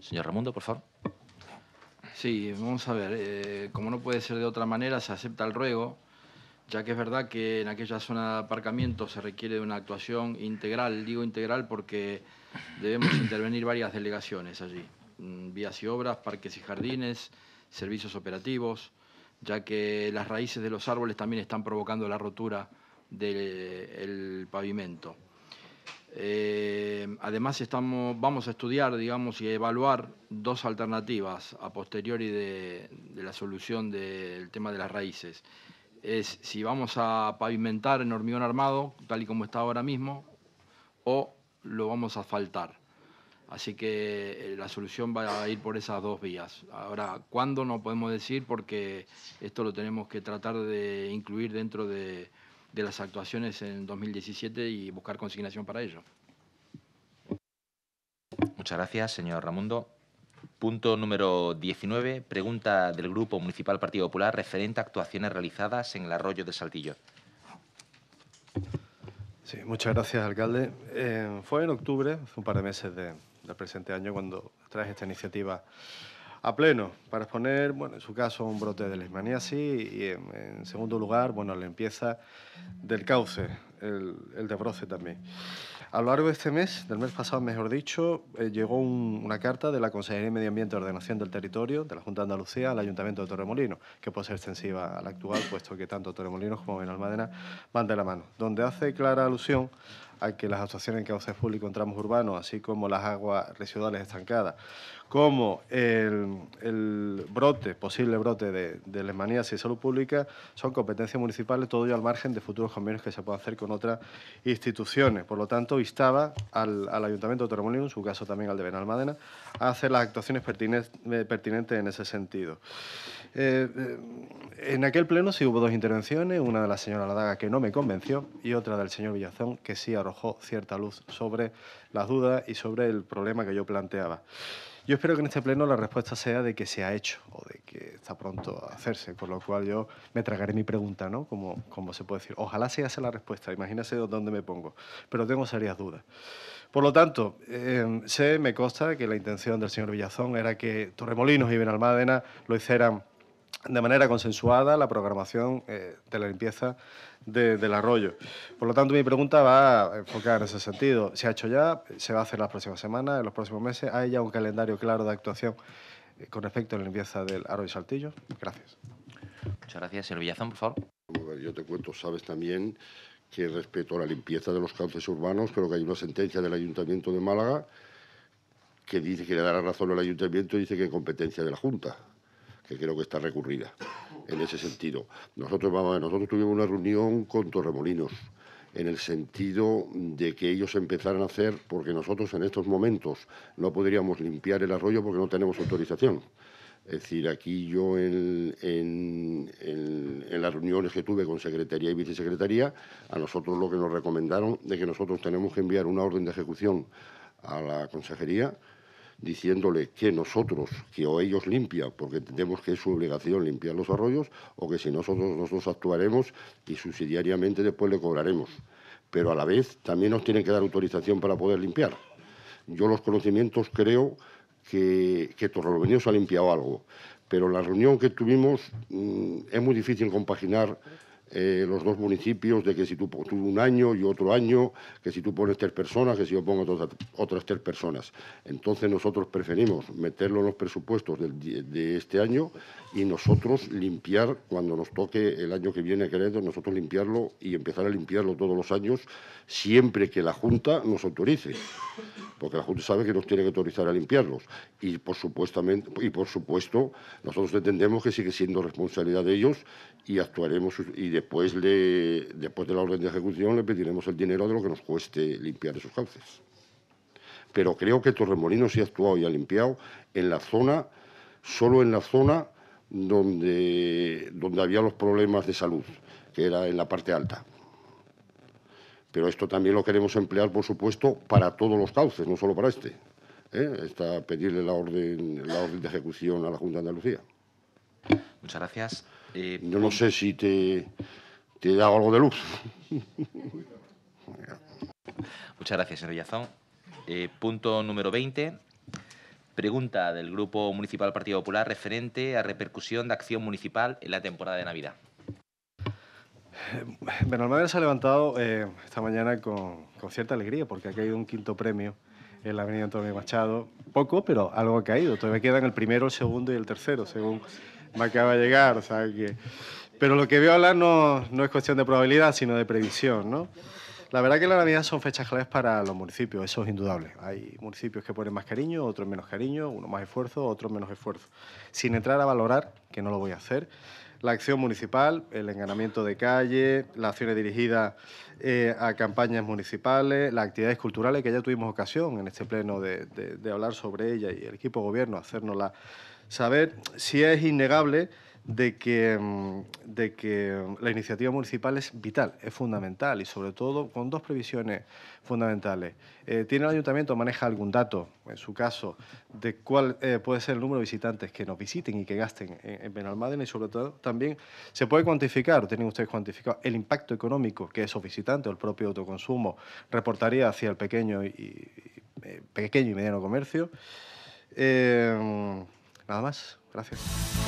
Señor Ramundo, por favor. Sí, vamos a ver, eh, como no puede ser de otra manera, se acepta el ruego ya que es verdad que en aquella zona de aparcamiento se requiere de una actuación integral, digo integral porque debemos intervenir varias delegaciones allí, mm, vías y obras, parques y jardines, servicios operativos, ya que las raíces de los árboles también están provocando la rotura del pavimento. Eh, además, estamos, vamos a estudiar, digamos, y evaluar dos alternativas a posteriori de la solución del tema de las raíces es si vamos a pavimentar en hormigón armado, tal y como está ahora mismo, o lo vamos a asfaltar. Así que eh, la solución va a ir por esas dos vías. Ahora, ¿cuándo? No podemos decir porque esto lo tenemos que tratar de incluir dentro de, de las actuaciones en 2017 y buscar consignación para ello. Muchas gracias, señor Ramundo. Punto número 19. Pregunta del Grupo Municipal Partido Popular referente a actuaciones realizadas en el arroyo de Saltillo. Sí, muchas gracias, alcalde. Eh, fue en octubre, hace un par de meses de, del presente año, cuando traje esta iniciativa a pleno para exponer, bueno, en su caso, un brote de leishmaniasis y, en, segundo lugar, bueno, la limpieza del cauce, el, el desbroce también. A lo largo de este mes, del mes pasado mejor dicho, eh, llegó una carta de la Consejería de Medio Ambiente y Ordenación del Territorio de la Junta de Andalucía al Ayuntamiento de Torremolino, que puede ser extensiva al actual, puesto que tanto Torremolinos como Benalmádena van de la mano, donde hace clara alusión a que las actuaciones en cauces públicos en tramos urbanos, así como las aguas residuales estancadas como el, brote, posible brote de, de y salud pública, son competencias municipales, todo ello al margen de futuros convenios que se puedan hacer con otras instituciones. Por lo tanto, instaba al, Ayuntamiento de Torremolinos, en su caso también al de Benalmádena, a hacer las actuaciones eh, pertinentes en ese sentido. Eh, eh, en aquel pleno sí hubo dos intervenciones, una de la señora Ladaga que no me convenció y otra del señor Villazón que sí arrojó cierta luz sobre las dudas y sobre el problema que yo planteaba. Yo espero que en este pleno la respuesta sea de que se ha hecho o de que está pronto a hacerse, por lo cual yo me tragaré mi pregunta, ¿no? Como, como se puede decir. Ojalá se hace la respuesta, imagínese dónde me pongo, pero tengo serias dudas. Por lo tanto, em, sé, me consta que la intención del señor Villazón era que Torremolinos y Benalmádena lo hicieran de manera consensuada la programación eh, de la limpieza del arroyo. Por lo tanto, mi pregunta va enfocada en ese sentido. ¿Se ha hecho ya? ¿Se va a hacer las próximas semanas, en los próximos meses? ¿Hay ya un calendario claro de actuación eh, con respecto a la limpieza del arroyo Saltillo? Gracias. Muchas gracias. El Villazón, por favor. Yo te cuento, sabes también que respecto a la limpieza de los cauces urbanos, creo que hay una sentencia del Ayuntamiento de Málaga que dice que le dará razón al Ayuntamiento y dice que es competencia de la Junta que creo que está recurrida en ese sentido. Nosotros, vamos, nosotros tuvimos una reunión con Torremolinos en el sentido de que ellos empezaran a hacer, porque nosotros en estos momentos no podríamos limpiar el arroyo porque no tenemos autorización. Es decir, aquí yo en, en, las reuniones que tuve con Secretaría y Vicesecretaría, a nosotros lo que nos recomendaron de que nosotros tenemos que enviar una orden de ejecución a la Consejería diciéndole que nosotros, que o ellos limpian, porque entendemos que es su obligación limpiar los arroyos, o que si nosotros nosotros actuaremos y subsidiariamente después le cobraremos. Pero a la vez también nos tienen que dar autorización para poder limpiar. Yo los conocimientos creo que, que ha limpiado algo, pero la reunión que tuvimos mm, es muy difícil compaginar eh, los dos municipios de que si tú, pones un año y otro año, que si tú pones tres personas, que si yo pongo otras, tres personas. Entonces nosotros preferimos meterlo en los presupuestos de, este año y nosotros limpiar, cuando nos toque el año que viene, querido, nosotros limpiarlo y empezar a limpiarlo todos los años, siempre que la Junta nos autorice porque la Junta sabe que nos tiene que autorizar a limpiarlos. Y por, y por supuesto, nosotros entendemos que sigue siendo responsabilidad de ellos y actuaremos y después, después de la orden de ejecución le pediremos el dinero de lo que nos cueste limpiar esos cauces. Pero creo que Torremolinos sí ha actuado y ha limpiado en la zona, solo en la zona donde, donde había los problemas de salud, que era en la parte alta. Pero esto también lo queremos emplear, por supuesto, para todos los cauces, no solo para este. ¿eh? Está pedirle la orden, la orden de ejecución a la Junta de Andalucía. Muchas gracias. Yo no sé si te, te he dado algo de luz. Muchas gracias, señor Villazón. Eh, punto número 20. Pregunta del Grupo Municipal Partido Popular referente a repercusión de acción municipal en la temporada de Navidad. Benalmádena eh, se ha levantado eh, esta mañana con, cierta alegría porque ha caído un quinto premio en la Avenida Antonio Machado. Poco, pero algo ha caído. Todavía quedan el primero, el segundo y el tercero, según me acaba de llegar. Pero lo que veo hablar no, es cuestión de probabilidad, sino de previsión. ¿no? La verdad que la Navidad son fechas claves para los municipios, eso es indudable. Hay municipios que ponen más cariño, otros menos cariño, uno más esfuerzo, otros menos esfuerzo. Sin entrar a valorar, que no lo voy a hacer, la acción municipal, el enganamiento de calle, las acciones dirigidas eh, a campañas municipales, las actividades culturales, que ya tuvimos ocasión en este pleno de, hablar sobre ella y el equipo de gobierno, hacérnosla saber. Si es innegable de que, mm, mm, la iniciativa municipal es vital, es fundamental y sobre todo con dos previsiones fundamentales. Eh, ¿Tiene el ayuntamiento, maneja algún dato, en su caso, de cuál eh, puede ser el número de visitantes que nos visiten y que gasten en, Benalmádena y sobre todo también se puede cuantificar, tienen ustedes cuantificado, el impacto económico que esos visitantes o el propio autoconsumo reportaría hacia el pequeño y, eh, pequeño y mediano comercio? nada más, gracias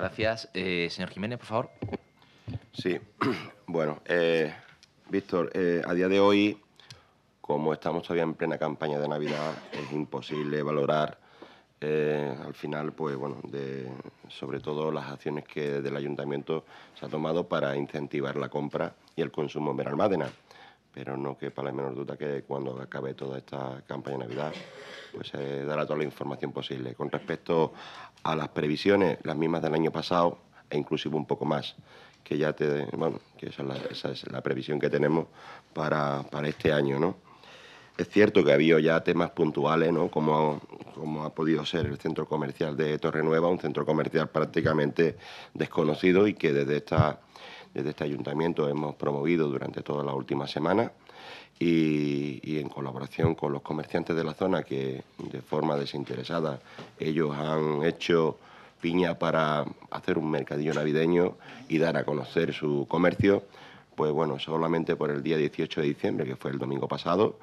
gracias. Eh, señor Jiménez, por favor. Sí, bueno, eh, Víctor, eh, a día de hoy como estamos todavía en plena campaña de Navidad, es imposible valorar eh, al final, pues bueno, sobre todo las acciones que del ayuntamiento se ha tomado para incentivar la compra y el consumo en Benalmádena. Pero no que, para la menor duda que cuando acabe toda esta campaña de Navidad, pues se dará toda la información posible. Con respecto a las previsiones, las mismas del año pasado e inclusive un poco más que ya te, bueno, que esa es la, previsión que tenemos para, para este año, ¿no? Es cierto que había ya temas puntuales, ¿no? Como, ha podido ser el centro comercial de Torre Nueva, un centro comercial prácticamente desconocido y que desde, esta, desde este ayuntamiento hemos promovido durante toda la última semana. Y, y, en colaboración con los comerciantes de la zona que de forma desinteresada ellos han hecho piña para hacer un mercadillo navideño y dar a conocer su comercio, pues bueno, solamente por el día 18 de diciembre, que fue el domingo pasado,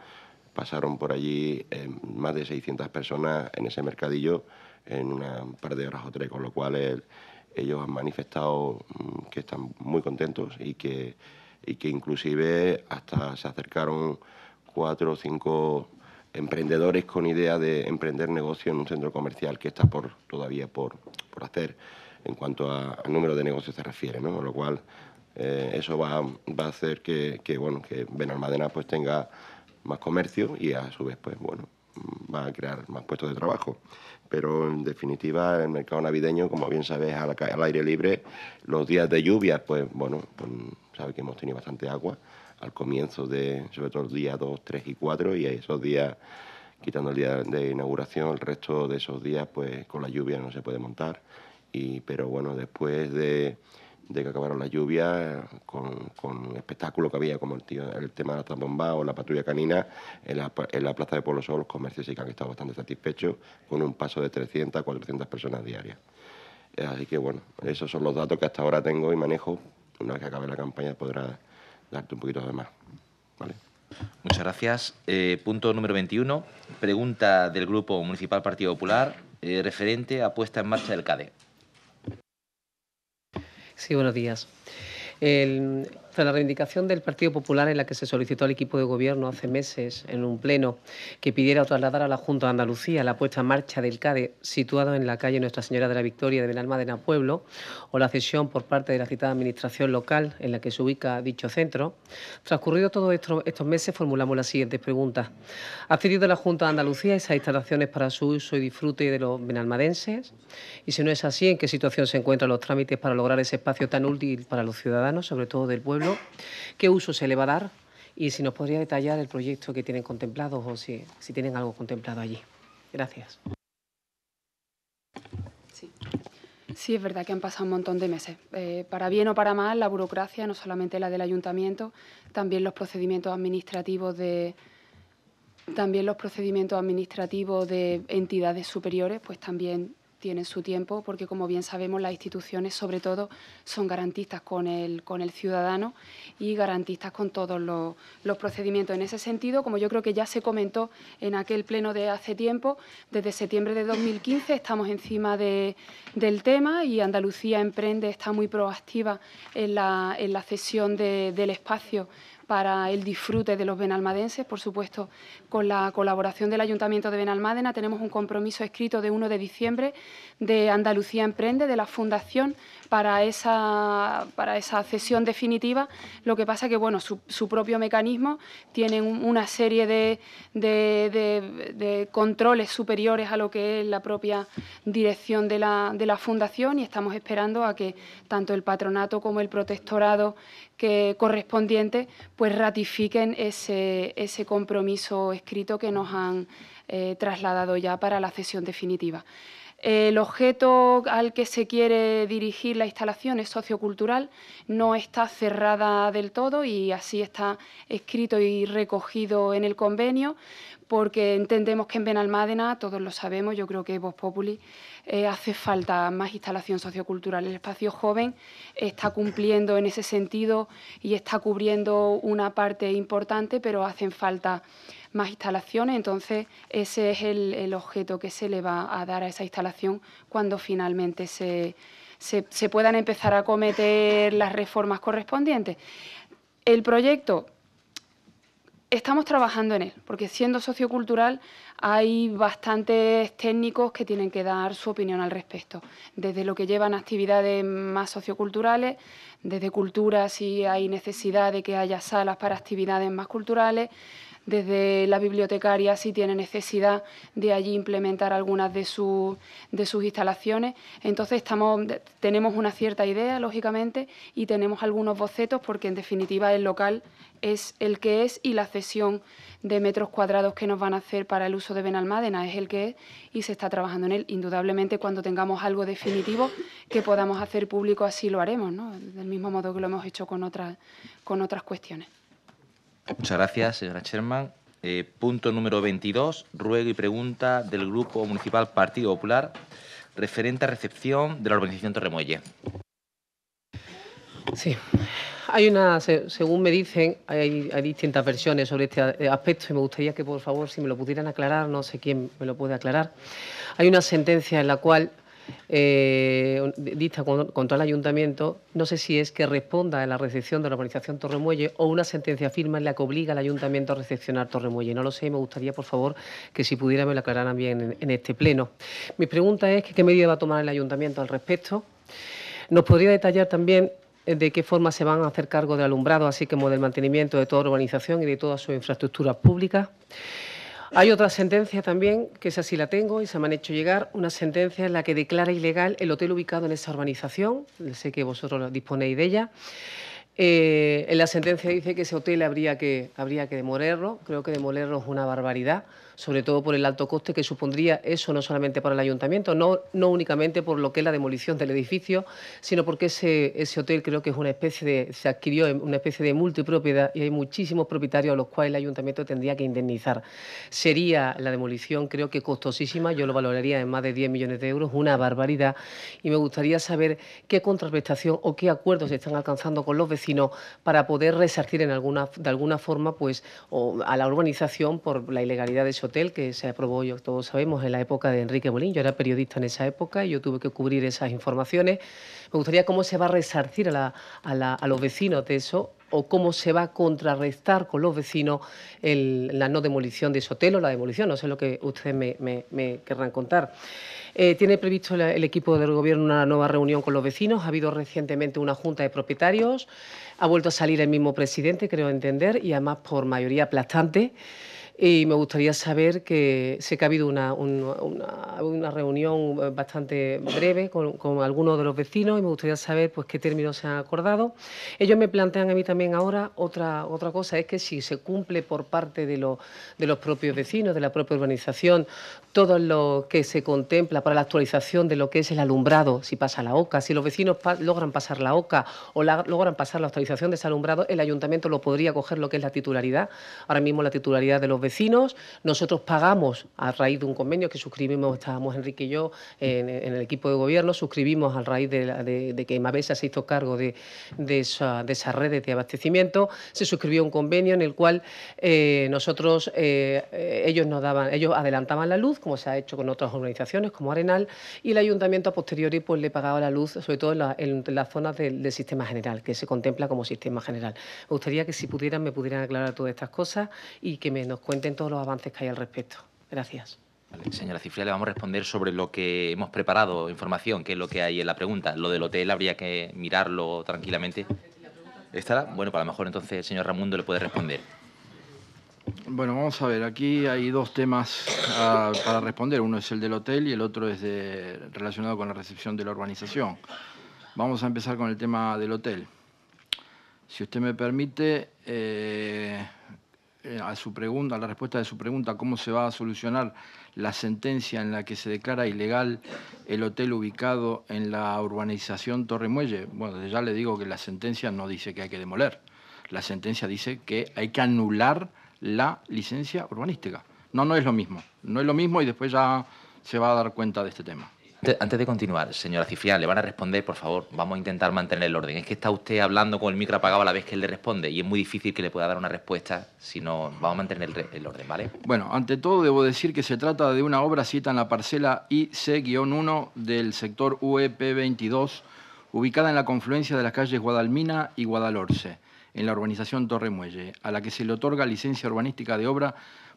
pasaron por allí eh, más de 600 personas en ese mercadillo en un par de horas o tres, con lo cual eh, ellos han manifestado mm, que están muy contentos y que, y que inclusive hasta se acercaron cuatro o cinco emprendedores con idea de emprender negocio en un centro comercial que está por, todavía por, hacer en cuanto al número de negocios se refiere, ¿no? Con lo cual eh, eso va, a hacer que, que, bueno, que Benalmadena pues tenga más comercio y a su vez, pues bueno, va a crear más puestos de trabajo. Pero en definitiva, el mercado navideño, como bien sabes, al, aire libre, los días de lluvia, pues bueno, pues, sabes que hemos tenido bastante agua al comienzo de, sobre todo el días 2, 3 y 4, y esos días, quitando el día de inauguración, el resto de esos días, pues con la lluvia no se puede montar. Y, pero bueno, después de de que acabaron las lluvias, con, con espectáculo que había, como el, tema de la bombas o la patrulla canina, en la, plaza de Pueblo Sol los comercios sí que han estado bastante satisfechos, con un paso de 300 a 400 personas diarias. Eh, así que bueno, esos son los datos que hasta ahora tengo y manejo. Una vez que acabe la campaña podrá darte un poquito de más. ¿Vale? Muchas gracias. Eh, punto número 21. Pregunta del Grupo Municipal Partido Popular eh, referente a puesta en marcha del CADE. Sí, buenos días. Tras la reivindicación del Partido Popular en la que se solicitó al equipo de gobierno hace meses en un pleno que pidiera trasladar a la Junta de Andalucía la puesta en marcha del CADE situado en la calle Nuestra Señora de la Victoria de Benalmádena Pueblo o la cesión por parte de la citada administración local en la que se ubica dicho centro, transcurrido todos estos meses formulamos las siguientes preguntas. ¿Ha cedido la Junta de Andalucía esas instalaciones para su uso y disfrute de los benalmadenses? Y si no es así, ¿en qué situación se encuentran los trámites para lograr ese espacio tan útil para los ciudadanos, sobre todo del pueblo? qué uso se le va a dar y si nos podría detallar el proyecto que tienen contemplado o si, si tienen algo contemplado allí. Gracias. Sí. es verdad que han pasado un montón de meses. Eh, para bien o para mal, la burocracia, no solamente la del ayuntamiento, también los procedimientos administrativos de también los procedimientos administrativos de entidades superiores, pues también tienen su tiempo, porque como bien sabemos las instituciones sobre todo son garantistas con el, con el ciudadano y garantistas con todos los, procedimientos. En ese sentido, como yo creo que ya se comentó en aquel pleno de hace tiempo, desde septiembre de 2015 estamos encima del tema y Andalucía Emprende está muy proactiva en la, en la cesión del espacio para el disfrute de los benalmadenses. Por supuesto, con la colaboración del Ayuntamiento de Benalmádena tenemos un compromiso escrito de 1 de diciembre de Andalucía Emprende, de la Fundación para esa, cesión definitiva. Lo que pasa es que, bueno, su, propio mecanismo tiene una serie de, controles superiores a lo que es la propia dirección de la, Fundación y estamos esperando a que tanto el patronato como el protectorado que correspondiente pues ratifiquen ese, compromiso escrito que nos han eh, trasladado ya para la cesión definitiva el objeto al que se quiere dirigir la instalación es sociocultural, no está cerrada del todo y así está escrito y recogido en el convenio, porque entendemos que en Benalmádena, todos lo sabemos, yo creo que vos Populi, eh, hace falta más instalación sociocultural. El espacio joven está cumpliendo en ese sentido y está cubriendo una parte importante, pero hacen falta más instalaciones, entonces ese es el, objeto que se le va a dar a esa instalación cuando finalmente se, se, se puedan empezar a cometer las reformas correspondientes. El proyecto estamos trabajando en él, porque siendo sociocultural hay bastantes técnicos que tienen que dar su opinión al respecto, desde lo que llevan actividades más socioculturales, desde cultura si hay necesidad de que haya salas para actividades más culturales, desde la bibliotecaria si tiene necesidad de allí implementar algunas de, de sus instalaciones. Entonces estamos, tenemos una cierta idea, lógicamente, y tenemos algunos bocetos porque en definitiva el local es el que es y la cesión de metros cuadrados que nos van a hacer para el uso de Benalmádena es el que es y se está trabajando en él. Indudablemente cuando tengamos algo definitivo que podamos hacer público así lo haremos, del mismo modo que lo hemos hecho con otras, con otras cuestiones. Muchas gracias, señora Sherman. Eh, punto número 22, ruego y pregunta del Grupo Municipal Partido Popular referente a recepción de la organización Torremolle. Sí, hay una, según me dicen, hay, hay, distintas versiones sobre este aspecto y me gustaría que, por favor, si me lo pudieran aclarar, no sé quién me lo puede aclarar. Hay una sentencia en la cual eh, contra el ayuntamiento, no sé si es que responda a la recepción de la urbanización Torremuelle o una sentencia firme en la que obliga al ayuntamiento a recepcionar Torremuelle. No lo sé me gustaría, por favor, que si pudiera me lo aclararan bien en, este pleno. Mi pregunta es que qué medida va a tomar el ayuntamiento al respecto. Nos podría detallar también eh, de qué forma se van a hacer cargo del alumbrado, así como del mantenimiento de toda la urbanización y de todas sus infraestructuras públicas. Hay otra sentencia también, que esa sí la tengo y se me han hecho llegar, una sentencia en la que declara ilegal el hotel ubicado en esa urbanización. Sé que vosotros disponéis de ella. Eh, en la sentencia dice que ese hotel habría que, habría que demolerlo. Creo que demolerlo es una barbaridad sobre todo por el alto coste que supondría eso no solamente para el ayuntamiento, no, no únicamente por lo que es la demolición del edificio, sino porque ese, ese hotel creo que es una especie de, se adquirió una especie de multipropiedad y hay muchísimos propietarios a los cuales el ayuntamiento tendría que indemnizar. Sería la demolición creo que costosísima, yo lo valoraría en más de 10 millones de euros, una barbaridad y me gustaría saber qué contraprestación o qué acuerdos se están alcanzando con los vecinos para poder resarcir en alguna, de alguna forma pues, a la urbanización por la ilegalidad de su Hotel que se aprobó, yo, todos sabemos, en la época de Enrique Molín. Yo era periodista en esa época y yo tuve que cubrir esas informaciones. Me gustaría cómo se va a resarcir a, los vecinos de eso o cómo se va a contrarrestar con los vecinos la no demolición de ese hotel o la demolición, no sé lo que ustedes me, querrán contar. Eh, tiene previsto el, equipo del Gobierno una nueva reunión con los vecinos. Ha habido recientemente una junta de propietarios. Ha vuelto a salir el mismo presidente, creo entender, y además por mayoría aplastante. Y me gustaría saber que sé que ha habido una, una, reunión eh, bastante breve con, con, algunos de los vecinos y me gustaría saber pues, qué términos se han acordado. Ellos me plantean a mí también ahora otra, otra cosa, es que si se cumple por parte de, los, de los propios vecinos, de la propia urbanización, todo lo que se contempla para la actualización de lo que es el alumbrado, si pasa la OCA, si los vecinos logran pasar la OCA o la, logran pasar la actualización de ese alumbrado, el ayuntamiento lo podría coger lo que es la titularidad. Ahora mismo la titularidad de los vecinos. Nosotros pagamos a raíz de un convenio que suscribimos, estábamos Enrique y yo en, el equipo de gobierno, suscribimos a raíz de, de, que Mavesa se hizo cargo de, de, esas redes de abastecimiento, se suscribió un convenio en el cual eh, nosotros, eh, ellos nos daban, ellos adelantaban la luz, como se ha hecho con otras organizaciones como Arenal, y el ayuntamiento a posteriori pues, le pagaba la luz, sobre todo en, las zonas del, sistema general, que se contempla como sistema general. Me gustaría que si pudieran, me pudieran aclarar todas estas cosas y que me nos cuenten en todos los avances que hay al respecto. Gracias. señora Cifría, le vamos a responder sobre lo que hemos preparado, información, que es lo que hay en la pregunta. Lo del hotel habría que mirarlo tranquilamente. ¿Estará? Bueno, para pues lo mejor entonces el señor Ramundo le puede responder. Bueno, vamos a ver, aquí hay dos temas ah, para responder. Uno es el del hotel y el otro es relacionado con la recepción de la urbanización. Vamos a empezar con el tema del hotel. Si usted me permite, eh, eh, a su pregunta, a la respuesta de su pregunta, cómo se va a solucionar la sentencia en la que se declara ilegal el hotel ubicado en la urbanización Torre Muelle. Bueno, ya le digo que la sentencia no dice que hay que demoler. La sentencia dice que hay que anular la licencia urbanística. No, no es lo mismo. No es lo mismo y después ya se va a dar cuenta de este tema. Antes, de continuar, señora Cifrián, le van a responder, por favor, vamos a intentar mantener el orden. Es que está usted hablando con el micro apagado a la vez que él le responde y es muy difícil que le pueda dar una respuesta si no vamos a mantener el, orden, ¿vale? Bueno, ante todo debo decir que se trata de una obra cita en la parcela IC-1 del sector UEP22, ubicada en la confluencia de las calles Guadalmina y Guadalhorce, en la urbanización Torre Muelle, a la que se le otorga licencia urbanística de obra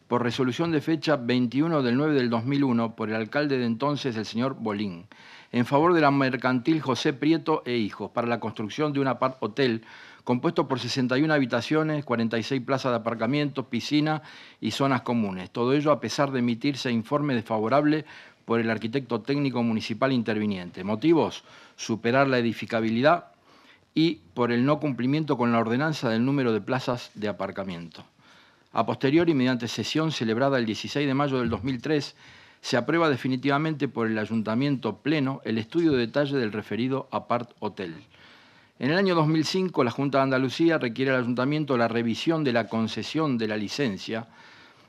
por resolución de fecha 21 del 9 del 2001 por el alcalde de entonces, el señor Bolín, en favor de la mercantil José Prieto e Hijos para la construcción de un apart hotel compuesto por 61 habitaciones, 46 plazas de aparcamiento, piscina y zonas comunes. Todo ello a pesar de emitirse informe desfavorable por el arquitecto técnico municipal interviniente. Motivos, superar la edificabilidad y por el no cumplimiento con la ordenanza del número de plazas de aparcamiento. A posteriori, mediante sesión celebrada el 16 de mayo del 2003, se aprueba definitivamente por el Ayuntamiento Pleno el estudio de detalle del referido Apart Hotel. En el año 2005, la Junta de Andalucía requiere al Ayuntamiento la revisión de la concesión de la licencia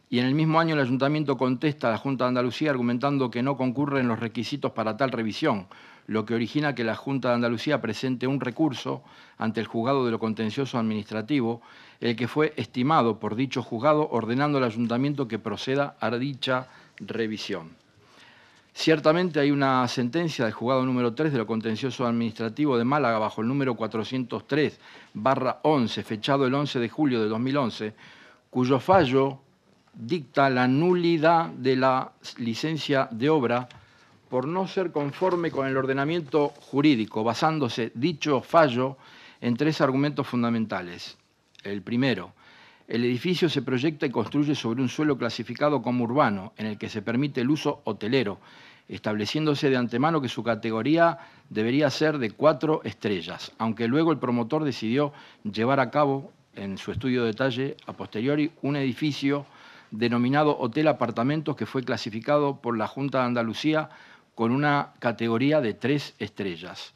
y en el mismo año el Ayuntamiento contesta a la Junta de Andalucía argumentando que no concurren los requisitos para tal revisión, lo que origina que la Junta de Andalucía presente un recurso ante el juzgado de lo contencioso administrativo, el que fue estimado por dicho juzgado ordenando al ayuntamiento que proceda a dicha revisión. Ciertamente hay una sentencia del juzgado número 3 de lo contencioso administrativo de Málaga bajo el número 403-11, fechado el 11 de julio de 2011, cuyo fallo dicta la nulidad de la licencia de obra por no ser conforme con el ordenamiento jurídico, basándose dicho fallo en tres argumentos fundamentales. El primero, el edificio se proyecta y construye sobre un suelo clasificado como urbano, en el que se permite el uso hotelero, estableciéndose de antemano que su categoría debería ser de cuatro estrellas, aunque luego el promotor decidió llevar a cabo, en su estudio de detalle a posteriori, un edificio denominado Hotel Apartamentos que fue clasificado por la Junta de Andalucía con una categoría de tres estrellas.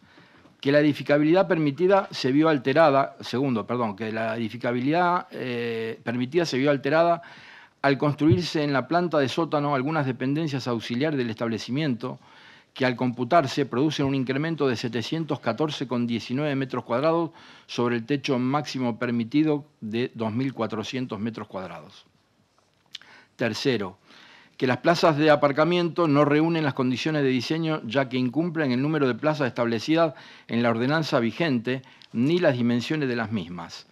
Que la edificabilidad permitida se vio alterada, segundo, perdón, que la edificabilidad eh, permitida se vio alterada al construirse en la planta de sótano algunas dependencias auxiliares del establecimiento, que al computarse producen un incremento de 714,19 metros cuadrados sobre el techo máximo permitido de 2.400 metros cuadrados. Tercero, que las plazas de aparcamiento no reúnen las condiciones de diseño ya que incumplen el número de plazas establecidas en la ordenanza vigente ni las dimensiones de las mismas.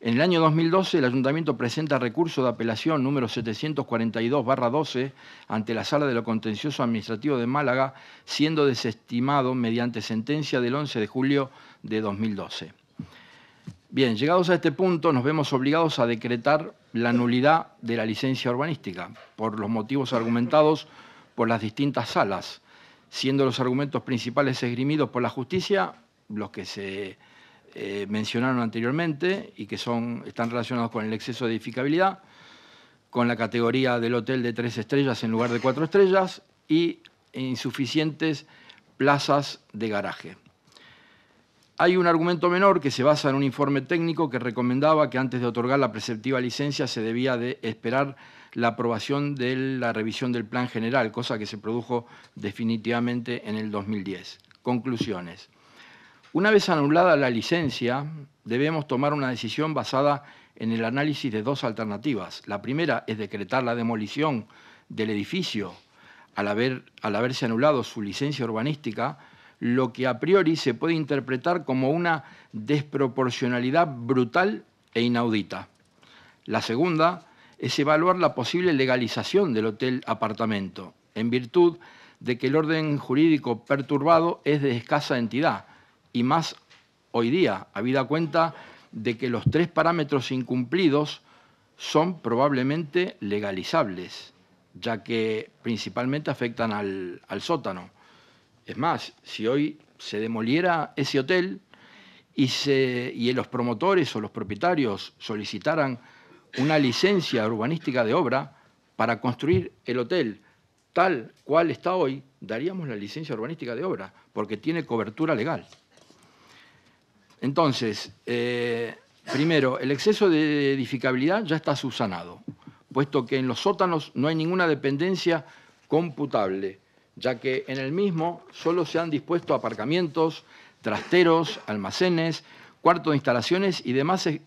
En el año 2012 el ayuntamiento presenta recurso de apelación número 742-12 ante la Sala de lo Contencioso Administrativo de Málaga, siendo desestimado mediante sentencia del 11 de julio de 2012. Bien, llegados a este punto nos vemos obligados a decretar la nulidad de la licencia urbanística por los motivos argumentados por las distintas salas, siendo los argumentos principales esgrimidos por la justicia los que se eh, mencionaron anteriormente y que son, están relacionados con el exceso de edificabilidad, con la categoría del hotel de tres estrellas en lugar de cuatro estrellas y insuficientes plazas de garaje. Hay un argumento menor que se basa en un informe técnico que recomendaba que antes de otorgar la preceptiva licencia se debía de esperar la aprobación de la revisión del plan general, cosa que se produjo definitivamente en el 2010. Conclusiones. Una vez anulada la licencia, debemos tomar una decisión basada en el análisis de dos alternativas. La primera es decretar la demolición del edificio al, al haberse anulado su licencia urbanística lo que a priori se puede interpretar como una desproporcionalidad brutal e inaudita. La segunda es evaluar la posible legalización del hotel apartamento, en virtud de que el orden jurídico perturbado es de escasa entidad, y más hoy día, habida cuenta de que los tres parámetros incumplidos son probablemente legalizables, ya que principalmente afectan al, al sótano. Es más, si hoy se demoliera ese hotel y, los promotores o los propietarios solicitaran una licencia urbanística de obra para construir el hotel tal cual está hoy, daríamos la licencia urbanística de obra, porque tiene cobertura legal. Entonces, eh, primero, el exceso de edificabilidad ya está subsanado, puesto que en los sótanos no hay ninguna dependencia computable ya que en el mismo solo se han dispuesto aparcamientos, trasteros, almacenes, cuartos de instalaciones y demás eh,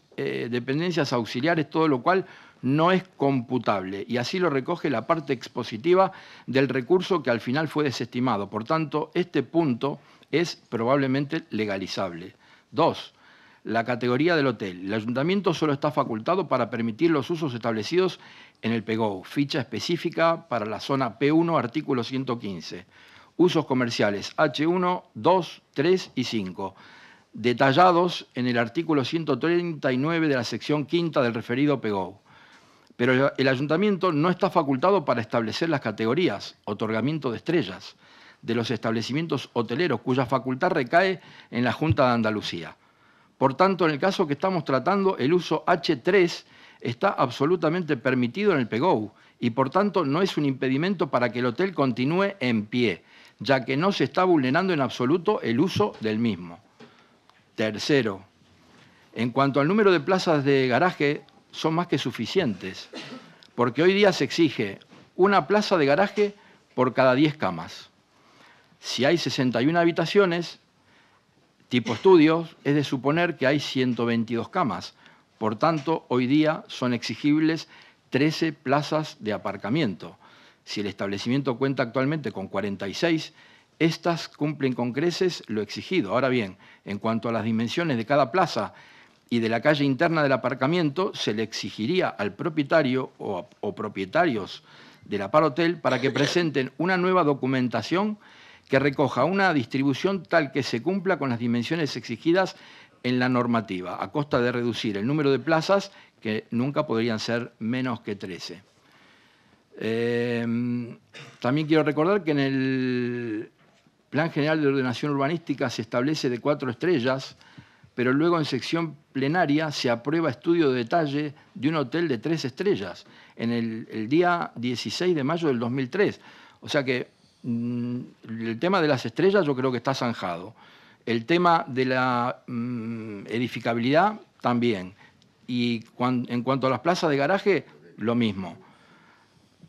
dependencias auxiliares, todo lo cual no es computable. Y así lo recoge la parte expositiva del recurso que al final fue desestimado. Por tanto, este punto es probablemente legalizable. Dos, la categoría del hotel. El ayuntamiento solo está facultado para permitir los usos establecidos en el PEGO, ficha específica para la zona P1, artículo 115. Usos comerciales H1, 2, 3 y 5, detallados en el artículo 139 de la sección quinta del referido PEGO. Pero el ayuntamiento no está facultado para establecer las categorías, otorgamiento de estrellas, de los establecimientos hoteleros, cuya facultad recae en la Junta de Andalucía. Por tanto, en el caso que estamos tratando, el uso H3 está absolutamente permitido en el PEGOU y por tanto no es un impedimento para que el hotel continúe en pie, ya que no se está vulnerando en absoluto el uso del mismo. Tercero, en cuanto al número de plazas de garaje, son más que suficientes, porque hoy día se exige una plaza de garaje por cada 10 camas. Si hay 61 habitaciones, Tipo estudios, es de suponer que hay 122 camas, por tanto, hoy día son exigibles 13 plazas de aparcamiento. Si el establecimiento cuenta actualmente con 46, estas cumplen con creces lo exigido. Ahora bien, en cuanto a las dimensiones de cada plaza y de la calle interna del aparcamiento, se le exigiría al propietario o, propietarios de la par Hotel para que presenten una nueva documentación que recoja una distribución tal que se cumpla con las dimensiones exigidas en la normativa, a costa de reducir el número de plazas, que nunca podrían ser menos que 13. Eh, también quiero recordar que en el Plan General de Ordenación Urbanística se establece de cuatro estrellas, pero luego en sección plenaria se aprueba estudio de detalle de un hotel de tres estrellas en el, el día 16 de mayo del 2003. O sea que Mm, el tema de las estrellas yo creo que está zanjado. El tema de la mm, edificabilidad también. Y en cuanto a las plazas de garaje, lo mismo.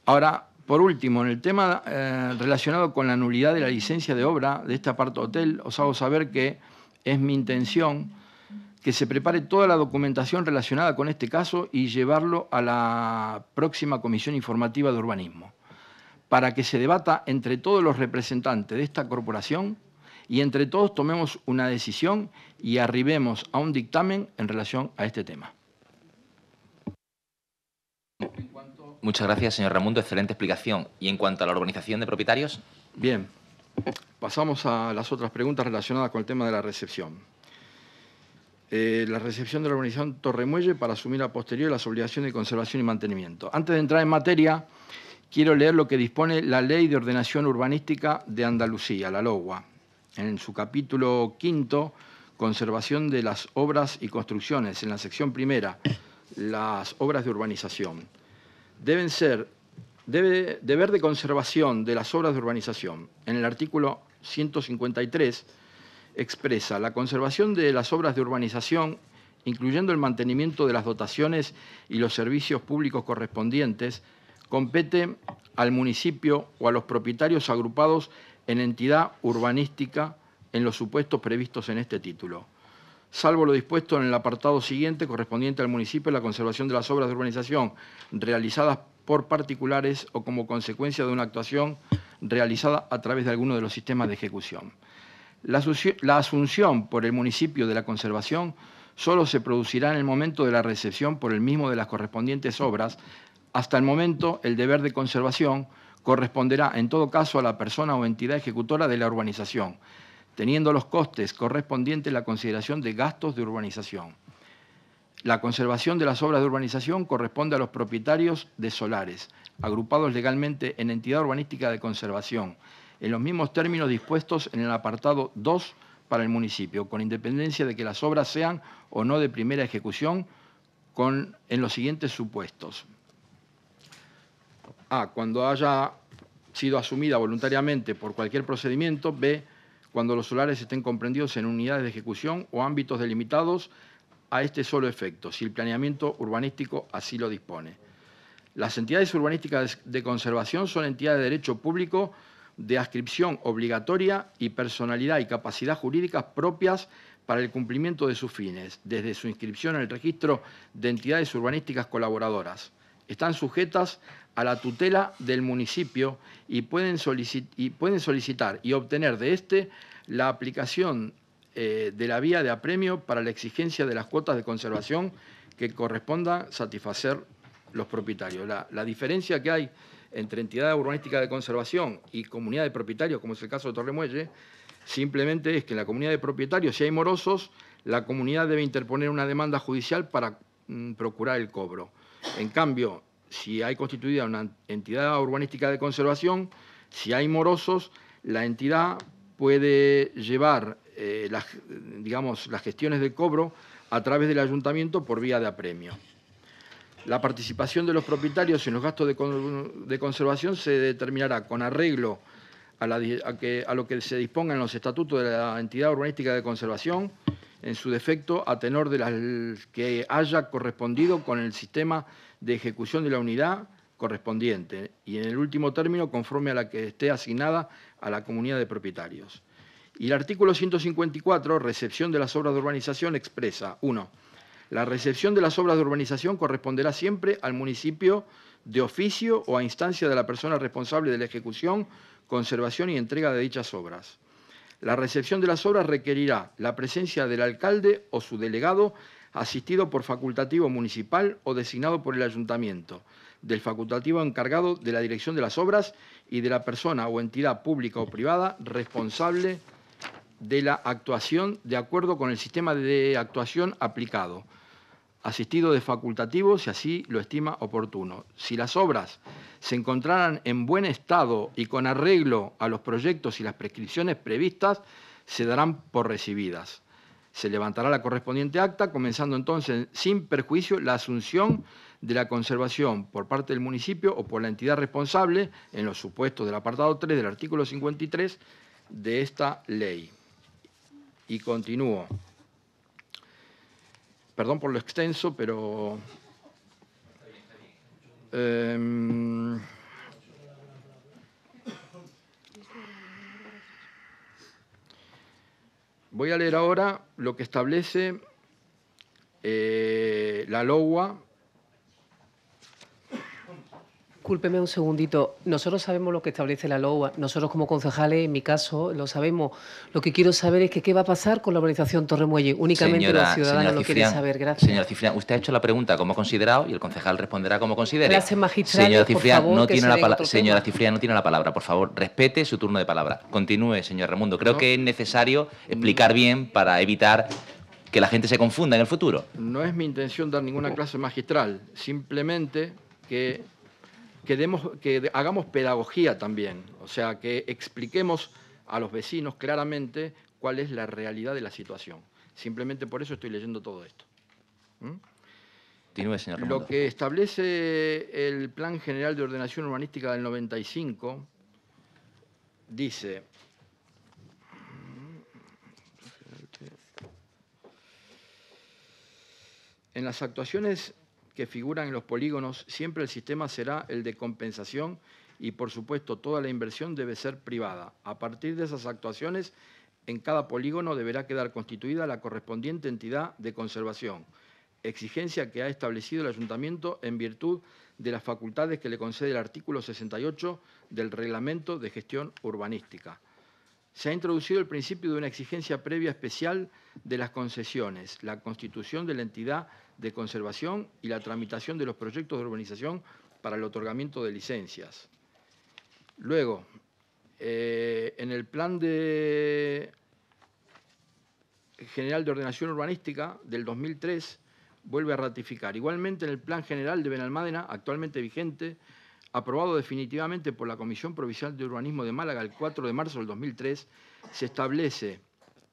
Ahora, por último, en el tema eh, relacionado con la nulidad de la licencia de obra de este aparto hotel, os hago saber que es mi intención que se prepare toda la documentación relacionada con este caso y llevarlo a la próxima comisión informativa de urbanismo para que se debata entre todos los representantes de esta corporación y entre todos tomemos una decisión y arribemos a un dictamen en relación a este tema. Muchas gracias, señor Ramundo. Excelente explicación. ¿Y en cuanto a la organización de propietarios? Bien. Pasamos a las otras preguntas relacionadas con el tema de la recepción. Eh, la recepción de la organización Torremuelle para asumir a posteriori las obligaciones de conservación y mantenimiento. Antes de entrar en materia, quiero leer lo que dispone la Ley de Ordenación Urbanística de Andalucía, la LOGUA, en su capítulo quinto, Conservación de las Obras y Construcciones, en la sección primera, las obras de urbanización. Deben ser, deber de conservación de las obras de urbanización. En el artículo 153 expresa la conservación de las obras de urbanización incluyendo el mantenimiento de las dotaciones y los servicios públicos correspondientes, compete al municipio o a los propietarios agrupados en entidad urbanística en los supuestos previstos en este título, salvo lo dispuesto en el apartado siguiente correspondiente al municipio en la conservación de las obras de urbanización realizadas por particulares o como consecuencia de una actuación realizada a través de alguno de los sistemas de ejecución. La asunción por el municipio de la conservación solo se producirá en el momento de la recepción por el mismo de las correspondientes obras hasta el momento, el deber de conservación corresponderá en todo caso a la persona o entidad ejecutora de la urbanización, teniendo los costes correspondientes a la consideración de gastos de urbanización. La conservación de las obras de urbanización corresponde a los propietarios de solares, agrupados legalmente en entidad urbanística de conservación, en los mismos términos dispuestos en el apartado 2 para el municipio, con independencia de que las obras sean o no de primera ejecución, en los siguientes supuestos. A. Cuando haya sido asumida voluntariamente por cualquier procedimiento. B. Cuando los solares estén comprendidos en unidades de ejecución o ámbitos delimitados a este solo efecto, si el planeamiento urbanístico así lo dispone. Las entidades urbanísticas de conservación son entidades de derecho público de adscripción obligatoria y personalidad y capacidad jurídicas propias para el cumplimiento de sus fines, desde su inscripción en el registro de entidades urbanísticas colaboradoras. Están sujetas a la tutela del municipio y pueden, solicitar y obtener de este la aplicación eh, de la vía de apremio para la exigencia de las cuotas de conservación que corresponda satisfacer los propietarios. La, diferencia que hay entre entidad urbanística de conservación y comunidad de propietarios, como es el caso de Torremuelle, simplemente es que en la comunidad de propietarios, si hay morosos, la comunidad debe interponer una demanda judicial para mm, procurar el cobro. En cambio, si hay constituida una entidad urbanística de conservación, si hay morosos, la entidad puede llevar eh, las, digamos, las gestiones de cobro a través del ayuntamiento por vía de apremio. La participación de los propietarios en los gastos de, conservación se determinará con arreglo a, a, lo que se disponga en los estatutos de la entidad urbanística de conservación, en su defecto a tenor de las que haya correspondido con el sistema de ejecución de la unidad correspondiente y en el último término conforme a la que esté asignada a la comunidad de propietarios. Y el artículo 154, recepción de las obras de urbanización, expresa, 1. La recepción de las obras de urbanización corresponderá siempre al municipio de oficio o a instancia de la persona responsable de la ejecución, conservación y entrega de dichas obras. La recepción de las obras requerirá la presencia del alcalde o su delegado asistido por facultativo municipal o designado por el ayuntamiento, del facultativo encargado de la dirección de las obras y de la persona o entidad pública o privada responsable de la actuación de acuerdo con el sistema de actuación aplicado asistido de facultativo si así lo estima oportuno. Si las obras se encontraran en buen estado y con arreglo a los proyectos y las prescripciones previstas, se darán por recibidas. Se levantará la correspondiente acta, comenzando entonces sin perjuicio la asunción de la conservación por parte del municipio o por la entidad responsable en los supuestos del apartado 3 del artículo 53 de esta ley. Y continúo. Perdón por lo extenso, pero... Em, voy a leer ahora lo que establece eh, la LOGUA, Discúlpeme un segundito. Nosotros sabemos lo que establece la LOA. Nosotros como concejales, en mi caso, lo sabemos. Lo que quiero saber es que qué va a pasar con la organización Torremuelle. Únicamente la ciudadana lo quiere saber. Gracias. Señora Cifrián, usted ha hecho la pregunta como ha considerado y el concejal responderá como considera clase magistral Señora Cifrián, no tiene la señora Cifrián no tiene la palabra. Por favor, respete su turno de palabra. Continúe, señor Ramundo. Creo que es necesario explicar bien para evitar que la gente se confunda en el futuro. No es mi intención dar ninguna clase magistral. Simplemente que que, hagamos pedagogía también, o sea, que expliquemos a los vecinos claramente cuál es la realidad de la situación. Simplemente por eso estoy leyendo todo esto. ¿Mm? Lo que establece el Plan General de Ordenación Urbanística del 95 dice... En las actuaciones que figuran en los polígonos, siempre el sistema será el de compensación y, por supuesto, toda la inversión debe ser privada. A partir de esas actuaciones, en cada polígono deberá quedar constituida la correspondiente entidad de conservación, exigencia que ha establecido el Ayuntamiento en virtud de las facultades que le concede el artículo 68 del Reglamento de Gestión Urbanística. Se ha introducido el principio de una exigencia previa especial de las concesiones, la constitución de la entidad de conservación y la tramitación de los proyectos de urbanización para el otorgamiento de licencias. Luego, eh, en el plan de general de ordenación urbanística del 2003 vuelve a ratificar. Igualmente en el plan general de Benalmádena, actualmente vigente, aprobado definitivamente por la Comisión Provincial de Urbanismo de Málaga el 4 de marzo del 2003, se establece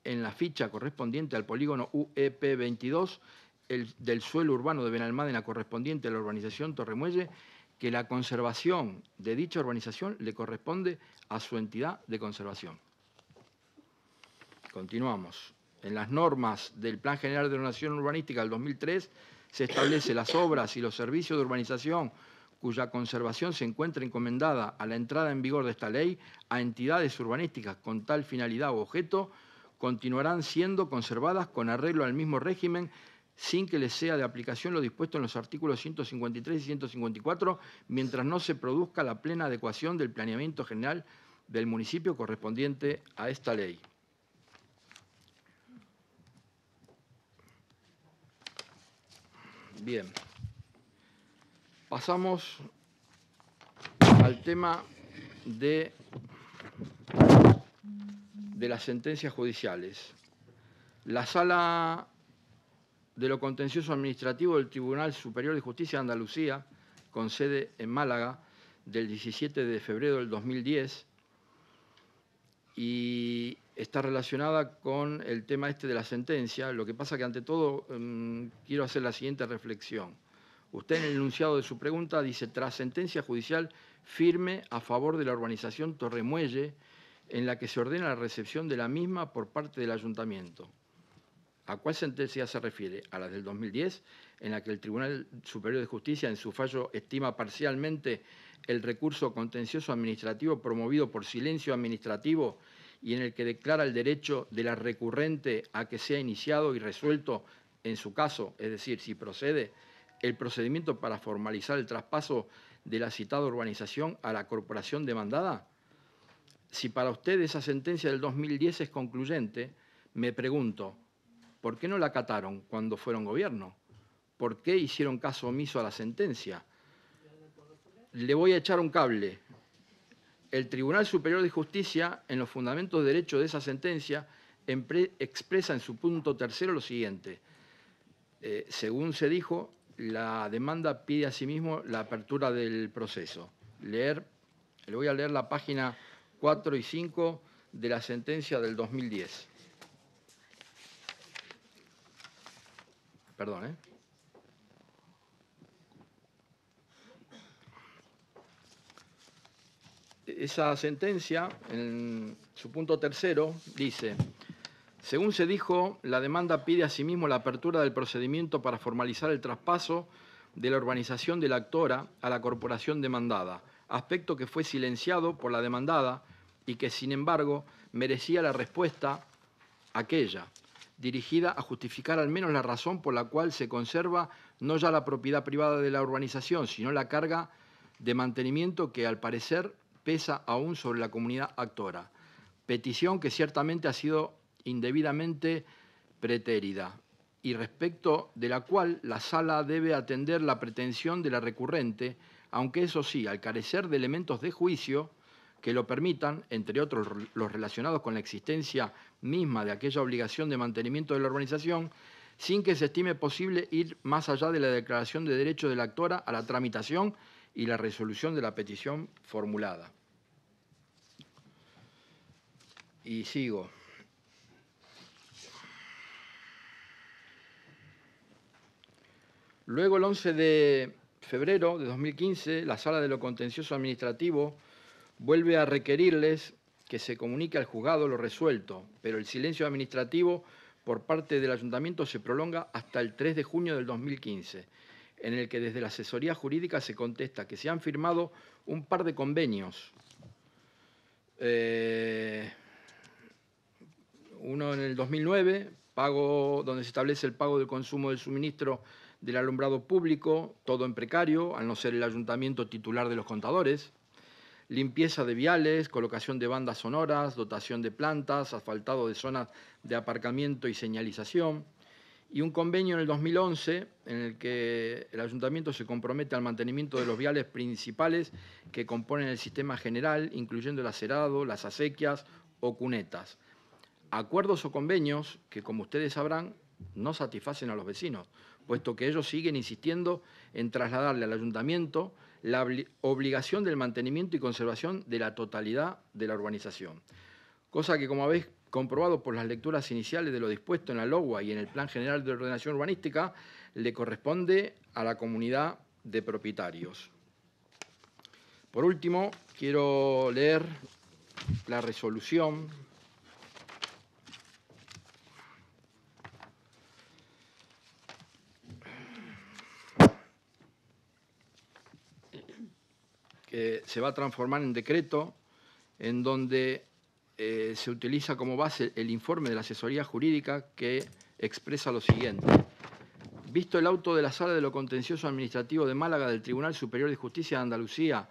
en la ficha correspondiente al polígono UEP 22 del suelo urbano de Benalmádena correspondiente a la urbanización Torremuelle, que la conservación de dicha urbanización le corresponde a su entidad de conservación. Continuamos. En las normas del Plan General de Ordenación Urbanística del 2003 se establece las obras y los servicios de urbanización cuya conservación se encuentra encomendada a la entrada en vigor de esta ley a entidades urbanísticas con tal finalidad o objeto, continuarán siendo conservadas con arreglo al mismo régimen sin que les sea de aplicación lo dispuesto en los artículos 153 y 154, mientras no se produzca la plena adecuación del planeamiento general del municipio correspondiente a esta ley. Bien. Pasamos al tema de, de las sentencias judiciales. La sala de lo contencioso administrativo del Tribunal Superior de Justicia de Andalucía, con sede en Málaga, del 17 de febrero del 2010, y está relacionada con el tema este de la sentencia. Lo que pasa que, ante todo, em, quiero hacer la siguiente reflexión. Usted en el enunciado de su pregunta dice, tras sentencia judicial firme a favor de la urbanización Torremuelle, en la que se ordena la recepción de la misma por parte del ayuntamiento. ¿A cuál sentencia se refiere? A la del 2010, en la que el Tribunal Superior de Justicia, en su fallo, estima parcialmente el recurso contencioso administrativo promovido por silencio administrativo y en el que declara el derecho de la recurrente a que sea iniciado y resuelto en su caso, es decir, si procede, el procedimiento para formalizar el traspaso de la citada urbanización a la corporación demandada? Si para usted esa sentencia del 2010 es concluyente, me pregunto, ¿Por qué no la acataron cuando fueron gobierno? ¿Por qué hicieron caso omiso a la sentencia? Le voy a echar un cable. El Tribunal Superior de Justicia, en los fundamentos de derecho de esa sentencia, expresa en su punto tercero lo siguiente. Eh, según se dijo, la demanda pide asimismo sí la apertura del proceso. Leer, le voy a leer la página 4 y 5 de la sentencia del 2010. Perdón, ¿eh? Esa sentencia, en su punto tercero, dice, según se dijo, la demanda pide asimismo la apertura del procedimiento para formalizar el traspaso de la urbanización de la actora a la corporación demandada, aspecto que fue silenciado por la demandada y que, sin embargo, merecía la respuesta aquella, dirigida a justificar al menos la razón por la cual se conserva no ya la propiedad privada de la urbanización, sino la carga de mantenimiento que al parecer pesa aún sobre la comunidad actora. Petición que ciertamente ha sido indebidamente pretérida y respecto de la cual la sala debe atender la pretensión de la recurrente, aunque eso sí, al carecer de elementos de juicio, que lo permitan, entre otros los relacionados con la existencia misma de aquella obligación de mantenimiento de la urbanización, sin que se estime posible ir más allá de la declaración de derechos de la actora a la tramitación y la resolución de la petición formulada. Y sigo. Luego, el 11 de febrero de 2015, la Sala de lo Contencioso Administrativo vuelve a requerirles que se comunique al juzgado lo resuelto, pero el silencio administrativo por parte del ayuntamiento se prolonga hasta el 3 de junio del 2015, en el que desde la asesoría jurídica se contesta que se han firmado un par de convenios, eh, uno en el 2009, pago, donde se establece el pago del consumo del suministro del alumbrado público, todo en precario, al no ser el ayuntamiento titular de los contadores, limpieza de viales, colocación de bandas sonoras, dotación de plantas, asfaltado de zonas de aparcamiento y señalización, y un convenio en el 2011 en el que el ayuntamiento se compromete al mantenimiento de los viales principales que componen el sistema general, incluyendo el acerado, las acequias o cunetas. Acuerdos o convenios que, como ustedes sabrán, no satisfacen a los vecinos, puesto que ellos siguen insistiendo en trasladarle al ayuntamiento la obligación del mantenimiento y conservación de la totalidad de la urbanización. Cosa que, como habéis comprobado por las lecturas iniciales de lo dispuesto en la LOGUA y en el Plan General de Ordenación Urbanística, le corresponde a la comunidad de propietarios. Por último, quiero leer la resolución Eh, se va a transformar en decreto en donde eh, se utiliza como base el informe de la asesoría jurídica que expresa lo siguiente. Visto el auto de la Sala de lo Contencioso Administrativo de Málaga del Tribunal Superior de Justicia de Andalucía,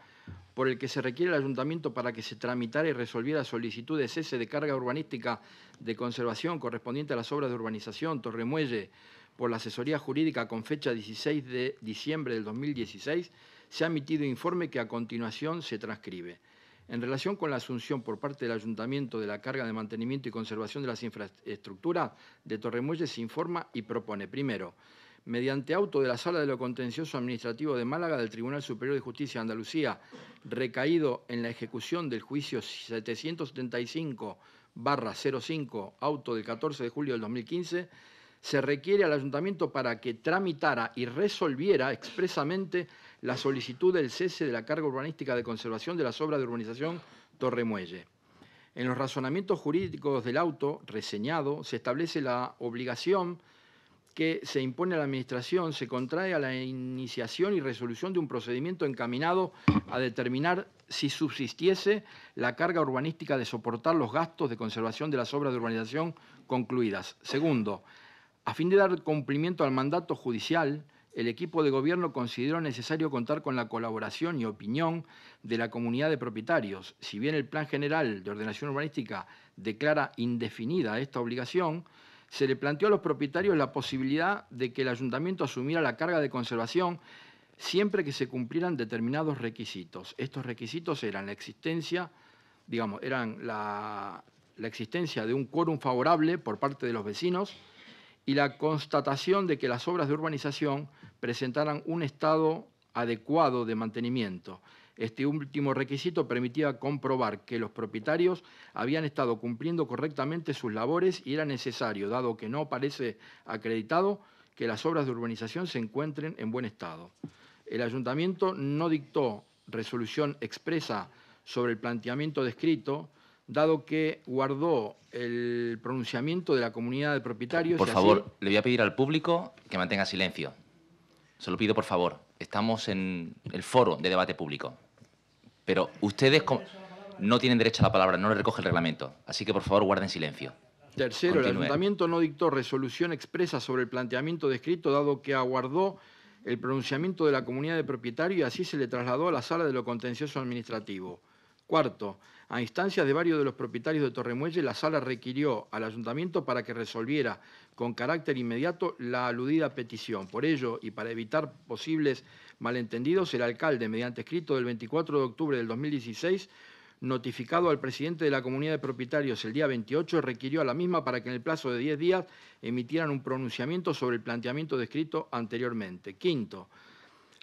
por el que se requiere el ayuntamiento para que se tramitara y resolviera solicitud de cese de carga urbanística de conservación correspondiente a las obras de urbanización Torremuelle por la asesoría jurídica con fecha 16 de diciembre del 2016, se ha emitido informe que a continuación se transcribe. En relación con la asunción por parte del Ayuntamiento de la carga de mantenimiento y conservación de las infraestructuras de Torremuelles, se informa y propone, primero, mediante auto de la Sala de lo Contencioso Administrativo de Málaga del Tribunal Superior de Justicia de Andalucía, recaído en la ejecución del juicio 775-05, auto del 14 de julio del 2015, se requiere al Ayuntamiento para que tramitara y resolviera expresamente la solicitud del cese de la carga urbanística de conservación de las obras de urbanización Torremuelle. En los razonamientos jurídicos del auto reseñado se establece la obligación que se impone a la Administración se contrae a la iniciación y resolución de un procedimiento encaminado a determinar si subsistiese la carga urbanística de soportar los gastos de conservación de las obras de urbanización concluidas. Segundo, a fin de dar cumplimiento al mandato judicial, el equipo de gobierno consideró necesario contar con la colaboración y opinión de la comunidad de propietarios. Si bien el Plan General de Ordenación Urbanística declara indefinida esta obligación, se le planteó a los propietarios la posibilidad de que el ayuntamiento asumiera la carga de conservación siempre que se cumplieran determinados requisitos. Estos requisitos eran la existencia, digamos, eran la, existencia de un quórum favorable por parte de los vecinos y la constatación de que las obras de urbanización presentaran un estado adecuado de mantenimiento. Este último requisito permitía comprobar que los propietarios habían estado cumpliendo correctamente sus labores y era necesario, dado que no parece acreditado, que las obras de urbanización se encuentren en buen estado. El ayuntamiento no dictó resolución expresa sobre el planteamiento descrito, dado que guardó el pronunciamiento de la comunidad de propietarios. Por favor, le voy a pedir al público que mantenga silencio se lo pido por favor, estamos en el foro de debate público, pero ustedes no tienen derecho a la palabra, no le recoge el reglamento, así que por favor guarden silencio. Tercero, el ayuntamiento no dictó resolución expresa sobre el planteamiento descrito, dado que aguardó el pronunciamiento de la comunidad de propietarios y así se le trasladó a la sala de lo contencioso administrativo. Cuarto, a instancias de varios de los propietarios de Torremuelle, la sala requirió al ayuntamiento para que resolviera con carácter inmediato la aludida petición. Por ello, y para evitar posibles malentendidos, el alcalde, mediante escrito del 24 de octubre del 2016, notificado al presidente de la comunidad de propietarios el día 28, requirió a la misma para que en el plazo de 10 días emitieran un pronunciamiento sobre el planteamiento descrito anteriormente. Quinto,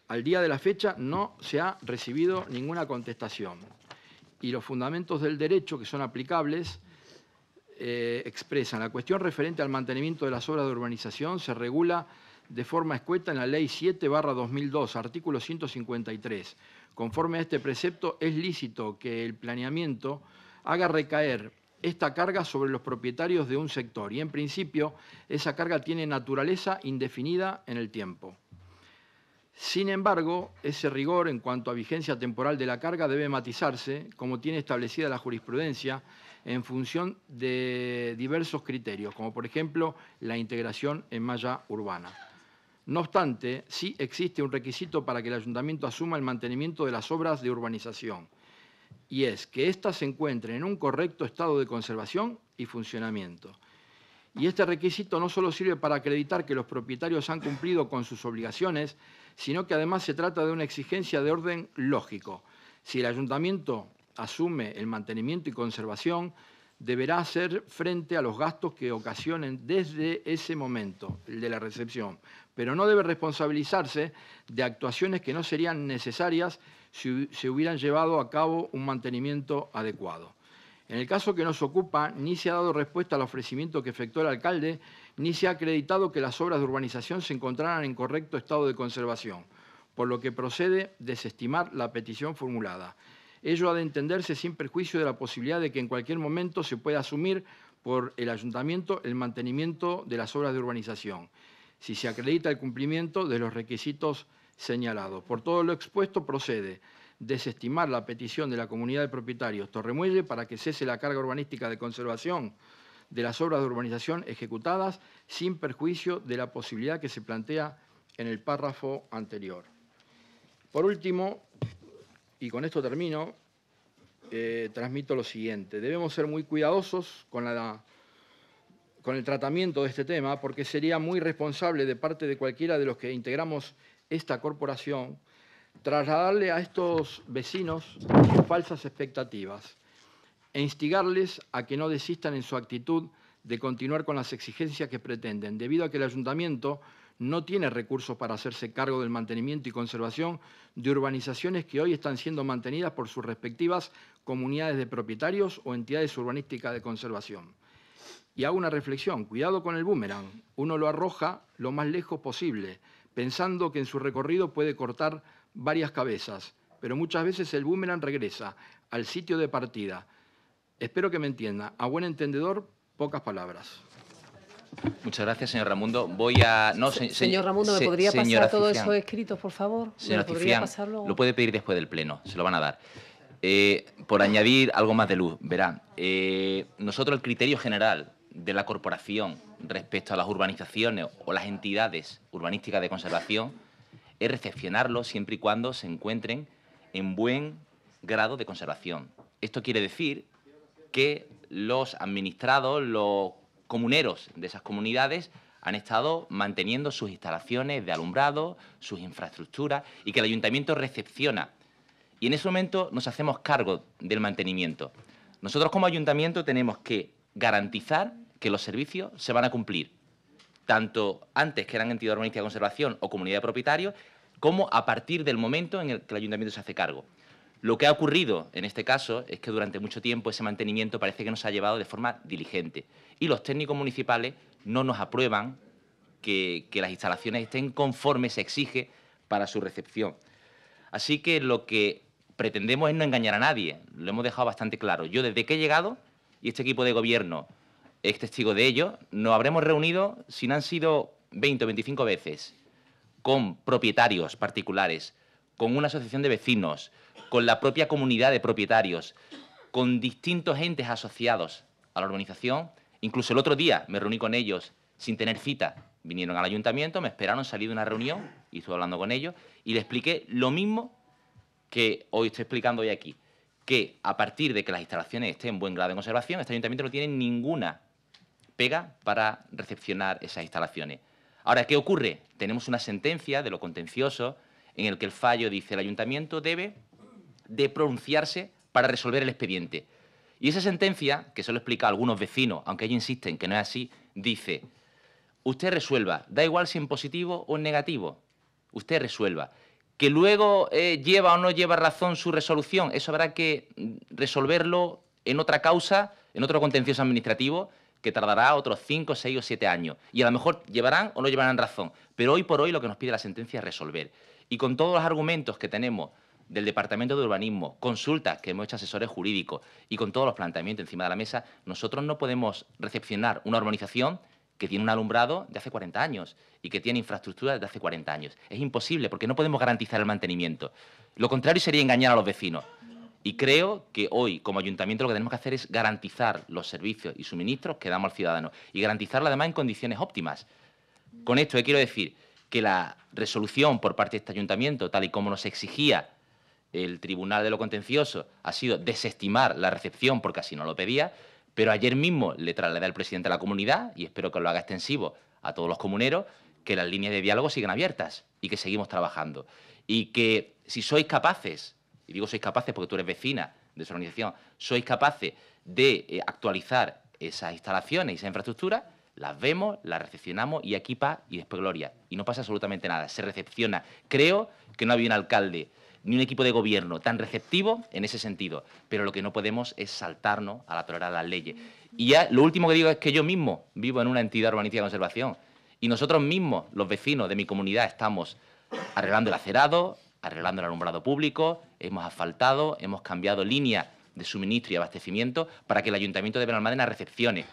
al día de la fecha no se ha recibido ninguna contestación y los fundamentos del derecho que son aplicables eh, expresan. La cuestión referente al mantenimiento de las obras de urbanización se regula de forma escueta en la Ley 7 2002, artículo 153. Conforme a este precepto, es lícito que el planeamiento haga recaer esta carga sobre los propietarios de un sector y en principio esa carga tiene naturaleza indefinida en el tiempo. Sin embargo, ese rigor en cuanto a vigencia temporal de la carga debe matizarse, como tiene establecida la jurisprudencia, en función de diversos criterios, como por ejemplo la integración en malla urbana. No obstante, sí existe un requisito para que el ayuntamiento asuma el mantenimiento de las obras de urbanización, y es que éstas se encuentren en un correcto estado de conservación y funcionamiento. Y este requisito no solo sirve para acreditar que los propietarios han cumplido con sus obligaciones, sino que además se trata de una exigencia de orden lógico. Si el ayuntamiento asume el mantenimiento y conservación deberá hacer frente a los gastos que ocasionen desde ese momento, el de la recepción, pero no debe responsabilizarse de actuaciones que no serían necesarias si se hubieran llevado a cabo un mantenimiento adecuado. En el caso que nos ocupa, ni se ha dado respuesta al ofrecimiento que efectuó el alcalde, ni se ha acreditado que las obras de urbanización se encontraran en correcto estado de conservación, por lo que procede desestimar la petición formulada. Ello ha de entenderse sin perjuicio de la posibilidad de que en cualquier momento se pueda asumir por el ayuntamiento el mantenimiento de las obras de urbanización, si se acredita el cumplimiento de los requisitos señalados. Por todo lo expuesto, procede desestimar la petición de la comunidad de propietarios Torremuelle para que cese la carga urbanística de conservación de las obras de urbanización ejecutadas sin perjuicio de la posibilidad que se plantea en el párrafo anterior. Por último, y con esto termino, eh, transmito lo siguiente. Debemos ser muy cuidadosos con, la, con el tratamiento de este tema porque sería muy responsable de parte de cualquiera de los que integramos esta corporación trasladarle a estos vecinos falsas expectativas e instigarles a que no desistan en su actitud de continuar con las exigencias que pretenden, debido a que el ayuntamiento no tiene recursos para hacerse cargo del mantenimiento y conservación de urbanizaciones que hoy están siendo mantenidas por sus respectivas comunidades de propietarios o entidades urbanísticas de conservación. Y hago una reflexión, cuidado con el boomerang, uno lo arroja lo más lejos posible, pensando que en su recorrido puede cortar varias cabezas, pero muchas veces el boomerang regresa al sitio de partida. Espero que me entienda, a buen entendedor, pocas palabras. Muchas gracias, señor Ramundo. Voy a. No, señor Ramundo, ¿me podría pasar todo eso escrito, por favor? Señora lo puede pedir después del Pleno, se lo van a dar. Eh, por añadir algo más de luz, verán. Eh, nosotros, el criterio general de la corporación respecto a las urbanizaciones o las entidades urbanísticas de conservación es recepcionarlo siempre y cuando se encuentren en buen grado de conservación. Esto quiere decir que los administrados, los comuneros de esas comunidades han estado manteniendo sus instalaciones de alumbrado, sus infraestructuras y que el ayuntamiento recepciona. Y en ese momento nos hacemos cargo del mantenimiento. Nosotros como ayuntamiento tenemos que garantizar que los servicios se van a cumplir, tanto antes que eran entidad de conservación o comunidad de propietarios, como a partir del momento en el que el ayuntamiento se hace cargo. Lo que ha ocurrido en este caso es que durante mucho tiempo ese mantenimiento parece que nos ha llevado de forma diligente y los técnicos municipales no nos aprueban que, las instalaciones estén conforme se exige para su recepción. Así que lo que pretendemos es no engañar a nadie, lo hemos dejado bastante claro. Yo desde que he llegado, y este equipo de gobierno es testigo de ello, nos habremos reunido, si no han sido 20 o 25 veces, con propietarios particulares, con una asociación de vecinos, con la propia comunidad de propietarios, con distintos entes asociados a la urbanización. Incluso el otro día me reuní con ellos sin tener cita. Vinieron al ayuntamiento, me esperaron, salí de una reunión y estuve hablando con ellos y les expliqué lo mismo que hoy estoy explicando hoy aquí. Que a partir de que las instalaciones estén en buen grado de conservación, este ayuntamiento no tiene ninguna pega para recepcionar esas instalaciones. Ahora, ¿qué ocurre? Tenemos una sentencia de lo contencioso en el que el fallo dice el ayuntamiento debe de pronunciarse para resolver el expediente. Y esa sentencia, que se lo explica a algunos vecinos, aunque ellos insisten que no es así, dice, usted resuelva, da igual si en positivo o en negativo, usted resuelva. Que luego eh, lleva o no lleva razón su resolución, eso habrá que mm, resolverlo en otra causa, en otro contencioso administrativo, que tardará otros cinco, seis o siete años. Y a lo mejor llevarán o no llevarán razón. Pero hoy por hoy lo que nos pide la sentencia es resolver. Y con todos los argumentos que tenemos del Departamento de Urbanismo, consultas que hemos hecho asesores jurídicos y con todos los planteamientos encima de la mesa, nosotros no podemos recepcionar una urbanización que tiene un alumbrado de hace 40 años y que tiene infraestructura de hace 40 años. Es imposible porque no podemos garantizar el mantenimiento. Lo contrario sería engañar a los vecinos. Y creo que hoy, como ayuntamiento, lo que tenemos que hacer es garantizar los servicios y suministros que damos al ciudadano y garantizarlo además en condiciones óptimas. Con esto quiero decir que la resolución por parte de este ayuntamiento, tal y como nos exigía el Tribunal de lo Contencioso ha sido desestimar la recepción porque así no lo pedía, pero ayer mismo le trasladé al presidente de la comunidad, y espero que lo haga extensivo a todos los comuneros, que las líneas de diálogo siguen abiertas y que seguimos trabajando. Y que si sois capaces, y digo sois capaces porque tú eres vecina de su organización, sois capaces de eh, actualizar esas instalaciones y esa infraestructura, las vemos, las recepcionamos y aquí y después gloria. Y no pasa absolutamente nada, se recepciona. Creo que no había un alcalde ni un equipo de gobierno tan receptivo en ese sentido. Pero lo que no podemos es saltarnos a la tolerancia de las leyes. Y ya lo último que digo es que yo mismo vivo en una entidad urbanística de conservación y nosotros mismos, los vecinos de mi comunidad, estamos arreglando el acerado, arreglando el alumbrado público, hemos asfaltado, hemos cambiado líneas de suministro y abastecimiento para que el Ayuntamiento de Benalmádena recepcione.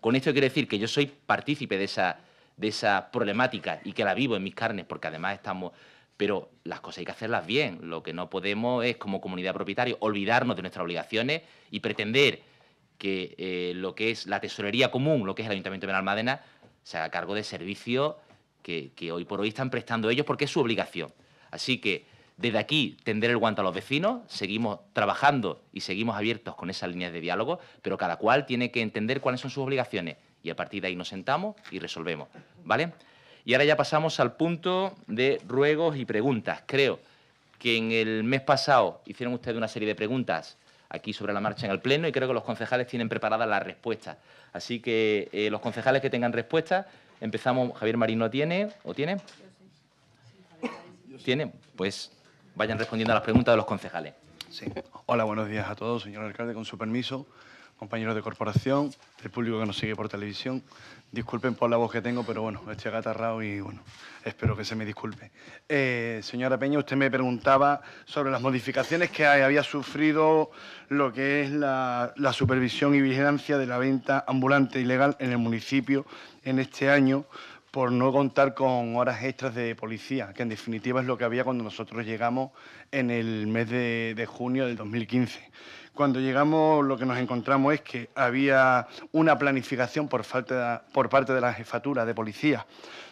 Con esto quiero decir que yo soy partícipe de esa, de esa problemática y que la vivo en mis carnes, porque además estamos pero las cosas hay que hacerlas bien. Lo que no podemos es, como comunidad propietaria, olvidarnos de nuestras obligaciones y pretender que eh, lo que es la tesorería común, lo que es el Ayuntamiento de Benalmádena, se haga cargo de servicios que, que hoy por hoy están prestando ellos porque es su obligación. Así que desde aquí tender el guante a los vecinos, seguimos trabajando y seguimos abiertos con esas líneas de diálogo, pero cada cual tiene que entender cuáles son sus obligaciones y a partir de ahí nos sentamos y resolvemos, ¿vale? Y ahora ya pasamos al punto de ruegos y preguntas. Creo que en el mes pasado hicieron ustedes una serie de preguntas aquí sobre la marcha en el Pleno y creo que los concejales tienen preparadas las respuestas. Así que eh, los concejales que tengan respuestas, empezamos. Javier Marino tiene, ¿o tiene? ¿Tiene? Pues vayan respondiendo a las preguntas de los concejales. Sí. Hola, buenos días a todos, señor alcalde, con su permiso, compañeros de corporación, el público que nos sigue por televisión. Disculpen por la voz que tengo, pero bueno, estoy agatarrado y bueno, espero que se me disculpe. Eh, señora Peña, usted me preguntaba sobre las modificaciones que había sufrido lo que es la, supervisión y vigilancia de la venta ambulante ilegal en el municipio en este año por no contar con horas extras de policía, que en definitiva es lo que había cuando nosotros llegamos en el mes de, de junio del 2015. Cuando llegamos lo que nos encontramos es que había una planificación por, falta, por parte de la jefatura de policía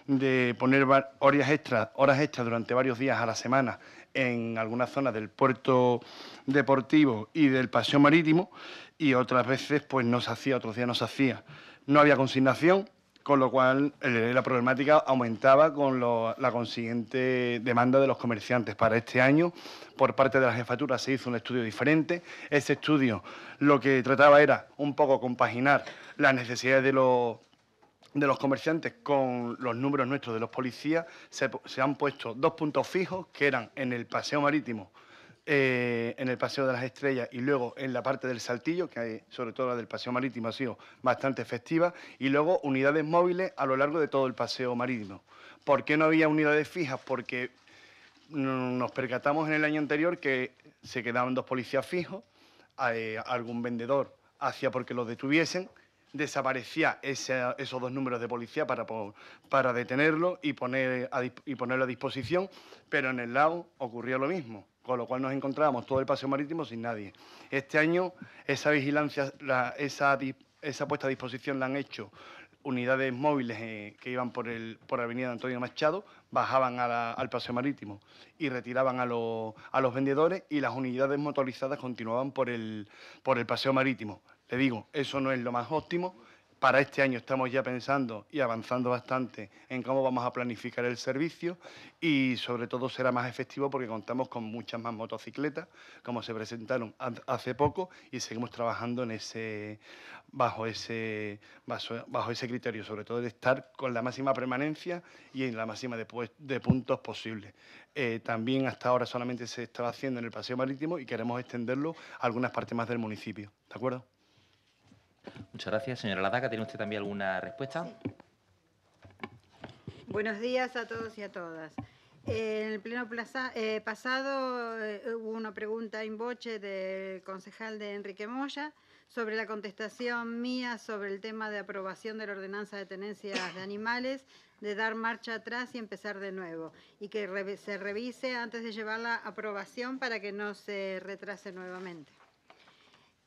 de poner horas extras, horas durante varios días a la semana en algunas zonas del puerto deportivo y del paseo marítimo y otras veces pues no se hacía, otros días no se hacía. No había consignación, con lo cual, la problemática aumentaba con la consiguiente demanda de los comerciantes. Para este año, por parte de la jefatura, se hizo un estudio diferente. Ese estudio lo que trataba era un poco compaginar las necesidades de los de los comerciantes con los números nuestros de los policías, se han puesto dos puntos fijos que eran en el paseo marítimo eh, en el Paseo de las Estrellas y luego en la parte del Saltillo, que hay, sobre todo la del Paseo Marítimo ha sido bastante efectiva, y luego unidades móviles a lo largo de todo el Paseo Marítimo. ¿Por qué no había unidades fijas? Porque nos percatamos en el año anterior que se quedaban dos policías fijos, eh, algún vendedor hacía porque los detuviesen, desaparecía esos dos números de policía para, para detenerlo y, poner a, y ponerlo a disposición, pero en el lago ocurrió lo mismo con lo cual nos encontrábamos todo el paseo marítimo sin nadie. Este año esa vigilancia, esa, puesta a disposición la han hecho unidades móviles eh, que iban por, el, por Avenida Antonio Machado, bajaban al paseo marítimo y retiraban a, a los vendedores y las unidades motorizadas continuaban por el, por el paseo marítimo. Le digo, eso no es lo más óptimo para este año estamos ya pensando y avanzando bastante en cómo vamos a planificar el servicio y sobre todo será más efectivo porque contamos con muchas más motocicletas, como se presentaron hace poco y seguimos trabajando bajo ese criterio, sobre todo de estar con la máxima permanencia y en la máxima de, puntos posibles. Eh, también hasta ahora solamente se estaba haciendo en el paseo marítimo y queremos extenderlo a algunas partes más del municipio, ¿de acuerdo? Muchas gracias. Señora Ladaca, ¿tiene usted también alguna respuesta? Buenos días a todos y a todas. en el pleno plaza, eh, pasado eh, hubo una pregunta en boche del concejal de Enrique Moya sobre la contestación mía sobre el tema de aprobación de la ordenanza de tenencias de animales, de dar marcha atrás y empezar de nuevo, y que se revise antes de llevar la aprobación para que no se retrase nuevamente.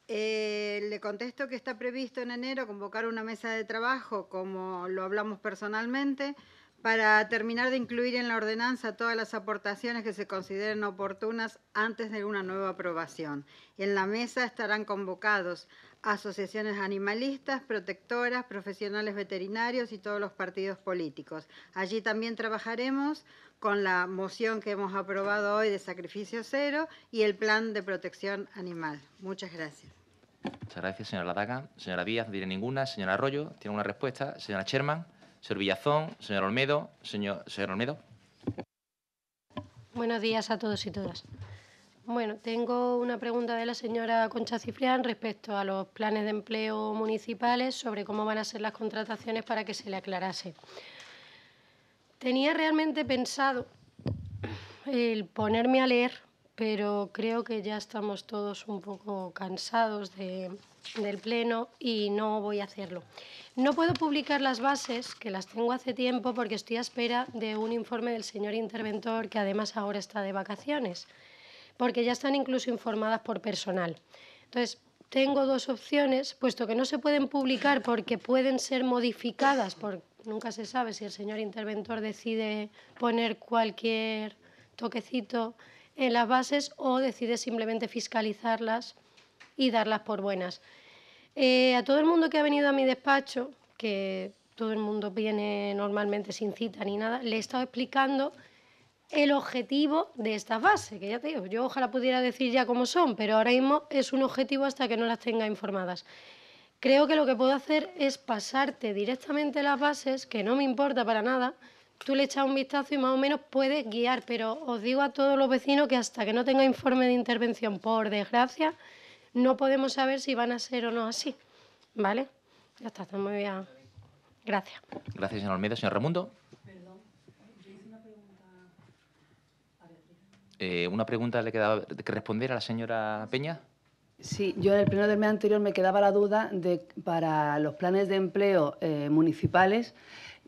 Eh, le contesto que está previsto en enero convocar una mesa de trabajo, como lo hablamos personalmente, para terminar de incluir en la ordenanza todas las aportaciones que se consideren oportunas antes de una nueva aprobación. En la mesa estarán convocados asociaciones animalistas, protectoras, profesionales veterinarios y todos los partidos políticos. Allí también trabajaremos con la moción que hemos aprobado hoy de sacrificio cero y el plan de protección animal. Muchas gracias. Muchas gracias, señora Ladaga. Señora Díaz, no tiene ninguna. Señora Arroyo, tiene una respuesta. Señora Sherman, señor Villazón, señor Olmedo, señor, señor Olmedo. Buenos días a todos y todas. Bueno, tengo una pregunta de la señora Concha Cifrián respecto a los planes de empleo municipales sobre cómo van a ser las contrataciones para que se le aclarase. Tenía realmente pensado el ponerme a leer, pero creo que ya estamos todos un poco cansados del pleno y no voy a hacerlo. No puedo publicar las bases, que las tengo hace tiempo, porque estoy a espera de un informe del señor interventor, que además ahora está de vacaciones porque ya están incluso informadas por personal. Entonces, tengo dos opciones, puesto que no se pueden publicar porque pueden ser modificadas, porque nunca se sabe si el señor interventor decide poner cualquier toquecito en las bases o decide simplemente fiscalizarlas y darlas por buenas. Eh, a todo el mundo que ha venido a mi despacho, que todo el mundo viene normalmente sin cita ni nada, le he estado explicando el objetivo de esta bases, que ya te digo, yo ojalá pudiera decir ya cómo son, pero ahora mismo es un objetivo hasta que no las tenga informadas. Creo que lo que puedo hacer es pasarte directamente las bases, que no me importa para nada, tú le echas un vistazo y más o menos puedes guiar, pero os digo a todos los vecinos que hasta que no tenga informe de intervención, por desgracia, no podemos saber si van a ser o no así, ¿vale? Ya está, muy bien. Gracias. Gracias, señor Almeida. Señor Ramundo. Eh, ¿Una pregunta le quedaba que responder a la señora Peña? Sí, yo en el pleno del mes anterior me quedaba la duda de para los planes de empleo eh, municipales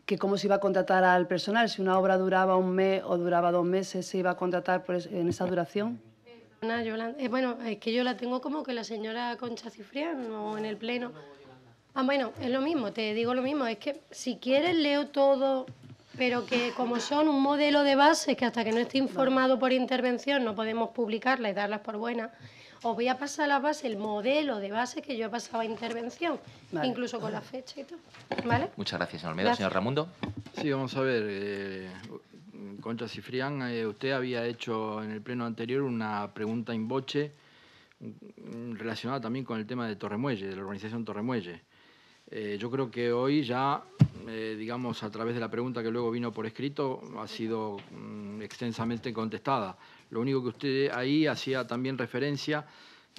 que cómo se iba a contratar al personal, si una obra duraba un mes o duraba dos meses, se iba a contratar en esa duración. Eh, bueno, es que yo la tengo como que la señora Concha Cifrián o en el pleno. Ah, bueno, es lo mismo, te digo lo mismo, es que si quieres leo todo pero que como son un modelo de base, que hasta que no esté informado por intervención no podemos publicarlas y darlas por buenas, os voy a pasar la base, el modelo de base que yo he pasado a intervención, incluso con la fecha y todo. Muchas gracias, señor medio Señor Ramundo. Sí, vamos a ver. Eh, Concha Cifrián, eh, usted había hecho en el pleno anterior una pregunta en boche mm, relacionada también con el tema de Torremuelle, de la organización Torremuelle. Eh, yo creo que hoy ya, eh, digamos, a través de la pregunta que luego vino por escrito, ha sido mm, extensamente contestada. Lo único que usted ahí hacía también referencia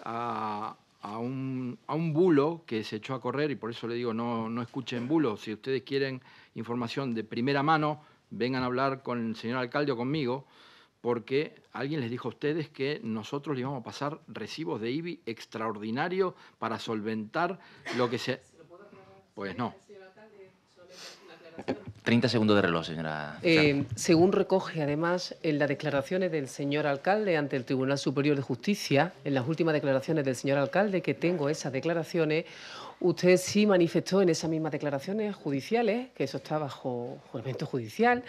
a, un, bulo que se echó a correr, y por eso le digo, no, no escuchen bulos. Si ustedes quieren información de primera mano, vengan a hablar con el señor alcalde o conmigo, porque alguien les dijo a ustedes que nosotros les íbamos a pasar recibos de IBI extraordinario para solventar lo que se pues no. 30 segundos de reloj, señora. Eh, según recoge además en las declaraciones del señor alcalde ante el Tribunal Superior de Justicia, en las últimas declaraciones del señor alcalde, que tengo esas declaraciones, usted sí manifestó en esas mismas declaraciones judiciales, que eso está bajo juramento judicial,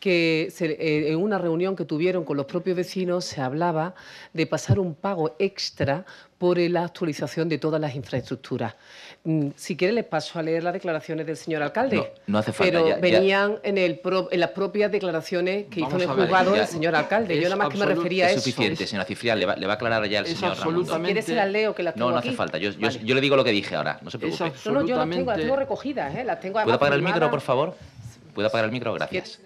que eh, en una reunión que tuvieron con los propios vecinos se hablaba de pasar un pago extra por la actualización de todas las infraestructuras. Mm, si quiere, les paso a leer las declaraciones del señor alcalde. No, no hace falta. Pero ya, venían En, en las propias declaraciones que hizo el juzgado el señor alcalde. Yo nada más que me refería a eso. Es suficiente, señora Cifrián. Le va, a aclarar ya el señor señor absolutamente... ¿Quiere se las leo? no, no hace falta. Yo, le digo lo que dije ahora. No se preocupe. Absolutamente... No, no, yo las tengo, las recogidas. ¿eh? Las tengo ¿Puedo apagar el micro, por favor? ¿Puedo apagar el micro? Gracias.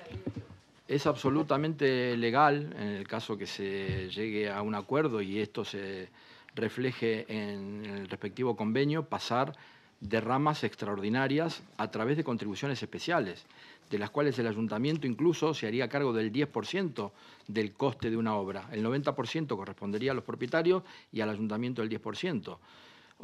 Es absolutamente legal en el caso que se llegue a un acuerdo y esto se refleje en el respectivo convenio pasar derramas extraordinarias a través de contribuciones especiales, de las cuales el ayuntamiento incluso se haría cargo del 10% del coste de una obra. El 90% correspondería a los propietarios y al ayuntamiento el 10%.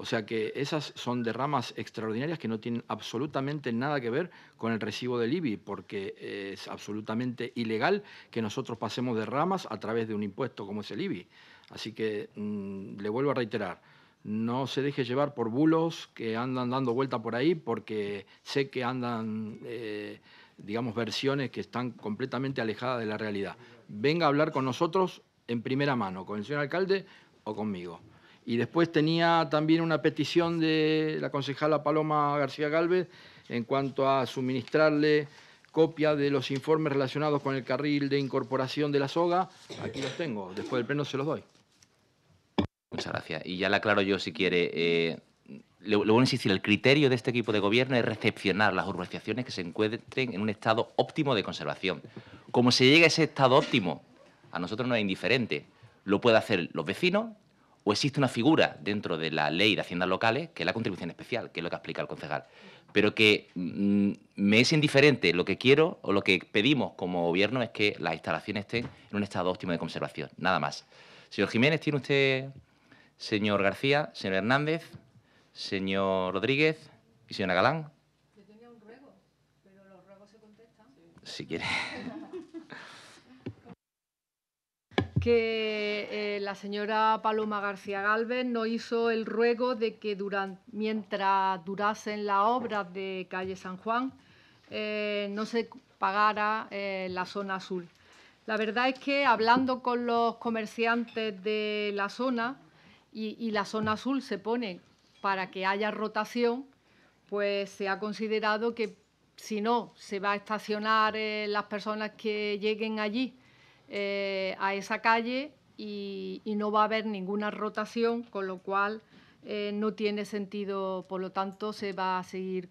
O sea que esas son derramas extraordinarias que no tienen absolutamente nada que ver con el recibo del IBI, porque eh, es absolutamente ilegal que nosotros pasemos derramas a través de un impuesto como es el IBI. Así que mm, le vuelvo a reiterar, no se deje llevar por bulos que andan dando vuelta por ahí, porque sé que andan, eh, digamos, versiones que están completamente alejadas de la realidad. Venga a hablar con nosotros en primera mano, con el señor alcalde o conmigo. Y después tenía también una petición de la concejala Paloma García Galvez en cuanto a suministrarle copia de los informes relacionados con el carril de incorporación de la soga. Aquí los tengo, después del pleno se los doy. Muchas gracias. Y ya la aclaro yo si quiere. Eh, le, voy a insistir, el criterio de este equipo de gobierno es recepcionar las urbanizaciones que se encuentren en un estado óptimo de conservación. Como se llega a ese estado óptimo, a nosotros no es indiferente. Lo puede hacer los vecinos o existe una figura dentro de la ley de haciendas locales que es la contribución especial, que es lo que explica el concejal. Pero que mm, me es indiferente. Lo que quiero o lo que pedimos como gobierno es que las instalaciones estén en un estado óptimo de conservación. Nada más. Señor Jiménez, ¿tiene usted señor García, señor Hernández, señor Rodríguez y señora Galán. Yo tenía un ruego, pero los ruegos se contestan. Si quiere. que eh, la señora Paloma García Galvez no hizo el ruego de que mientras durasen las obras de calle San Juan eh, no se pagara eh, la zona azul. La verdad es que hablando con los comerciantes de la zona, y, la zona azul se pone para que haya rotación, pues se ha considerado que si no, se va a estacionar eh, las personas que lleguen allí eh, a esa calle y, no va a haber ninguna rotación, con lo cual eh, no tiene sentido, por lo tanto se va a seguir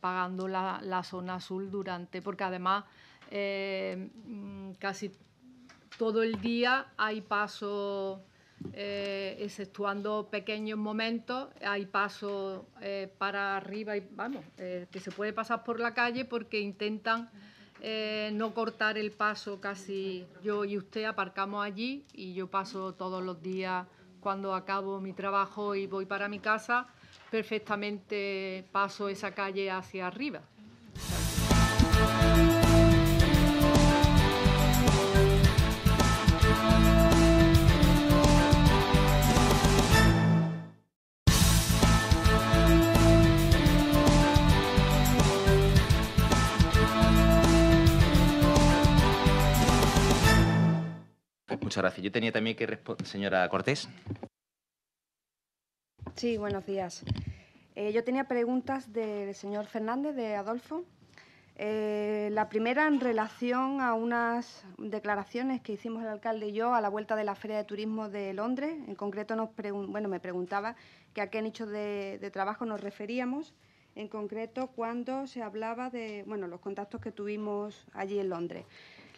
pagando la, la zona azul durante, porque además mm, casi todo el día hay paso eh, exceptuando pequeños momentos, hay paso eh, para arriba y vamos, eh, que se puede pasar por la calle porque intentan no cortar el paso casi. Yo y usted aparcamos allí y yo paso todos los días cuando acabo mi trabajo y voy para mi casa, perfectamente paso esa calle hacia arriba. Muchas gracias. Yo tenía también que responder, señora Cortés. Sí, buenos días. Eh, yo tenía preguntas del señor Fernández, de Adolfo. Eh, la primera en relación a unas declaraciones que hicimos el alcalde y yo a la vuelta de la Feria de Turismo de Londres. En concreto, nos bueno, me preguntaba que a qué nicho de, de trabajo nos referíamos. En concreto, cuando se hablaba de bueno, los contactos que tuvimos allí en Londres.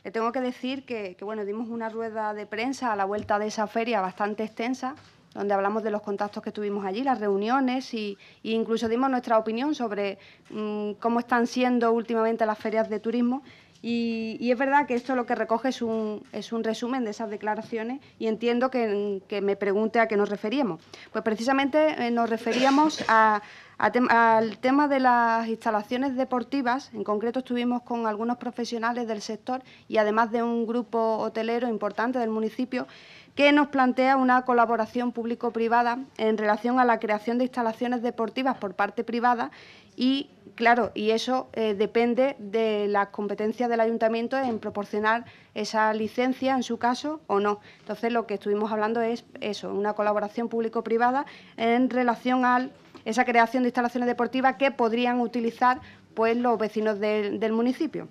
Le tengo que decir que, bueno, dimos una rueda de prensa a la vuelta de esa feria bastante extensa, donde hablamos de los contactos que tuvimos allí, las reuniones y, incluso dimos nuestra opinión sobre mm, cómo están siendo últimamente las ferias de turismo y, es verdad que esto lo que recoge es un, es un resumen de esas declaraciones y entiendo que, me pregunte a qué nos referíamos. Pues precisamente eh, nos referíamos al tema de las instalaciones deportivas. En concreto estuvimos con algunos profesionales del sector y además de un grupo hotelero importante del municipio que nos plantea una colaboración público-privada en relación a la creación de instalaciones deportivas por parte privada y claro, y eso eh, depende de las competencias del ayuntamiento en proporcionar esa licencia, en su caso, o no. Entonces, lo que estuvimos hablando es eso, una colaboración público-privada en relación a esa creación de instalaciones deportivas que podrían utilizar pues, los vecinos del municipio.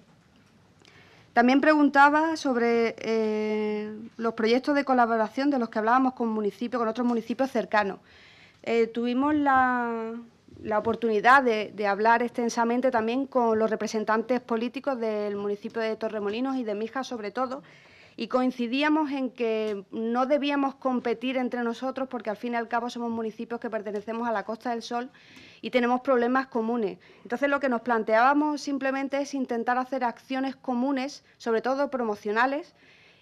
También preguntaba sobre eh, los proyectos de colaboración de los que hablábamos con municipios, con otros municipios cercanos. Eh, tuvimos la, la oportunidad de, hablar extensamente también con los representantes políticos del municipio de Torremolinos y de Mijas sobre todo, y coincidíamos en que no debíamos competir entre nosotros porque al fin y al cabo somos municipios que pertenecemos a la Costa del Sol y tenemos problemas comunes. Entonces lo que nos planteábamos simplemente es intentar hacer acciones comunes, sobre todo promocionales,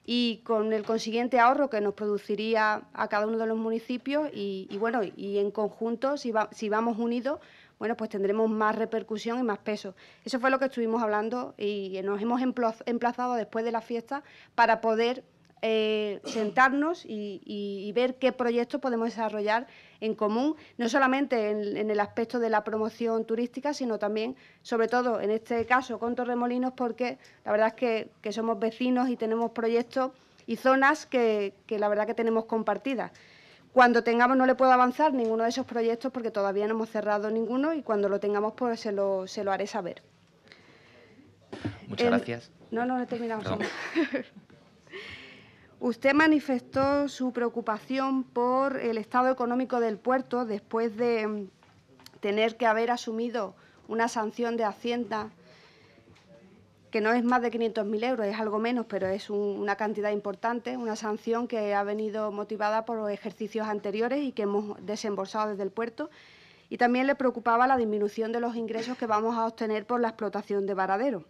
y con el consiguiente ahorro que nos produciría a cada uno de los municipios y, bueno, y en conjunto, si, si vamos unidos, bueno, pues tendremos más repercusión y más peso. Eso fue lo que estuvimos hablando y nos hemos emplazado después de la fiesta para poder eh, sentarnos y, ver qué proyectos podemos desarrollar en común, no solamente en, el aspecto de la promoción turística, sino también, sobre todo en este caso, con Torremolinos, porque la verdad es que, somos vecinos y tenemos proyectos y zonas que, la verdad que tenemos compartidas. Cuando tengamos, no le puedo avanzar ninguno de esos proyectos porque todavía no hemos cerrado ninguno y cuando lo tengamos, pues se lo, se lo haré saber. Muchas em, gracias. No, no, terminamos. Usted manifestó su preocupación por el estado económico del puerto después de mm, tener que haber asumido una sanción de Hacienda que no es más de 500.000 euros, es algo menos, pero es una cantidad importante, una sanción que ha venido motivada por los ejercicios anteriores y que hemos desembolsado desde el puerto. Y también le preocupaba la disminución de los ingresos que vamos a obtener por la explotación de varadero.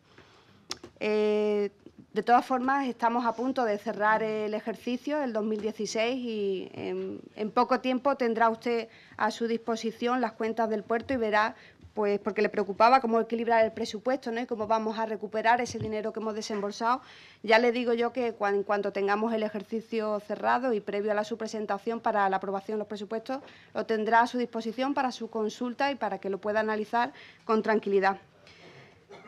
Eh, de todas formas, estamos a punto de cerrar el ejercicio el 2016 y en, poco tiempo tendrá usted a su disposición las cuentas del puerto y verá, pues porque le preocupaba cómo equilibrar el presupuesto ¿no? y cómo vamos a recuperar ese dinero que hemos desembolsado. Ya le digo yo que en cuanto tengamos el ejercicio cerrado y previo a la, su presentación para la aprobación de los presupuestos, lo tendrá a su disposición para su consulta y para que lo pueda analizar con tranquilidad.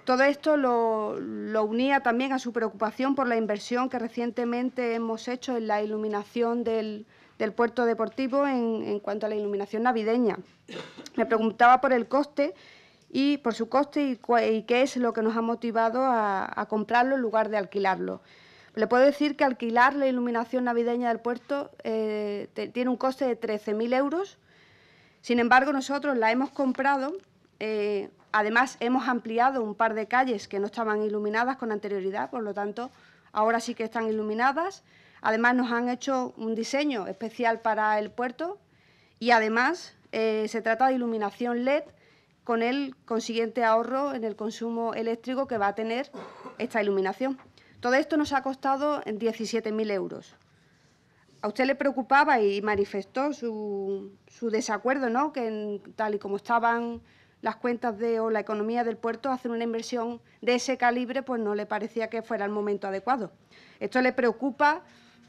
Todo esto lo, unía también a su preocupación por la inversión que recientemente hemos hecho en la iluminación del, puerto deportivo en, cuanto a la iluminación navideña. Me preguntaba por el coste y por su coste y, qué es lo que nos ha motivado a, comprarlo en lugar de alquilarlo. Le puedo decir que alquilar la iluminación navideña del puerto eh, tiene un coste de 13.000 euros. Sin embargo, nosotros la hemos comprado eh, Además, hemos ampliado un par de calles que no estaban iluminadas con anterioridad, por lo tanto, ahora sí que están iluminadas. Además, nos han hecho un diseño especial para el puerto y además eh, se trata de iluminación LED con el consiguiente ahorro en el consumo eléctrico que va a tener esta iluminación. Todo esto nos ha costado 17.000 euros. A usted le preocupaba y manifestó su, desacuerdo, ¿no? Que tal y como estaban las cuentas de o la economía del puerto, hacen una inversión de ese calibre, pues no le parecía que fuera el momento adecuado. Esto le preocupa,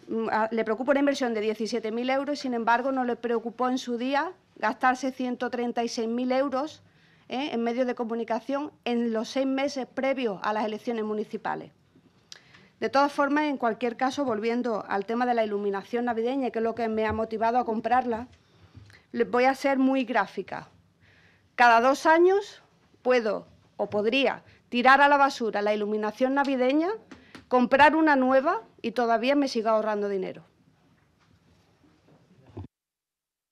mm, le preocupa una inversión de 17.000 euros, sin embargo, no le preocupó en su día gastarse 136.000 euros ¿eh? en medios de comunicación en los seis meses previos a las elecciones municipales. De todas formas, en cualquier caso, volviendo al tema de la iluminación navideña, que es lo que me ha motivado a comprarla, voy a ser muy gráfica. Cada dos años puedo o podría tirar a la basura la iluminación navideña, comprar una nueva y todavía me siga ahorrando dinero.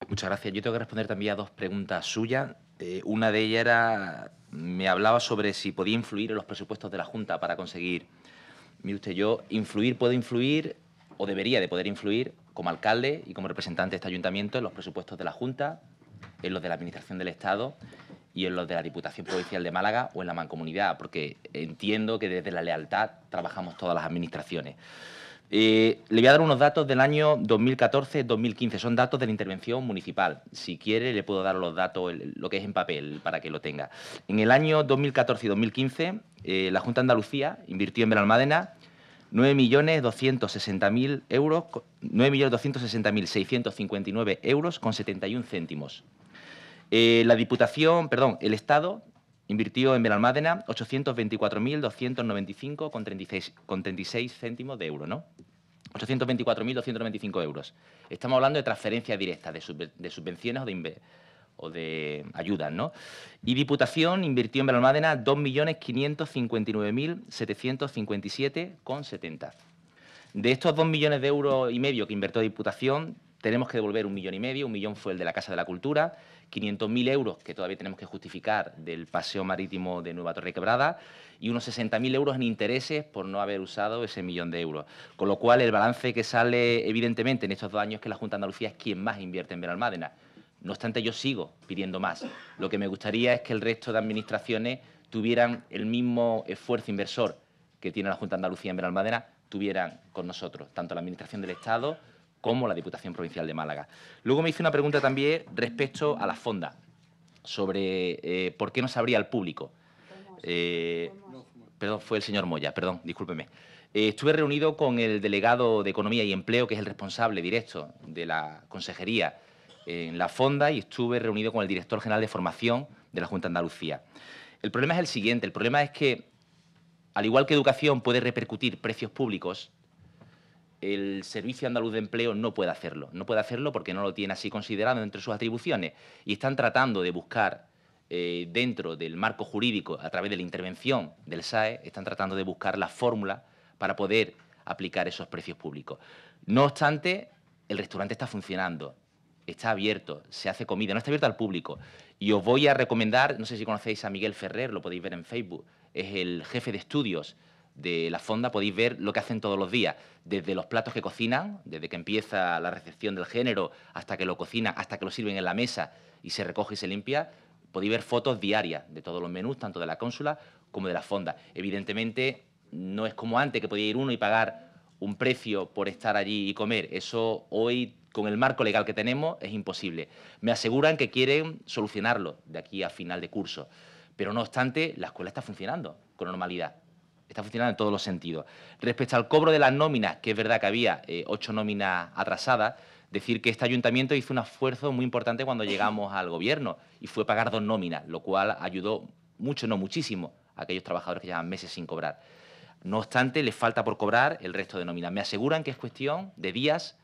Muchas gracias. Yo tengo que responder también a dos preguntas suyas. Eh, una de ellas era, me hablaba sobre si podía influir en los presupuestos de la Junta para conseguir, mire usted, yo influir, puedo influir o debería de poder influir como alcalde y como representante de este ayuntamiento en los presupuestos de la Junta, en los de la Administración del Estado y en los de la Diputación Provincial de Málaga o en la Mancomunidad, porque entiendo que desde la lealtad trabajamos todas las administraciones. Eh, le voy a dar unos datos del año 2014-2015, son datos de la intervención municipal. Si quiere, le puedo dar los datos, lo que es en papel, para que lo tenga. En el año 2014 y 2015, eh, la Junta de Andalucía invirtió en Benalmádena 9.260.659 euros, 9 euros con 71 céntimos. Eh, la Diputación, perdón, el Estado invirtió en Benalmádena 824.295,36 con 36, céntimos de euro, ¿no? 824.295 euros. Estamos hablando de transferencias directas, de, subvenciones o de, ayudas, ¿no? Y Diputación invirtió en Benalmádena 2.559.757,70. De estos 2 millones de euros y medio que invirtió Diputación, tenemos que devolver un millón y medio, un millón fue el de la Casa de la Cultura, 500.000 euros que todavía tenemos que justificar del paseo marítimo de Nueva Torre Quebrada y unos 60.000 euros en intereses por no haber usado ese millón de euros. Con lo cual, el balance que sale evidentemente en estos dos años es que la Junta de Andalucía es quien más invierte en Benalmádena. No obstante, yo sigo pidiendo más. Lo que me gustaría es que el resto de administraciones tuvieran el mismo esfuerzo inversor que tiene la Junta de Andalucía en Benalmádena, tuvieran con nosotros, tanto la Administración del Estado como la Diputación Provincial de Málaga. Luego me hice una pregunta también respecto a la Fonda, sobre eh, por qué no se abría al público. Eh, perdón, fue el señor Moya, perdón, discúlpeme. Eh, estuve reunido con el delegado de Economía y Empleo, que es el responsable directo de la consejería en la fonda, y estuve reunido con el director general de formación de la Junta de Andalucía. El problema es el siguiente, el problema es que, al igual que educación puede repercutir precios públicos, el Servicio Andaluz de Empleo no puede hacerlo. No puede hacerlo porque no lo tiene así considerado entre sus atribuciones y están tratando de buscar eh, dentro del marco jurídico, a través de la intervención del SAE, están tratando de buscar la fórmula para poder aplicar esos precios públicos. No obstante, el restaurante está funcionando, está abierto, se hace comida, no está abierto al público. Y os voy a recomendar, no sé si conocéis a Miguel Ferrer, lo podéis ver en Facebook, es el jefe de estudios de la fonda podéis ver lo que hacen todos los días, desde los platos que cocinan, desde que empieza la recepción del género hasta que lo cocinan, hasta que lo sirven en la mesa y se recoge y se limpia, podéis ver fotos diarias de todos los menús, tanto de la cónsula como de la fonda. Evidentemente no es como antes que podía ir uno y pagar un precio por estar allí y comer, eso hoy con el marco legal que tenemos es imposible. Me aseguran que quieren solucionarlo de aquí a final de curso, pero no obstante la escuela está funcionando con normalidad está funcionando en todos los sentidos. Respecto al cobro de las nóminas, que es verdad que había eh, ocho nóminas atrasadas, decir que este ayuntamiento hizo un esfuerzo muy importante cuando llegamos al gobierno y fue pagar dos nóminas, lo cual ayudó mucho, no muchísimo, a aquellos trabajadores que llevan meses sin cobrar. No obstante, les falta por cobrar el resto de nóminas. Me aseguran que es cuestión de días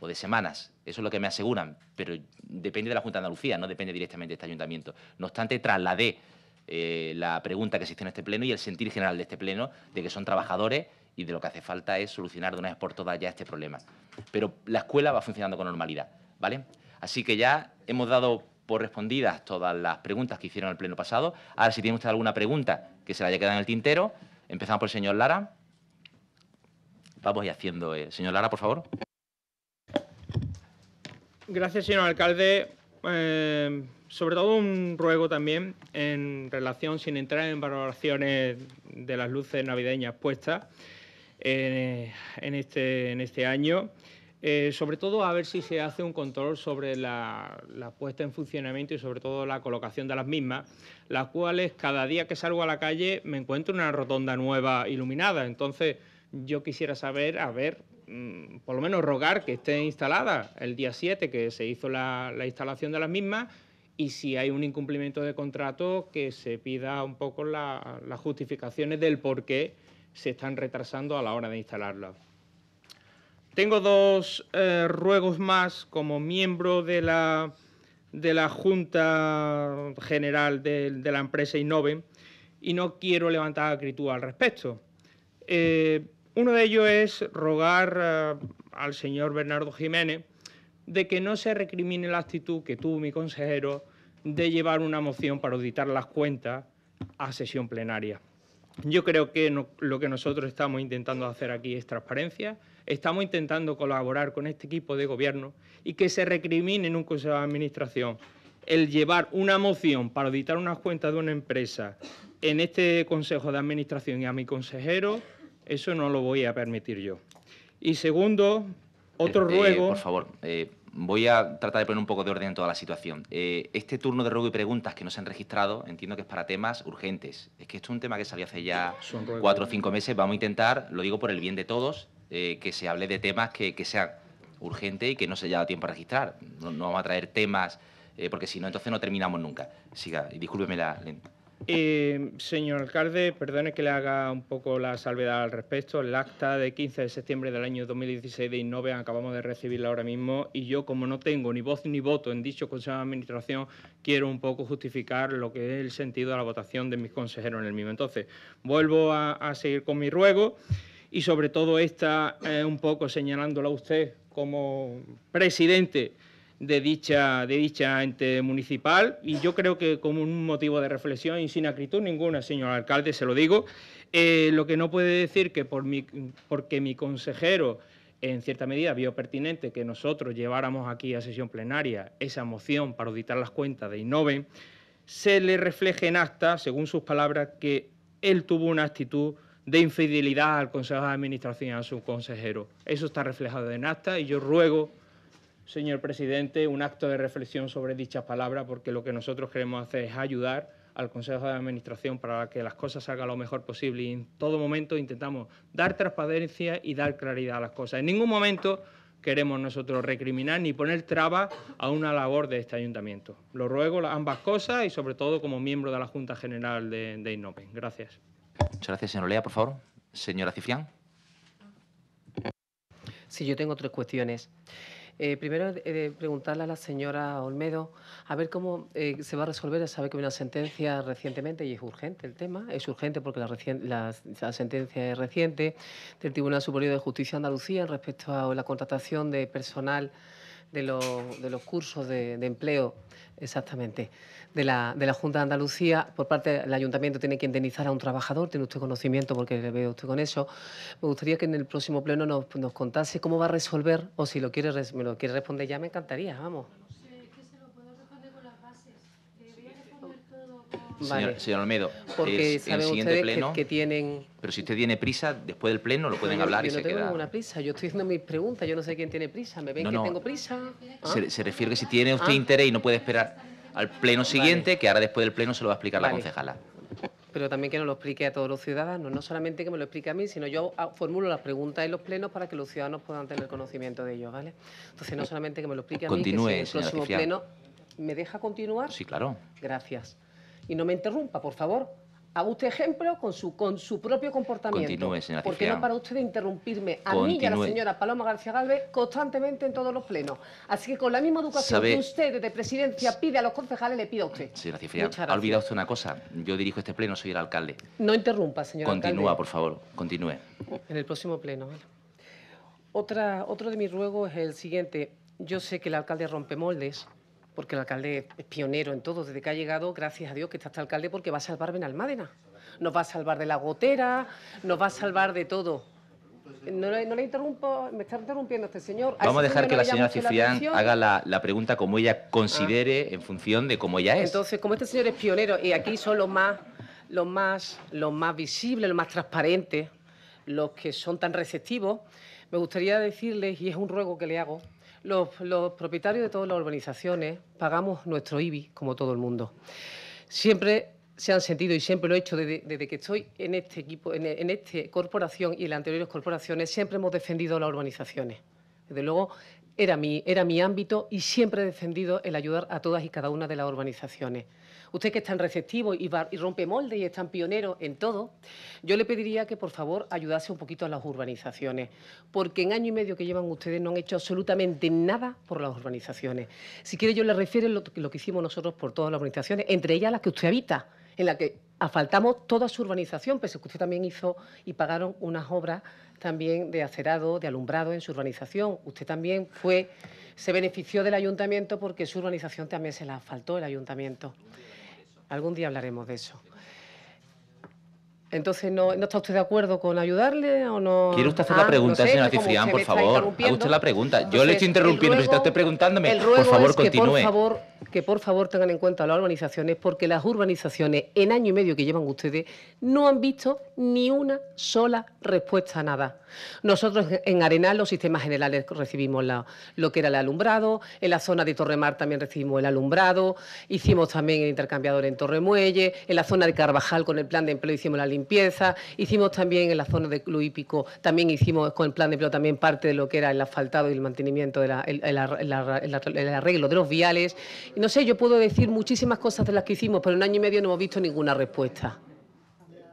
o de semanas. Eso es lo que me aseguran, pero depende de la Junta de Andalucía, no depende directamente de este ayuntamiento. No obstante, trasladé eh, la pregunta que se hizo en este pleno y el sentir general de este pleno de que son trabajadores y de lo que hace falta es solucionar de una vez por todas ya este problema. Pero la escuela va funcionando con normalidad, ¿vale? Así que ya hemos dado por respondidas todas las preguntas que hicieron el pleno pasado. Ahora, si tiene usted alguna pregunta que se la haya quedado en el tintero, empezamos por el señor Lara. Vamos y haciendo. Eh, señor Lara, por favor. Gracias, señor alcalde. Eh, sobre todo un ruego también en relación, sin entrar en valoraciones de las luces navideñas puestas eh, en, este, en este año, eh, sobre todo a ver si se hace un control sobre la, puesta en funcionamiento y sobre todo la colocación de las mismas, las cuales cada día que salgo a la calle me encuentro una rotonda nueva iluminada. Entonces yo quisiera saber, a ver, mm, por lo menos rogar que esté instalada el día 7 que se hizo la, la instalación de las mismas y si hay un incumplimiento de contrato, que se pida un poco las justificaciones del por qué se están retrasando a la hora de instalarla. Tengo dos eh, ruegos más como miembro de la, de la Junta General de, la empresa Innoven y no quiero levantar acritud al respecto. Eh, uno de ellos es rogar eh, al señor Bernardo Jiménez de que no se recrimine la actitud que tuvo mi consejero de llevar una moción para auditar las cuentas a sesión plenaria. Yo creo que lo que nosotros estamos intentando hacer aquí es transparencia, estamos intentando colaborar con este equipo de gobierno y que se recrimine en un consejo de administración el llevar una moción para auditar unas cuentas de una empresa en este consejo de administración y a mi consejero, eso no lo voy a permitir yo. Y segundo, otro eh, eh, ruego. por favor, eh, voy a tratar de poner un poco de orden en toda la situación. este turno de ruego y preguntas que no se han registrado, entiendo que es para temas urgentes. Es que esto es un tema que salió hace ya cuatro o cinco meses. Vamos a intentar, lo digo por el bien de todos, que se hable de temas que, sean urgentes y que no se haya dado tiempo a registrar. No, vamos a traer temas, porque si no, entonces no terminamos nunca. Siga, y discúlpeme la eh, señor alcalde, perdone que le haga un poco la salvedad al respecto. El acta de 15 de septiembre del año 2016 de Innove acabamos de recibirla ahora mismo y yo, como no tengo ni voz ni voto en dicho Consejo de Administración, quiero un poco justificar lo que es el sentido de la votación de mis consejeros en el mismo. Entonces, vuelvo a, seguir con mi ruego y sobre todo esta, eh, un poco señalándola a usted como presidente de dicha, de dicha ente municipal y yo creo que como un motivo de reflexión y sin acritud ninguna, señor alcalde, se lo digo, eh, lo que no puede decir que por mi, porque mi consejero en cierta medida vio pertinente que nosotros lleváramos aquí a sesión plenaria esa moción para auditar las cuentas de Innoven, se le refleje en acta, según sus palabras, que él tuvo una actitud de infidelidad al Consejo de Administración y a su consejero. Eso está reflejado en acta y yo ruego señor presidente, un acto de reflexión sobre dichas palabras, porque lo que nosotros queremos hacer es ayudar al Consejo de Administración para que las cosas salgan lo mejor posible y en todo momento intentamos dar transparencia y dar claridad a las cosas. En ningún momento queremos nosotros recriminar ni poner trabas a una labor de este ayuntamiento. Lo ruego ambas cosas y sobre todo como miembro de la Junta General de, de INOPEN. Gracias. Muchas gracias, señor Olea, por favor. Señora Cifrián. Sí, yo tengo tres cuestiones. Eh, primero, eh, de preguntarle a la señora Olmedo a ver cómo eh, se va a resolver. Sabe que hubo una sentencia recientemente y es urgente el tema. Es urgente porque la, sentencia es reciente del Tribunal Superior de Justicia de Andalucía respecto a la contratación de personal de los, cursos de empleo. Exactamente de la, de la Junta de Andalucía. Por parte del Ayuntamiento tiene que indemnizar a un trabajador, tiene usted conocimiento porque le veo usted con eso. Me gustaría que en el próximo pleno nos, nos contase cómo va a resolver o si lo quiere, me lo quiere responder ya, me encantaría, vamos. Señor, señor, Almedo, Porque el siguiente pleno. Que, tienen... Pero si usted tiene prisa, después del pleno lo pueden hablar yo, yo y no tengo ninguna prisa, yo estoy haciendo mis preguntas, yo no sé quién tiene prisa, me ven que tengo prisa. Se, ¿Ah? se, refiere que si tiene usted ¿Ah? interés y no puede esperar al pleno siguiente, que ahora después del pleno se lo va a explicar la concejala. Pero también que nos lo explique a todos los ciudadanos, no solamente que me lo explique a mí, sino yo ah, formulo las preguntas en los plenos para que los ciudadanos puedan tener conocimiento de ello, ¿vale? Entonces, no solamente que me lo explique a mí, que en el próximo pleno... ¿Me deja continuar? Sí, claro. Gracias. Y no me interrumpa, por favor. A usted ejemplo con su, con su propio comportamiento. Continúe, señora Porque no para usted interrumpirme a mí y a la señora Paloma García Galvez constantemente en todos los plenos. Así que con la misma educación que usted desde presidencia pide a los concejales, le pido a usted. Señora ha olvidado usted una cosa. Yo dirijo este pleno, soy el alcalde. No interrumpa, señora Continúa, Continúa, por favor, continúe. En el próximo pleno. Otra, otro de mis ruegos es el siguiente. Yo sé que el alcalde rompe moldes, porque el alcalde es pionero en todo, desde que ha llegado, gracias a Dios que está este alcalde, porque va a salvar Benalmádena, nos va a salvar de la gotera, nos va a salvar de todo. No, le interrumpo, me está interrumpiendo este señor. Vamos a dejar que la señora Cifrián haga la, pregunta como ella ah. considere en función de cómo ella es. Entonces, como este señor es pionero y aquí son más, los más, los más visibles, los más transparentes, los que son tan receptivos, me gustaría decirles, y es un ruego que le hago, los, propietarios de todas las urbanizaciones pagamos nuestro IBI, como todo el mundo. Siempre se han sentido, y siempre lo he hecho desde, que estoy en este equipo, en, esta corporación y en las anteriores corporaciones, siempre hemos defendido las urbanizaciones. Desde luego, era mi, era mi ámbito y siempre he defendido el ayudar a todas y cada una de las urbanizaciones usted que es tan receptivo y, y rompe molde y es tan pionero en todo, yo le pediría que por favor ayudase un poquito a las urbanizaciones, porque en año y medio que llevan ustedes no han hecho absolutamente nada por las urbanizaciones. Si quiere, yo le refiero lo, que hicimos nosotros por todas las urbanizaciones, entre ellas las que usted habita, en la que asfaltamos toda su urbanización, pese que usted también hizo y pagaron unas obras también de acerado, de alumbrado en su urbanización. Usted también fue, se benefició del ayuntamiento porque su urbanización también se la asfaltó el ayuntamiento algún día hablaremos de eso. Entonces, ¿no, está usted de acuerdo con ayudarle o no? Quiero usted hacer la ah, pregunta, señora Cifrián, por favor? Haga usted la pregunta. Yo le estoy interrumpiendo, pero si está usted preguntándome, por favor, continúe. continúe. Por favor, que por favor tengan en cuenta las urbanizaciones, porque las urbanizaciones, en año y medio que llevan ustedes, no han visto ni una sola respuesta a nada. Nosotros en Arenal los sistemas generales recibimos lo que era el alumbrado, en la zona de Torremar también recibimos el alumbrado, hicimos también el intercambiador en Torremuelle, en la zona de Carvajal con el plan de empleo hicimos la limpieza limpieza, hicimos también en la zona de club hípico, también hicimos con el plan de empleo también parte de lo que era el asfaltado y el mantenimiento, de el, arreglo de los viales. Y no sé, yo puedo decir muchísimas cosas de las que hicimos, pero en un año y medio no hemos visto ninguna respuesta.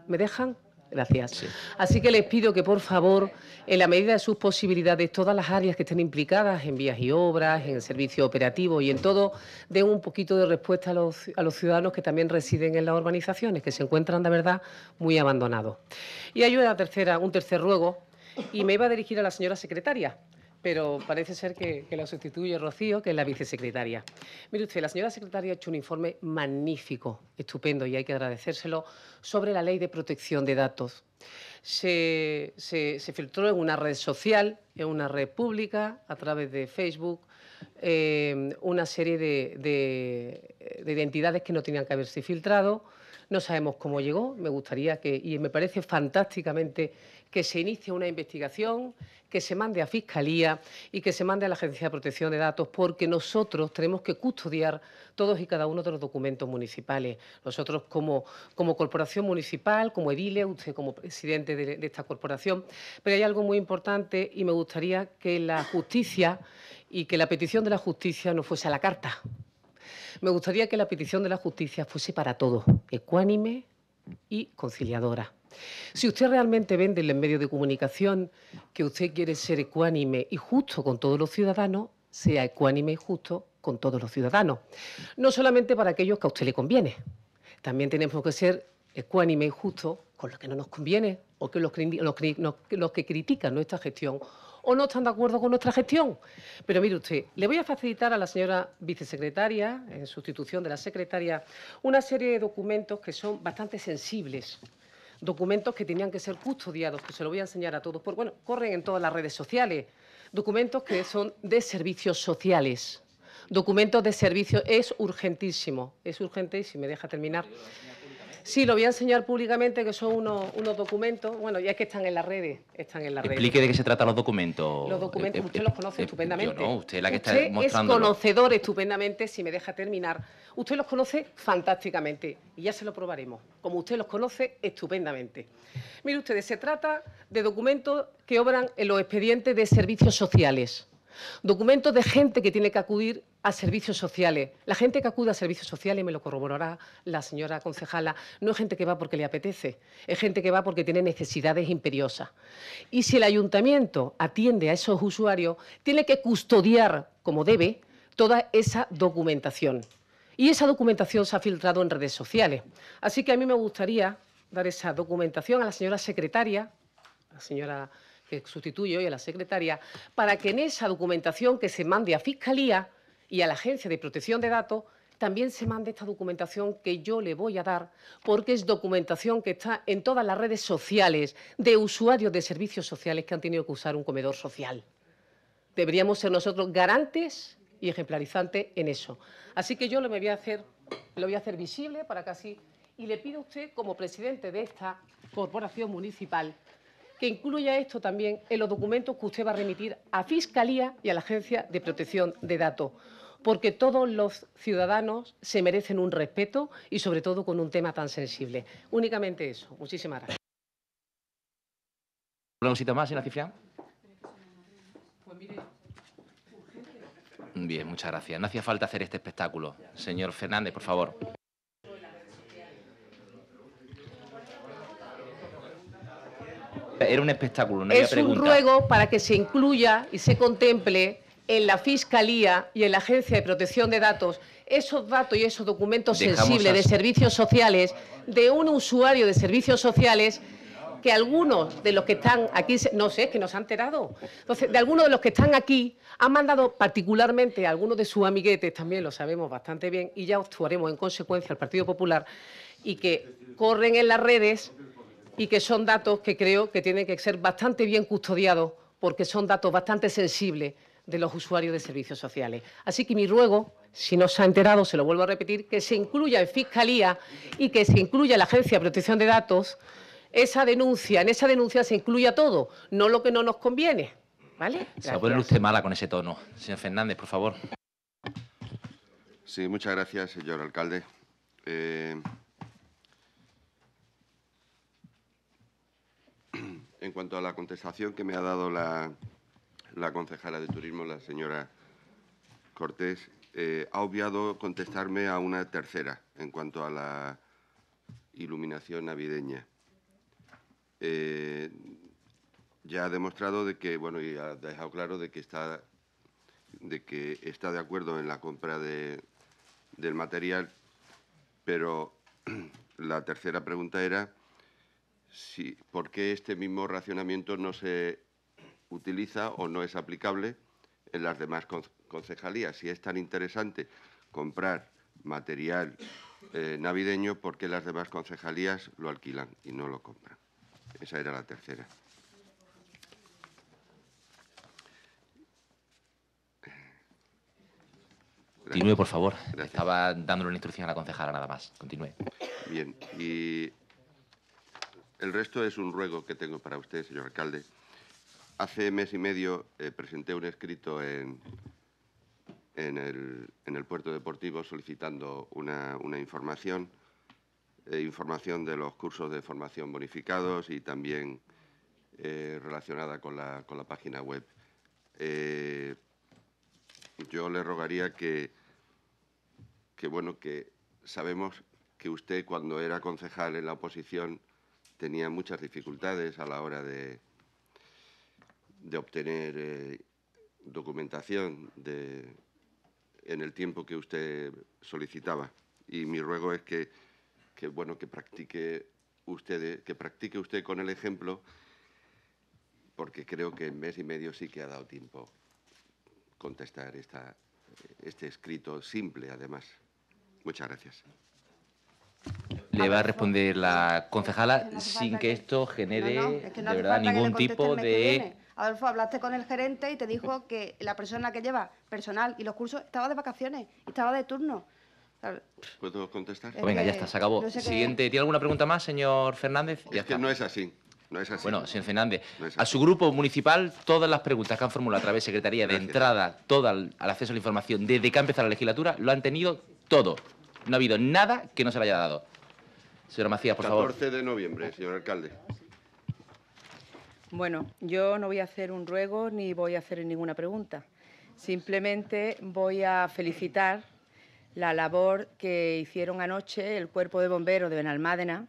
¿Me dejan? Gracias. Así que les pido que, por favor, en la medida de sus posibilidades, todas las áreas que estén implicadas en vías y obras, en el servicio operativo y en todo, den un poquito de respuesta a los, a los ciudadanos que también residen en las urbanizaciones, que se encuentran de verdad muy abandonados. Y hay tercera, un tercer ruego, y me iba a dirigir a la señora secretaria pero parece ser que, lo la sustituye Rocío, que es la vicesecretaria. Mire usted, la señora secretaria ha hecho un informe magnífico, estupendo, y hay que agradecérselo, sobre la ley de protección de datos. Se, filtró en una red social, en una red pública, a través de Facebook, eh, una serie de, de identidades que no tenían que haberse filtrado. No sabemos cómo llegó, me gustaría que, y me parece fantásticamente que se inicie una investigación, que se mande a Fiscalía y que se mande a la Agencia de Protección de Datos, porque nosotros tenemos que custodiar todos y cada uno de los documentos municipales. Nosotros como, corporación municipal, como edile, usted como presidente de, de esta corporación, pero hay algo muy importante y me gustaría que la justicia y que la petición de la justicia no fuese a la carta. Me gustaría que la petición de la justicia fuese para todos, ecuánime, y conciliadora. Si usted realmente vende en los medios de comunicación que usted quiere ser ecuánime y justo con todos los ciudadanos, sea ecuánime y justo con todos los ciudadanos. No solamente para aquellos que a usted le conviene. También tenemos que ser ecuánime y justo con los que no nos conviene o que los, los que critican nuestra gestión o no están de acuerdo con nuestra gestión. Pero mire usted, le voy a facilitar a la señora vicesecretaria, en sustitución de la secretaria, una serie de documentos que son bastante sensibles documentos que tenían que ser custodiados, que se lo voy a enseñar a todos, porque bueno, corren en todas las redes sociales, documentos que son de servicios sociales. Documentos de servicios es urgentísimo, es urgente y si me deja terminar. Sí, lo voy a enseñar públicamente, que son unos, documentos. Bueno, ya es que están en las redes. Están en las Explique de qué se trata los documentos. Los documentos, eh, eh, usted eh, los conoce estupendamente. Yo no, usted es la que está Es conocedor estupendamente, si me deja terminar. Usted los conoce fantásticamente y ya se lo probaremos, como usted los conoce estupendamente. Mire ustedes, se trata de documentos que obran en los expedientes de servicios sociales. Documentos de gente que tiene que acudir a servicios sociales. La gente que acude a servicios sociales, me lo corroborará la señora concejala, no es gente que va porque le apetece, es gente que va porque tiene necesidades imperiosas. Y si el ayuntamiento atiende a esos usuarios, tiene que custodiar, como debe, toda esa documentación. Y esa documentación se ha filtrado en redes sociales. Así que a mí me gustaría dar esa documentación a la señora secretaria, a la señora que sustituyo hoy a la secretaria, para que en esa documentación que se mande a Fiscalía, y a la Agencia de Protección de Datos también se mande esta documentación que yo le voy a dar, porque es documentación que está en todas las redes sociales de usuarios de servicios sociales que han tenido que usar un comedor social. Deberíamos ser nosotros garantes y ejemplarizantes en eso. Así que yo lo, me voy a hacer, lo voy a hacer visible para que así... Y le pido a usted, como presidente de esta corporación municipal, que incluya esto también en los documentos que usted va a remitir a Fiscalía y a la Agencia de Protección de Datos porque todos los ciudadanos se merecen un respeto y sobre todo con un tema tan sensible. Únicamente eso. Muchísimas gracias. ¿Una cosita más, señora Cifrián? Pues mire, Bien, muchas gracias. No hacía falta hacer este espectáculo. Señor Fernández, por favor. Era un espectáculo, no Es un ruego para que se incluya y se contemple en la Fiscalía y en la Agencia de Protección de Datos esos datos y esos documentos sensibles de servicios sociales de un usuario de servicios sociales que algunos de los que están aquí, no sé, que nos han enterado. Entonces, de algunos de los que están aquí han mandado particularmente a algunos de sus amiguetes, también lo sabemos bastante bien, y ya actuaremos en consecuencia al Partido Popular, y que corren en las redes y que son datos que creo que tienen que ser bastante bien custodiados porque son datos bastante sensibles de los usuarios de servicios sociales. Así que mi ruego, si no se ha enterado, se lo vuelvo a repetir, que se incluya en Fiscalía y que se incluya la Agencia de Protección de Datos esa denuncia. En esa denuncia se incluya todo, no lo que no nos conviene. ¿Vale? Se va a usted mala con ese tono. Señor Fernández, por favor. Sí, muchas gracias, señor alcalde. Eh, en cuanto a la contestación que me ha dado la la concejala de Turismo, la señora Cortés, eh, ha obviado contestarme a una tercera en cuanto a la iluminación navideña. Eh, ya ha demostrado de que, bueno, y ha dejado claro de que está de, que está de acuerdo en la compra del material, pero la tercera pregunta era si, por qué este mismo racionamiento no se utiliza o no es aplicable en las demás concejalías. Si es tan interesante comprar material eh, navideño, ¿por qué las demás concejalías lo alquilan y no lo compran? Esa era la tercera. Continúe, por favor. Estaba dándole una instrucción a la concejala nada más. Continúe. Bien, y el resto es un ruego que tengo para usted, señor alcalde. Hace mes y medio eh, presenté un escrito en, en, el, puerto deportivo solicitando una, información, eh, información de los cursos de formación bonificados y también eh, relacionada con la, página web. yo le rogaría que, que, bueno, que sabemos que usted cuando era concejal en la oposición tenía muchas dificultades a la hora de de obtener eh, documentación de, en el tiempo que usted solicitaba. Y mi ruego es que, que bueno, que practique usted, que practique usted con el ejemplo, porque creo que en mes y medio sí que ha dado tiempo contestar esta, este escrito simple, además. Muchas gracias. Le va a responder la concejala sin que esto genere de verdad ningún tipo de Adolfo, hablaste con el gerente y te dijo que la persona que lleva personal y los cursos estaba de vacaciones, estaba de turno. ¿Puedo contestar? Pues venga, ya está, se acabó. Siguiente, ¿tiene alguna pregunta más, señor Fernández? no es así. Bueno, señor Fernández, a su grupo municipal, todas las preguntas que han formulado a través de Secretaría de Entrada, todo al acceso a la información, desde que ha empezado la legislatura, lo han tenido todo. No ha habido nada que no se le haya dado. Señora Macías, por favor. 14 de noviembre, señor alcalde. Bueno, yo no voy a hacer un ruego ni voy a hacer ninguna pregunta. Simplemente voy a felicitar la labor que hicieron anoche el Cuerpo de Bomberos de Benalmádena,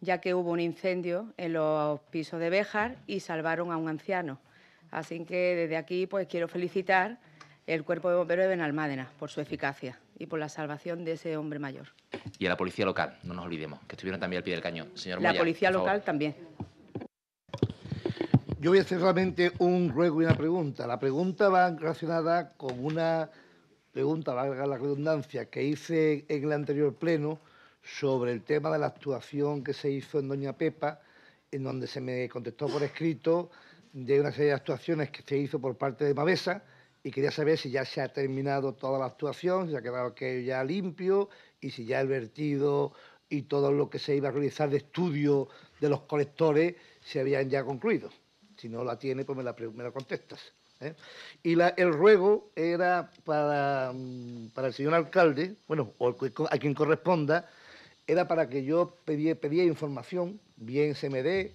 ya que hubo un incendio en los pisos de Béjar y salvaron a un anciano. Así que desde aquí pues quiero felicitar el Cuerpo de Bomberos de Benalmádena por su eficacia y por la salvación de ese hombre mayor. Y a la policía local, no nos olvidemos, que estuvieron también al pie del cañón. Señor la policía local también. Yo voy a hacer realmente un ruego y una pregunta. La pregunta va relacionada con una pregunta, valga la redundancia, que hice en el anterior pleno sobre el tema de la actuación que se hizo en Doña Pepa, en donde se me contestó por escrito de una serie de actuaciones que se hizo por parte de Mavesa y quería saber si ya se ha terminado toda la actuación, si ha quedado aquello ya limpio y si ya el vertido y todo lo que se iba a realizar de estudio de los colectores se habían ya concluido. Si no la tiene, pues me la, me contestas. ¿eh? Y el ruego era mm, para, el señor alcalde, bueno, o a quien corresponda, era para que yo pedí pedía información, bien se me dé,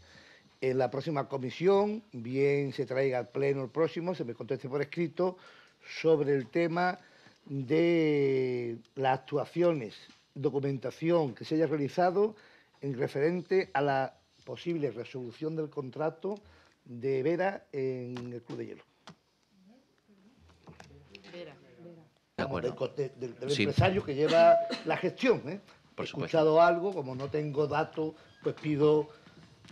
en la próxima comisión, bien se traiga al pleno el próximo, se me conteste por escrito, sobre el tema de las actuaciones, documentación que se haya realizado en referente a la posible resolución del contrato de Vera en el Club de Hielo. Vera. De, del empresario que lleva la gestión. ¿eh? He escuchado algo, como no tengo datos, pues pido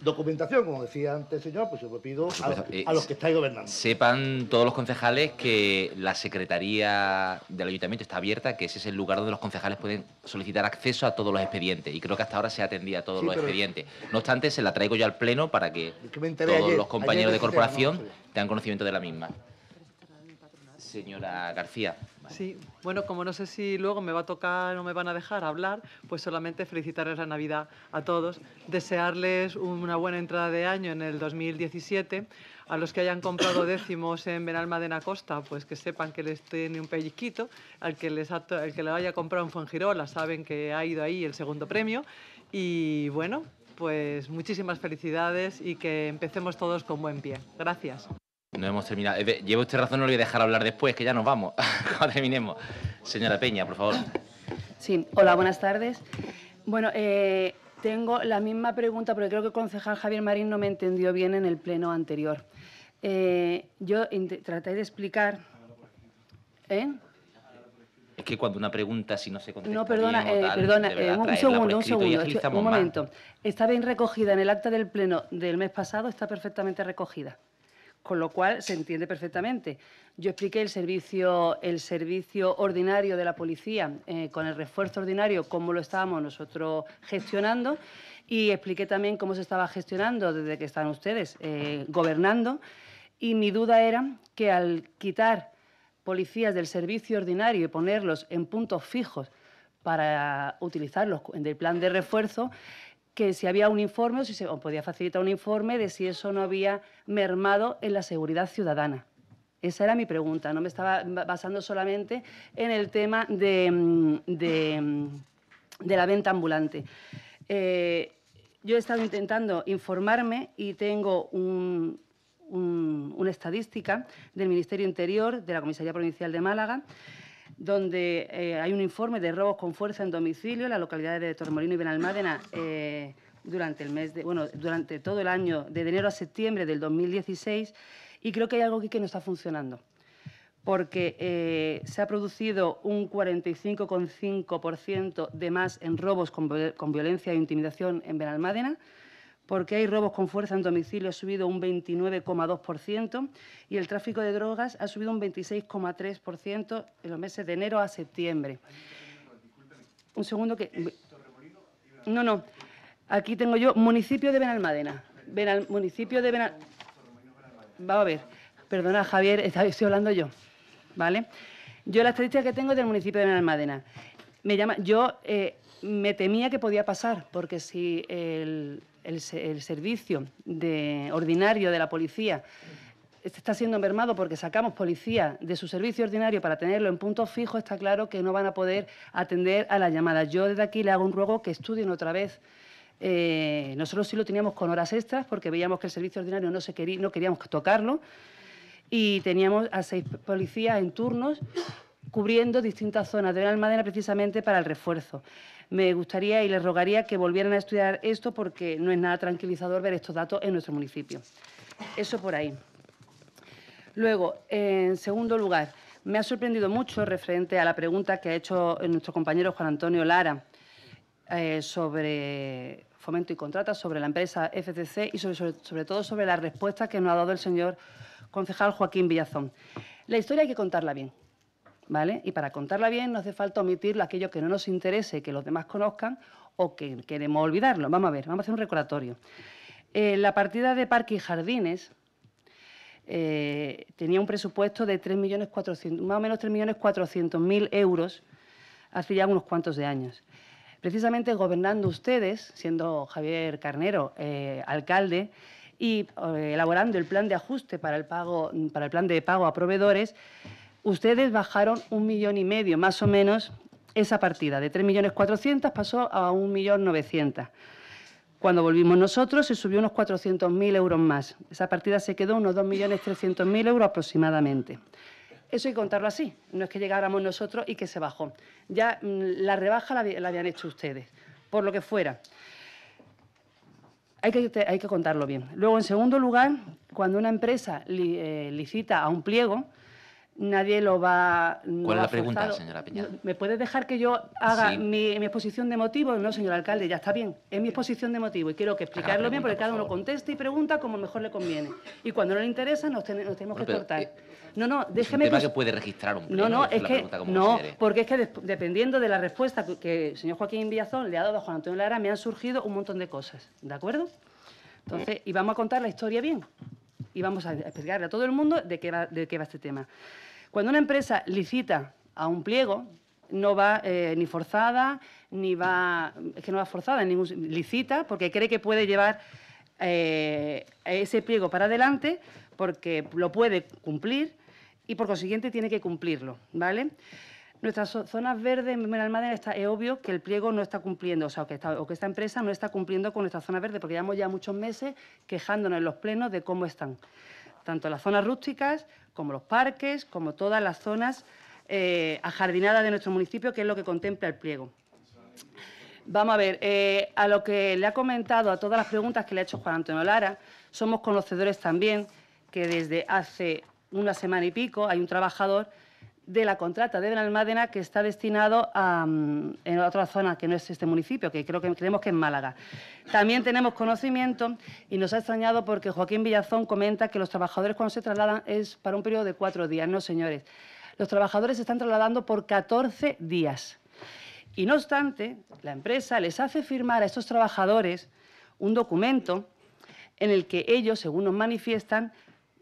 Documentación, como decía antes el señor, pues yo lo pido eh, a, los, que estáis gobernando. Sepan todos los concejales que la Secretaría del Ayuntamiento está abierta, que ese es el lugar donde los concejales pueden solicitar acceso a todos los expedientes. Y creo que hasta ahora se ha atendido a todos los expedientes. No obstante, se la traigo yo al Pleno para que, todos los compañeros de corporación tengan conocimiento de la misma señora García. Sí, bueno, como no sé si luego me va a tocar o me van a dejar hablar, pues solamente felicitarles la Navidad a todos, desearles una buena entrada de año en el 2017, a los que hayan comprado décimos en de Costa, pues que sepan que les tiene un pellizquito, al que les el que le haya comprado en Fuengirola saben que ha ido ahí el segundo premio y bueno, pues muchísimas felicidades y que empecemos todos con buen pie. Gracias. No hemos terminado. Eh, Llevo usted razón, no lo voy a dejar hablar después, que ya nos vamos. Cuando terminemos. Señora Peña, por favor. Sí, hola, buenas tardes. Bueno, eh, tengo la misma pregunta, porque creo que el concejal Javier Marín no me entendió bien en el pleno anterior. Eh, yo traté de explicar. Es que cuando una pregunta, si no se contesta. No, perdona, perdona, un, segundo, un segundo, un momento. Está bien recogida en el acta del pleno del mes pasado, está perfectamente recogida con lo cual se entiende perfectamente. Yo expliqué el servicio, el servicio ordinario de la policía eh, con el refuerzo ordinario, cómo lo estábamos nosotros gestionando y expliqué también cómo se estaba gestionando desde que están ustedes eh, gobernando. Y mi duda era que al quitar policías del servicio ordinario y ponerlos en puntos fijos para utilizarlos en el plan de refuerzo, que si había un informe o si se podía facilitar un informe de si eso no había mermado en la seguridad ciudadana. Esa era mi pregunta, no me estaba basando solamente en el tema de, mm, mm, la venta ambulante. Eh, yo he estado intentando informarme y tengo una estadística del Ministerio Interior, de la Comisaría Provincial de Málaga, donde eh, hay un informe de robos con fuerza en domicilio en la localidad de Tormorino y Benalmádena eh, durante el durante todo el año, de enero a septiembre del 2016, y creo que hay algo aquí que no está funcionando porque eh, se ha producido un 45,5% de más en robos con, violencia e intimidación en Benalmádena, porque hay robos con fuerza en domicilio ha subido un 29,2% y el tráfico de drogas ha subido un 26,3% en los meses de enero a septiembre. Un segundo que... No, no. Aquí tengo yo municipio de Benalmadena. municipio de Benal... Vamos a ver. Perdona, Javier, estoy hablando yo. ¿Vale? Yo la estadística que tengo del municipio de Benalmadena. Me llama... Yo... Eh, me temía que podía pasar, porque si el, el, servicio de, ordinario de la policía está siendo mermado porque sacamos policía de su servicio ordinario para tenerlo en punto fijo, está claro que no van a poder atender a las llamadas. Yo desde aquí le hago un ruego que estudien otra vez. Eh, nosotros sí lo teníamos con horas extras porque veíamos que el servicio ordinario no, se quería, no queríamos tocarlo y teníamos a seis policías en turnos cubriendo distintas zonas de la Almadena precisamente para el refuerzo. Me gustaría y les rogaría que volvieran a estudiar esto porque no es nada tranquilizador ver estos datos en nuestro municipio. Eso por ahí. Luego, en segundo lugar, me ha sorprendido mucho referente a la pregunta que ha hecho nuestro compañero Juan Antonio Lara eh, sobre fomento y contrata, sobre la empresa FCC y sobre, sobre todo sobre la respuesta que nos ha dado el señor concejal Joaquín Villazón. La historia hay que contarla bien. Y para contarla bien no hace falta omitir aquello que no nos interese que los demás conozcan o que queremos olvidarlo. Vamos a ver, vamos a hacer un recordatorio. Eh, la partida de Parque y Jardines eh, tenía un presupuesto de 3 millones más o menos 3.400.000 euros hace ya unos cuantos de años. Precisamente gobernando ustedes, siendo Javier Carnero eh, alcalde, y elaborando el plan de ajuste para el, pago, para el plan de pago a proveedores, ustedes bajaron un millón y medio, más o menos, esa partida. De 3.400.000 pasó a 1.900.000. Cuando volvimos nosotros se subió unos 400.000 euros más. Esa partida se quedó unos 2.300.000 euros aproximadamente. Eso hay que contarlo así. No es que llegáramos nosotros y que se bajó. Ya mm, la rebaja la, habían hecho ustedes, por lo que fuera. Hay que, contarlo bien. Luego, en segundo lugar, cuando una empresa eh, licita a un pliego, nadie lo va. a… ¿Cuál es la pregunta, señora ¿Me puede dejar que yo haga mi, exposición de motivos? No, señor alcalde, ya está bien. Es mi exposición de motivos y quiero que explicarlo bien porque cada uno contesta y pregunta como mejor le conviene. Y cuando no le interesa, nos, tenemos que cortar. Eh, no, no, déjeme. Es que, puede registrar un pleno, No, no, es que. No, porque es que dependiendo de la respuesta que, el señor Joaquín Villazón le ha dado a Juan Antonio Lara, me han surgido un montón de cosas. ¿De acuerdo? Entonces, y vamos a contar la historia bien y vamos a explicarle a todo el mundo de qué va, este tema. Cuando una empresa licita a un pliego, no va eh, ni forzada, ni va, es que no va forzada, ni licita porque cree que puede llevar eh, ese pliego para adelante porque lo puede cumplir y por consiguiente tiene que cumplirlo, ¿vale? Nuestras zonas verdes en almadena está, es obvio que el pliego no está cumpliendo, o sea, que esta, o que esta empresa no está cumpliendo con nuestra zona verde, porque llevamos ya muchos meses quejándonos en los plenos de cómo están. Tanto las zonas rústicas, como los parques, como todas las zonas eh, ajardinadas de nuestro municipio, que es lo que contempla el pliego. Vamos a ver, eh, a lo que le ha comentado, a todas las preguntas que le ha hecho Juan Antonio Lara, somos conocedores también que desde hace una semana y pico hay un trabajador de la contrata de Benalmádena que está destinado a, mm, en otra zona que no es este municipio, que creo que creemos que es Málaga. También tenemos conocimiento y nos ha extrañado porque Joaquín Villazón comenta que los trabajadores cuando se trasladan es para un periodo de cuatro días. No, señores. Los trabajadores se están trasladando por 14 días. Y no obstante, la empresa les hace firmar a estos trabajadores un documento en el que ellos, según nos manifiestan,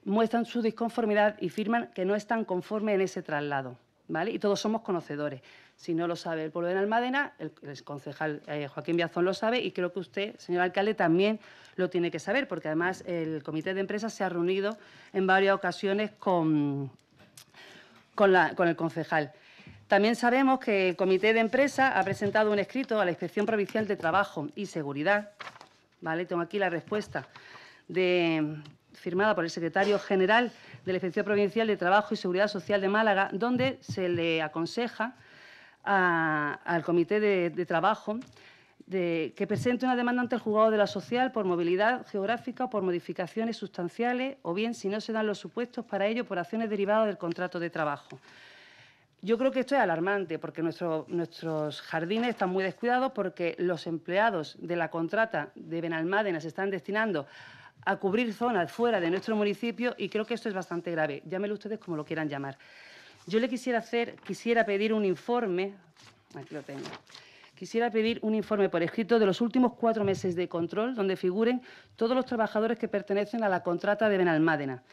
muestran su disconformidad y firman que no están conformes en ese traslado. ¿Vale? Y todos somos conocedores. Si no lo sabe el pueblo de Almadena, el, concejal eh, Joaquín Viazón lo sabe y creo que usted, señor alcalde, también lo tiene que saber, porque además el comité de empresas se ha reunido en varias ocasiones con, con el concejal. También sabemos que el comité de empresa ha presentado un escrito a la Inspección Provincial de Trabajo y Seguridad. ¿Vale? Tengo aquí la respuesta de, firmada por el secretario general de la Inspección Provincial de Trabajo y Seguridad Social de Málaga, donde se le aconseja al Comité de, Trabajo que presente una demanda ante el juzgado de la social por movilidad geográfica o por modificaciones sustanciales o bien, si no se dan los supuestos para ello, por acciones derivadas del contrato de trabajo. Yo creo que esto es alarmante porque nuestros jardines están muy descuidados porque los empleados de la contrata de Benalmádena se están destinando a cubrir zonas fuera de nuestro municipio y creo que esto es bastante grave. Llámelo ustedes como lo quieran llamar. Yo le quisiera hacer, quisiera pedir un informe, aquí lo tengo, quisiera pedir un informe por escrito de los últimos cuatro meses de control donde figuren todos los trabajadores que pertenecen a la contrata de Benalmádena,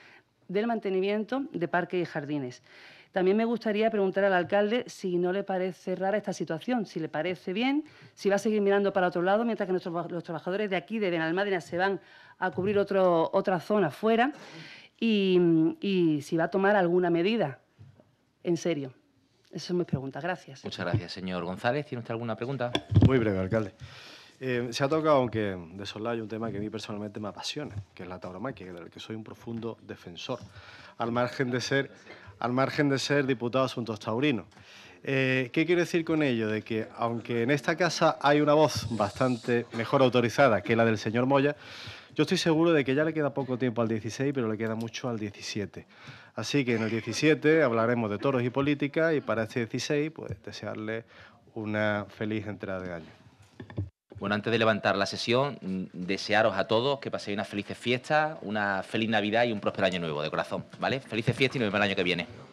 del mantenimiento de parques y jardines. También me gustaría preguntar al alcalde si no le parece rara esta situación, si le parece bien, si va a seguir mirando para otro lado mientras que los trabajadores de aquí, de Benalmádena, se van a cubrir otro, otra zona fuera y, si va a tomar alguna medida. En serio. eso es mi pregunta. Gracias. Muchas gracias, señor González. ¿Tiene usted alguna pregunta? Muy breve, alcalde. Eh, se ha tocado, aunque de soslayo, un tema que a mí personalmente me apasiona, que es la tauromaquia, del que soy un profundo defensor, al margen de ser, al margen de ser diputado de asuntos taurinos. Eh, ¿Qué quiere decir con ello? De que, aunque en esta casa hay una voz bastante mejor autorizada que la del señor Moya, yo estoy seguro de que ya le queda poco tiempo al 16, pero le queda mucho al 17. Así que en el 17 hablaremos de toros y política y para este 16 pues desearle una feliz entrada de año. Bueno, antes de levantar la sesión, mm, desearos a todos que paséis unas felices fiestas, una feliz Navidad y un próspero año nuevo, de corazón, ¿vale? Felices fiestas y nos vemos el año que viene.